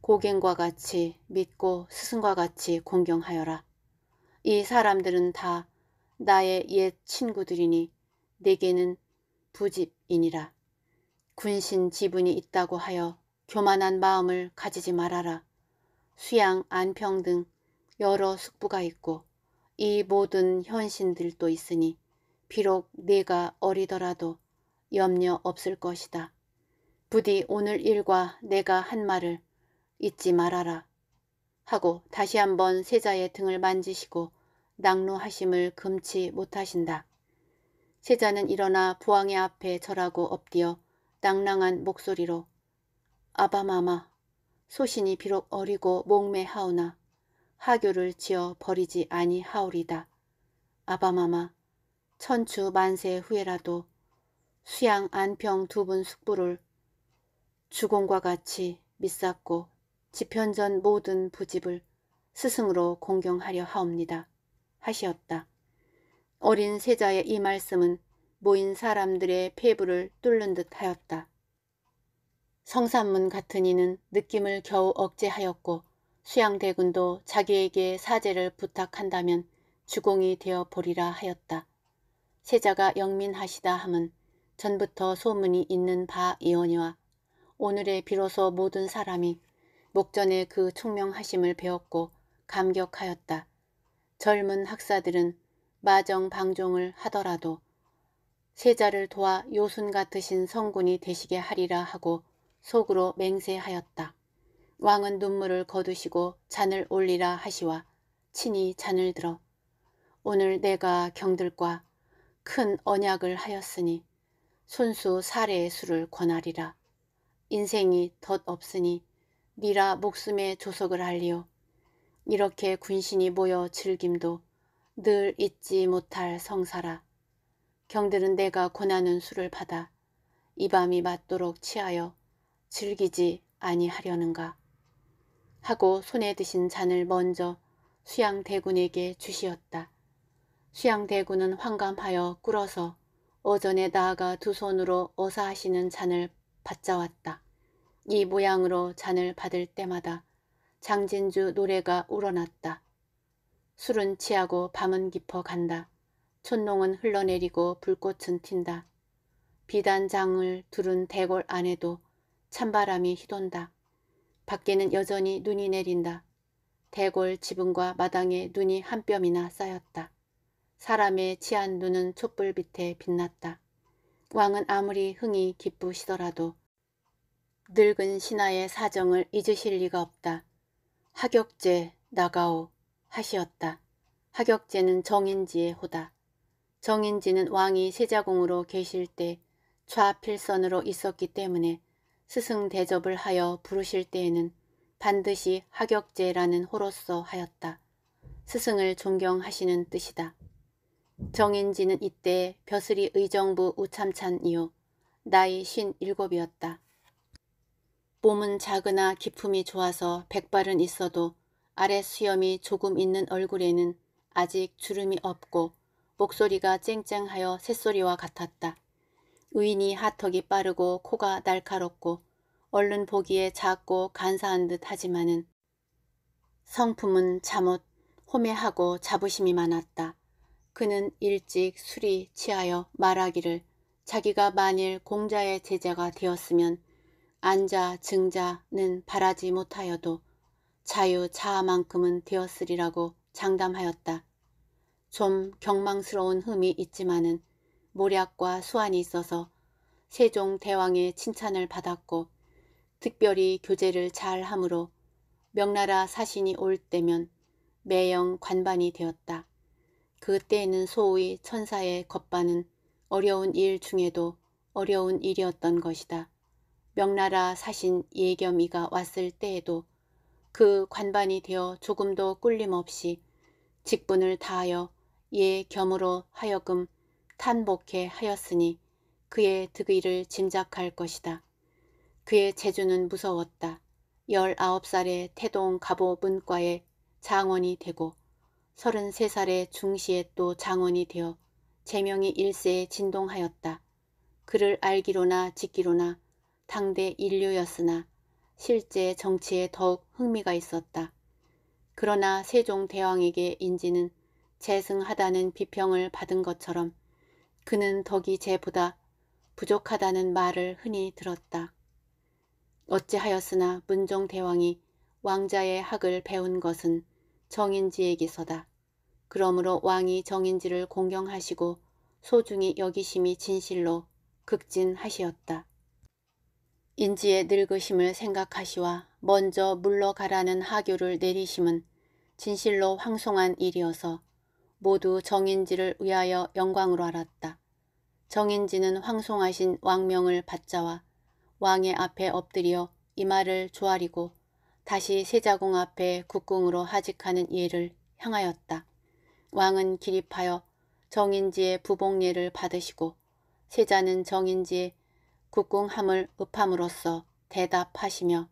고갱과 같이 믿고 스승과 같이 공경하여라. 이 사람들은 다 나의 옛 친구들이니 내게는 부집이니라. 군신 지분이 있다고 하여 교만한 마음을 가지지 말아라. 수양, 안평 등 여러 숙부가 있고 이 모든 현신들도 있으니 비록 네가 어리더라도 염려 없을 것이다. 부디 오늘 일과 내가 한 말을 잊지 말아라. 하고 다시 한번 세자의 등을 만지시고 낙로하심을 금치 못하신다. 세자는 일어나 부왕의 앞에 절하고 엎드려 낭랑한 목소리로 아바마마 소신이 비록 어리고 목매하오나 하교를 지어 버리지 아니하오리다. 아바마마 천추 만세 후에라도 수양 안평 두 분 숙부를 주공과 같이 믿쌓고 지편전 모든 부집을 스승으로 공경하려 하옵니다. 하시었다. 어린 세자의 이 말씀은 모인 사람들의 폐부를 뚫는 듯 하였다. 성산문 같은 이는 느낌을 겨우 억제하였고 수양대군도 자기에게 사제를 부탁한다면 주공이 되어 보리라 하였다. 세자가 영민하시다 함은 전부터 소문이 있는 바이언이와 오늘에 비로소 모든 사람이 목전에 그 총명하심을 배웠고 감격하였다. 젊은 학사들은 마정 방종을 하더라도 세자를 도와 요순 같으신 성군이 되시게 하리라 하고 속으로 맹세하였다. 왕은 눈물을 거두시고 잔을 올리라 하시와 친히 잔을 들어 오늘 내가 경들과 큰 언약을 하였으니 손수 사례의 수를 권하리라. 인생이 덧없으니 니라 목숨의 조석을 알리오. 이렇게 군신이 모여 즐김도 늘 잊지 못할 성사라. 경들은 내가 고하는 술을 받아 이 밤이 맞도록 취하여 즐기지 아니하려는가 하고 손에 드신 잔을 먼저 수양대군에게 주시었다. 수양대군은 황감하여 꿇어서 어전에 나아가 두 손으로 어사하시는 잔을 받자왔다. 이 모양으로 잔을 받을 때마다 장진주 노래가 우러났다. 술은 취하고 밤은 깊어 간다. 촌농은 흘러내리고 불꽃은 튄다. 비단장을 두른 대궐 안에도 찬바람이 휘돈다. 밖에는 여전히 눈이 내린다. 대궐 지붕과 마당에 눈이 한 뼘이나 쌓였다. 사람의 치한 눈은 촛불밑에 빛났다. 왕은 아무리 흥이 기쁘시더라도 늙은 신하의 사정을 잊으실 리가 없다. 하격제 나가오 하시었다. 하격제는 정인지의 호다. 정인지는 왕이 세자궁으로 계실 때 좌필선으로 있었기 때문에 스승 대접을 하여 부르실 때에는 반드시 하격제라는 호로써 하였다. 스승을 존경하시는 뜻이다. 정인지는 이때 벼슬이 의정부 우참찬이요. 나이 57이었다. 몸은 작으나 기품이 좋아서 백발은 있어도 아래 수염이 조금 있는 얼굴에는 아직 주름이 없고 목소리가 쨍쨍하여 새소리와 같았다. 의인이 하턱이 빠르고 코가 날카롭고 얼른 보기에 작고 간사한 듯 하지만은 성품은 잠옷 호매하고 자부심이 많았다. 그는 일찍 술이 취하여 말하기를 자기가 만일 공자의 제자가 되었으면 안자 증자는 바라지 못하여도 자유자아만큼은 되었으리라고 장담하였다. 좀 경망스러운 흠이 있지만은 모략과 수완이 있어서 세종 대왕의 칭찬을 받았고 특별히 교제를 잘 함으로 명나라 사신이 올 때면 매영 관반이 되었다. 그때에는 소위 천사의 겉반은 어려운 일 중에도 어려운 일이었던 것이다. 명나라 사신 예겸이가 왔을 때에도 그 관반이 되어 조금도 꿀림없이 직분을 다하여 예 겸으로 하여금 탄복해 하였으니 그의 득의를 짐작할 것이다. 그의 재주는 무서웠다. 열아홉 살에 태동 갑오 문과에 장원이 되고 서른세 살에 중시에 또 장원이 되어 제명이 일세에 진동하였다. 그를 알기로나 짓기로나 당대 인류였으나 실제 정치에 더욱 흥미가 있었다. 그러나 세종대왕에게 인지는 재승하다는 비평을 받은 것처럼 그는 덕이 재보다 부족하다는 말을 흔히 들었다. 어찌하였으나 문종대왕이 왕자의 학을 배운 것은 정인지에게서다. 그러므로 왕이 정인지를 공경하시고 소중히 여기심이 진실로 극진하시었다. 인지의 늙으심을 생각하시와 먼저 물러가라는 하교를 내리심은 진실로 황송한 일이어서 모두 정인지를 위하여 영광으로 알았다. 정인지는 황송하신 왕명을 받자와 왕의 앞에 엎드려 이마를 조아리고 다시 세자궁 앞에 국궁으로 하직하는 예를 향하였다. 왕은 기립하여 정인지의 부복례를 받으시고 세자는 정인지의 국궁함을 읍함으로써 대답하시며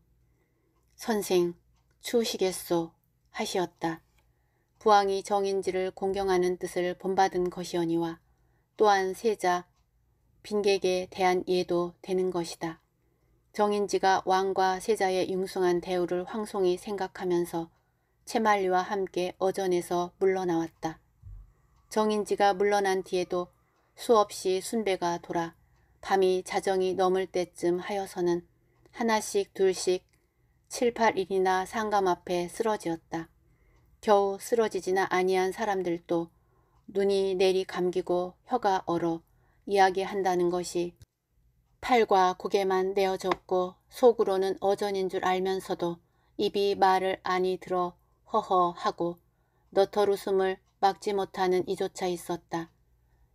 선생 추우시겠소 하시었다. 부왕이 정인지를 공경하는 뜻을 본받은 것이오니와 또한 세자 빈객에 대한 예도 되는 것이다. 정인지가 왕과 세자의 융숭한 대우를 황송히 생각하면서 채말리와 함께 어전에서 물러나왔다. 정인지가 물러난 뒤에도 수없이 순배가 돌아 밤이 자정이 넘을 때쯤 하여서는 하나씩 둘씩 7, 8일이나 상감 앞에 쓰러지었다. 겨우 쓰러지지나 아니한 사람들도 눈이 내리 감기고 혀가 얼어 이야기한다는 것이 팔과 고개만 내어졌고 속으로는 어전인 줄 알면서도 입이 말을 아니 들어 허허하고 너털 웃음을 막지 못하는 이조차 있었다.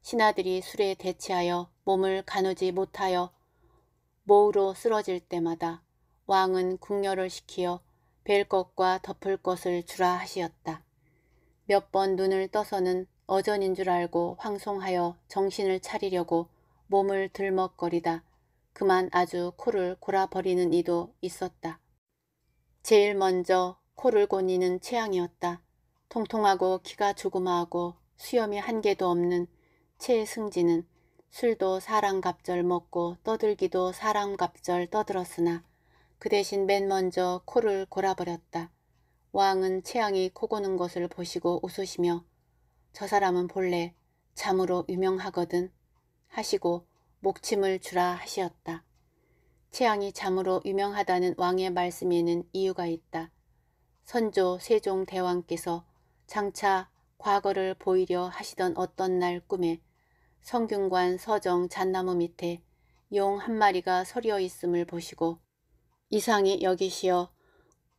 신하들이 술에 대치하여 몸을 가누지 못하여 모우로 쓰러질 때마다 왕은 궁녀를 시키어 벨 것과 덮을 것을 주라 하시었다. 몇 번 눈을 떠서는 어전인 줄 알고 황송하여 정신을 차리려고 몸을 들먹거리다. 그만 아주 코를 골아버리는 이도 있었다. 제일 먼저 코를 고니는 체양이었다. 통통하고 키가 조그마하고 수염이 한 개도 없는 최승진은 술도 사랑갑절 먹고 떠들기도 사랑갑절 떠들었으나 그 대신 맨 먼저 코를 골아버렸다. 왕은 체양이 코 고는 것을 보시고 웃으시며 저 사람은 본래 잠으로 유명하거든 하시고 목침을 주라 하시었다. 체양이 잠으로 유명하다는 왕의 말씀에는 이유가 있다. 선조 세종 대왕께서 장차 과거를 보이려 하시던 어떤 날 꿈에 성균관 서정 잣나무 밑에 용 한 마리가 서려 있음을 보시고 이상히 여기시어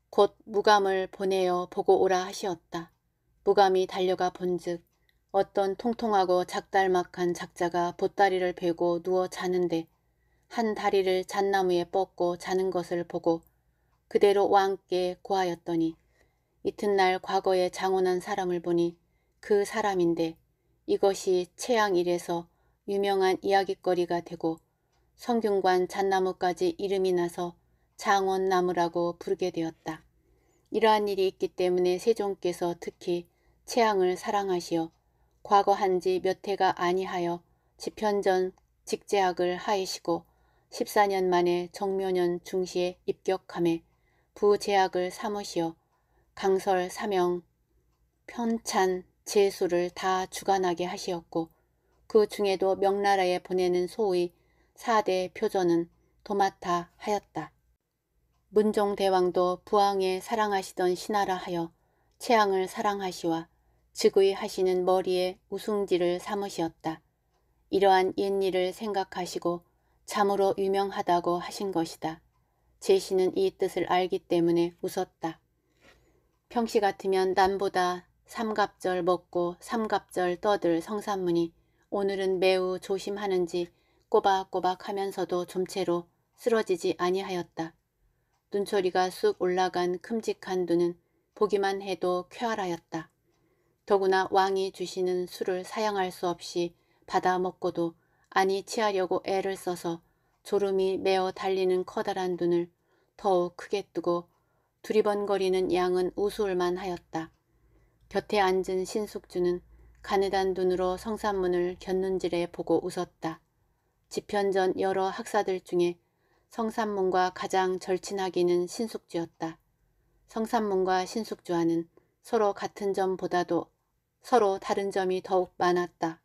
곧 무감을 보내어 보고 오라 하시었다. 무감이 달려가 본즉 어떤 통통하고 작달막한 작자가 보따리를 베고 누워 자는데 한 다리를 잣나무에 뻗고 자는 것을 보고 그대로 왕께 고하였더니 이튿날 과거에 장원한 사람을 보니 그 사람인데 이것이 채양일에서 유명한 이야기거리가 되고 성균관 잣나무까지 이름이 나서 장원나무라고 부르게 되었다. 이러한 일이 있기 때문에 세종께서 특히 채양을 사랑하시어 과거 한지 몇 해가 아니하여 집현전 직제학을 하이시고 14년 만에 정묘년 중시에 입격함에 부제학을 삼으시어 강설 사명 편찬 제수를다 주관하게 하시었고 그 중에도 명나라에 보내는 소위 4대 표전은 도맡아 하였다. 문종대왕도 부왕의 사랑하시던 신하라 하여 채앙을 사랑하시와 즉위 하시는 머리에 우승지를 삼으시었다. 이러한 옛일을 생각하시고 참으로 유명하다고 하신 것이다. 제시는 이 뜻을 알기 때문에 웃었다. 평시 같으면 남보다 삼갑절 먹고 삼갑절 떠들 성산문이 오늘은 매우 조심하는지 꼬박꼬박 하면서도 좀채로 쓰러지지 아니하였다. 눈초리가 쑥 올라간 큼직한 눈은 보기만 해도 쾌활하였다. 더구나 왕이 주시는 술을 사양할 수 없이 받아 먹고도 아니 취하려고 애를 써서 졸음이 메어 달리는 커다란 눈을 더욱 크게 뜨고 두리번거리는 양은 우스울만 하였다. 곁에 앉은 신숙주는 가느단 눈으로 성산문을 곁눈질해 보고 웃었다. 집현전 여러 학사들 중에 성산문과 가장 절친하기는 신숙주였다. 성산문과 신숙주와는 서로 같은 점보다도 서로 다른 점이 더욱 많았다.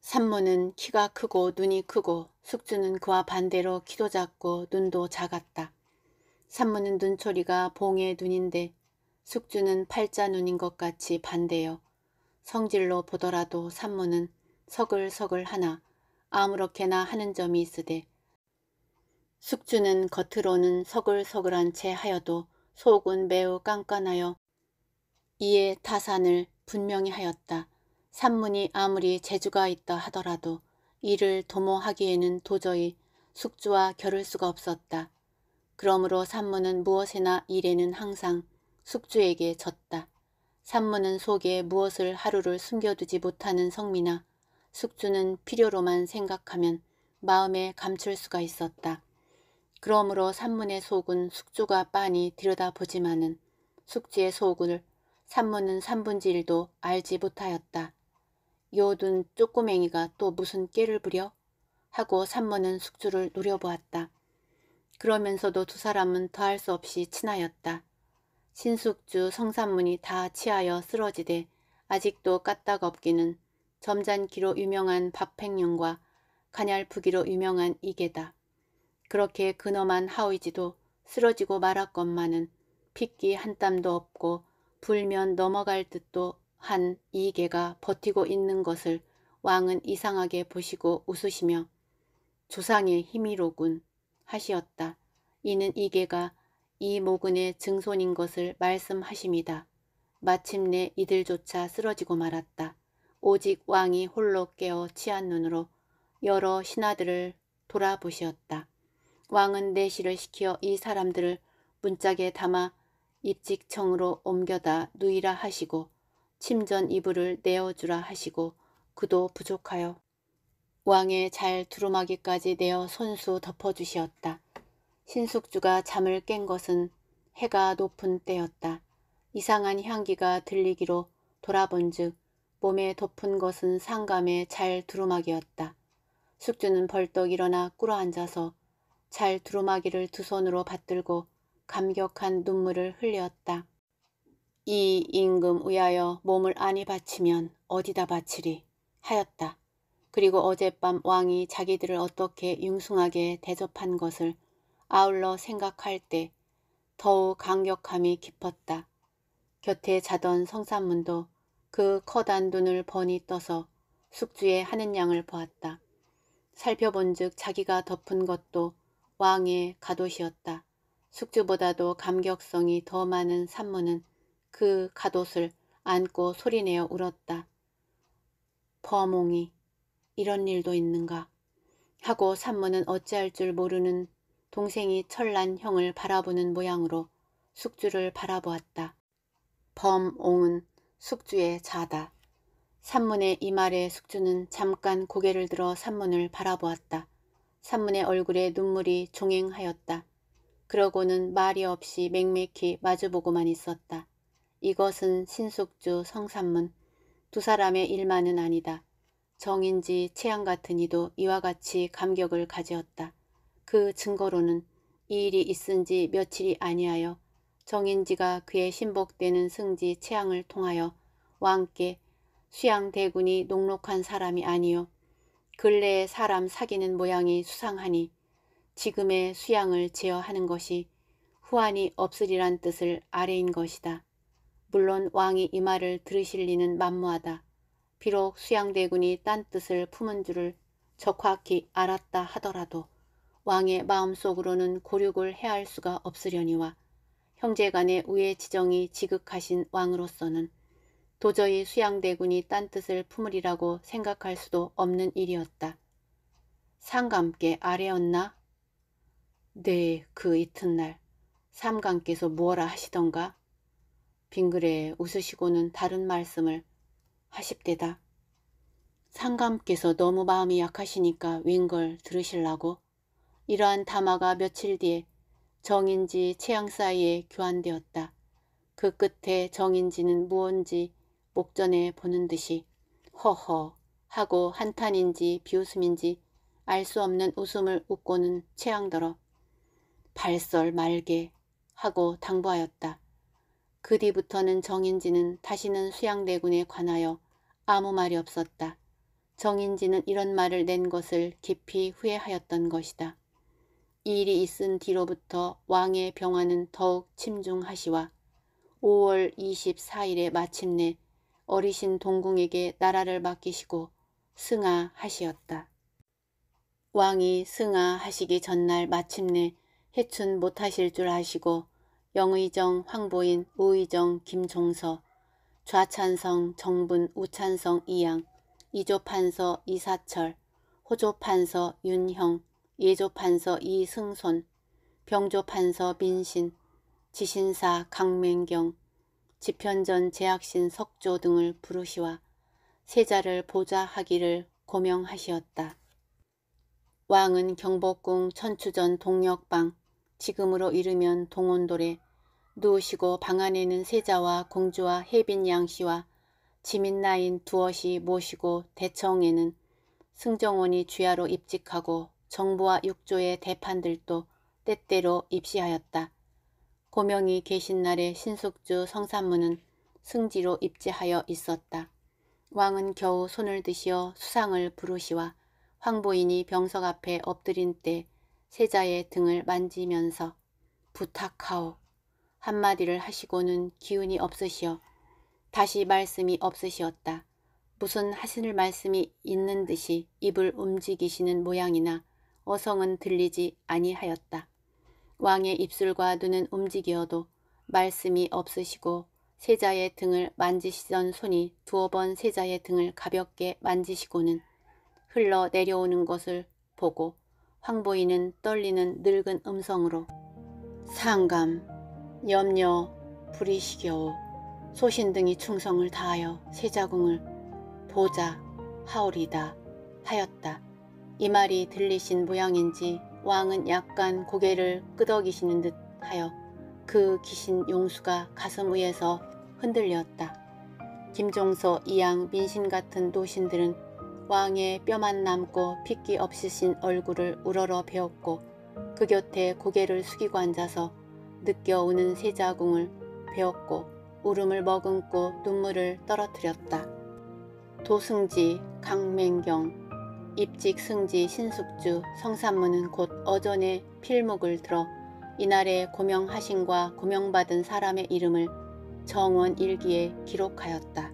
산문은 키가 크고 눈이 크고 숙주는 그와 반대로 키도 작고 눈도 작았다. 산문은 눈초리가 봉의 눈인데 숙주는 팔자 눈인 것 같이 반대요. 성질로 보더라도 산문은 서글서글 하나 아무렇게나 하는 점이 있으되 숙주는 겉으로는 서글서글한 채 하여도 속은 매우 깐깐하여 이에 타산을 분명히 하였다. 산문이 아무리 재주가 있다 하더라도 이를 도모하기에는 도저히 숙주와 겨룰 수가 없었다. 그러므로 산문은 무엇에나 일에는 항상 숙주에게 졌다. 산문은 속에 무엇을 하루를 숨겨두지 못하는 성미나 숙주는 필요로만 생각하면 마음에 감출 수가 있었다. 그러므로 산문의 속은 숙주가 빤히 들여다보지만은 숙지의 속을 산문은 삼분질도 알지 못하였다. 요둔 쪼꼬맹이가 또 무슨 깨를 부려? 하고 산문은 숙주를 노려보았다. 그러면서도 두 사람은 더할 수 없이 친하였다. 신숙주 성산문이 다 치하여 쓰러지되 아직도 까딱없기는 점잔기로 유명한 밥팽령과 가냘프기로 유명한 이계다. 그렇게 근엄한 하우이지도 쓰러지고 말았건만은 핏기 한 땀도 없고 불면 넘어갈 듯도 한 이 개가 버티고 있는 것을 왕은 이상하게 보시고 웃으시며 조상의 힘이로군 하시었다. 이는 이 개가 이 모근의 증손인 것을 말씀하십니다. 마침내 이들조차 쓰러지고 말았다. 오직 왕이 홀로 깨어 취한 눈으로 여러 신하들을 돌아보시었다. 왕은 내시를 시켜 이 사람들을 문짝에 담아 입직청으로 옮겨다 누이라 하시고 침전 이불을 내어주라 하시고 그도 부족하여 왕의 잘 두루마기까지 내어 손수 덮어주시었다. 신숙주가 잠을 깬 것은 해가 높은 때였다. 이상한 향기가 들리기로 돌아본 즉 몸에 덮은 것은 상감의 잘 두루마기였다. 숙주는 벌떡 일어나 꿇어 앉아서 잘 두루마기를 두 손으로 받들고 감격한 눈물을 흘렸다. 이 임금 위하여 몸을 안이 바치면 어디다 바치리 하였다. 그리고 어젯밤 왕이 자기들을 어떻게 융숭하게 대접한 것을 아울러 생각할 때 더욱 강격함이 깊었다. 곁에 자던 성산문도 그 커다란 눈을 번히 떠서 숙주의 하는 양을 보았다. 살펴본즉 자기가 덮은 것도 왕의 갑옷이었다. 숙주보다도 감격성이 더 많은 산모는 그 갑옷을 안고 소리내어 울었다. 범옹이 이런 일도 있는가 하고 산모는 어찌할 줄 모르는 동생이 철난 형을 바라보는 모양으로 숙주를 바라보았다. 범옹은 숙주의 자다. 산문의 이 말에 숙주는 잠깐 고개를 들어 산문을 바라보았다. 산문의 얼굴에 눈물이 종행하였다. 그러고는 말이 없이 맹맥히 마주보고만 있었다. 이것은 신숙주 성산문. 두 사람의 일만은 아니다. 정인지 채양 같은 이도 이와 같이 감격을 가지었다. 그 증거로는 이 일이 있은 지 며칠이 아니하여 정인지가 그의 신복되는 승지 채양을 통하여 왕께 수양대군이 녹록한 사람이 아니요 근래에 사람 사귀는 모양이 수상하니 지금의 수양을 제어하는 것이 후안이 없으리란 뜻을 아래인 것이다. 물론 왕이 이 말을 들으실 리는 만무하다. 비록 수양대군이 딴 뜻을 품은 줄을 적확히 알았다 하더라도 왕의 마음속으로는 고륙을 해할 수가 없으려니와 형제간의 우애 지정이 지극하신 왕으로서는 도저히 수양대군이 딴 뜻을 품으리라고 생각할 수도 없는 일이었다. 상감께 아래였나? 네, 그 이튿날 삼감께서 뭐라 하시던가? 빙그레 웃으시고는 다른 말씀을 하십대다. 상감께서 너무 마음이 약하시니까 윙걸 들으실라고 이러한 담화가 며칠 뒤에 정인지 채양 사이에 교환되었다. 그 끝에 정인지는 무언지 목전에 보는 듯이 허허 하고 한탄인지 비웃음인지 알 수 없는 웃음을 웃고는 체앙더러 발설 말게 하고 당부하였다. 그 뒤부터는 정인지는 다시는 수양대군에 관하여 아무 말이 없었다. 정인지는 이런 말을 낸 것을 깊이 후회하였던 것이다. 이 일이 있은 뒤로부터 왕의 병화는 더욱 침중하시와 5월 24일에 마침내 어리신 동궁에게 나라를 맡기시고 승하하시었다. 왕이 승하하시기 전날 마침내 해춘 못하실 줄 아시고 영의정 황보인 우의정 김종서 좌찬성 정분 우찬성 이양 이조판서 이사철 호조판서 윤형 예조판서 이승손 병조판서 민신 지신사 강맹경 집현전 제학신 석조 등을 부르시와 세자를 보좌하기를 고명하시었다. 왕은 경복궁 천추전 동력방 지금으로 이르면 동원돌에 누우시고 방 안에는 세자와 공주와 혜빈 양씨와 지민나인 두엇이 모시고 대청에는 승정원이 주야로 입직하고 정부와 육조의 대판들도 때때로 입시하였다. 고명이 계신 날에 신숙주 성산문은 승지로 입지하여 있었다. 왕은 겨우 손을 드시어 수상을 부르시와 황보인이 병석 앞에 엎드린 때 세자의 등을 만지면서 부탁하오 한마디를 하시고는 기운이 없으시어 다시 말씀이 없으시었다. 무슨 하시는 말씀이 있는 듯이 입을 움직이시는 모양이나 어성은 들리지 아니하였다. 왕의 입술과 눈은 움직이어도 말씀이 없으시고 세자의 등을 만지시던 손이 두어 번 세자의 등을 가볍게 만지시고는 흘러 내려오는 것을 보고 황보이는 떨리는 늙은 음성으로 상감, 염려, 불이 시겨오 소신 등이 충성을 다하여 세자궁을 보자 하오리다 하였다. 이 말이 들리신 모양인지 왕은 약간 고개를 끄덕이시는 듯 하여 그 귀신 용수가 가슴 위에서 흔들렸다. 김종서, 이양, 민신 같은 노신들은 왕의 뼈만 남고 핏기 없으신 얼굴을 우러러 베었고 그 곁에 고개를 숙이고 앉아서 느껴오는 세자궁을 베었고 울음을 머금고 눈물을 떨어뜨렸다. 도승지, 강맹경, 입직 승지 신숙주 성산문은 곧 어전의 필목을 들어 이날에 고명하신과 고명받은 사람의 이름을 정원일기에 기록하였다.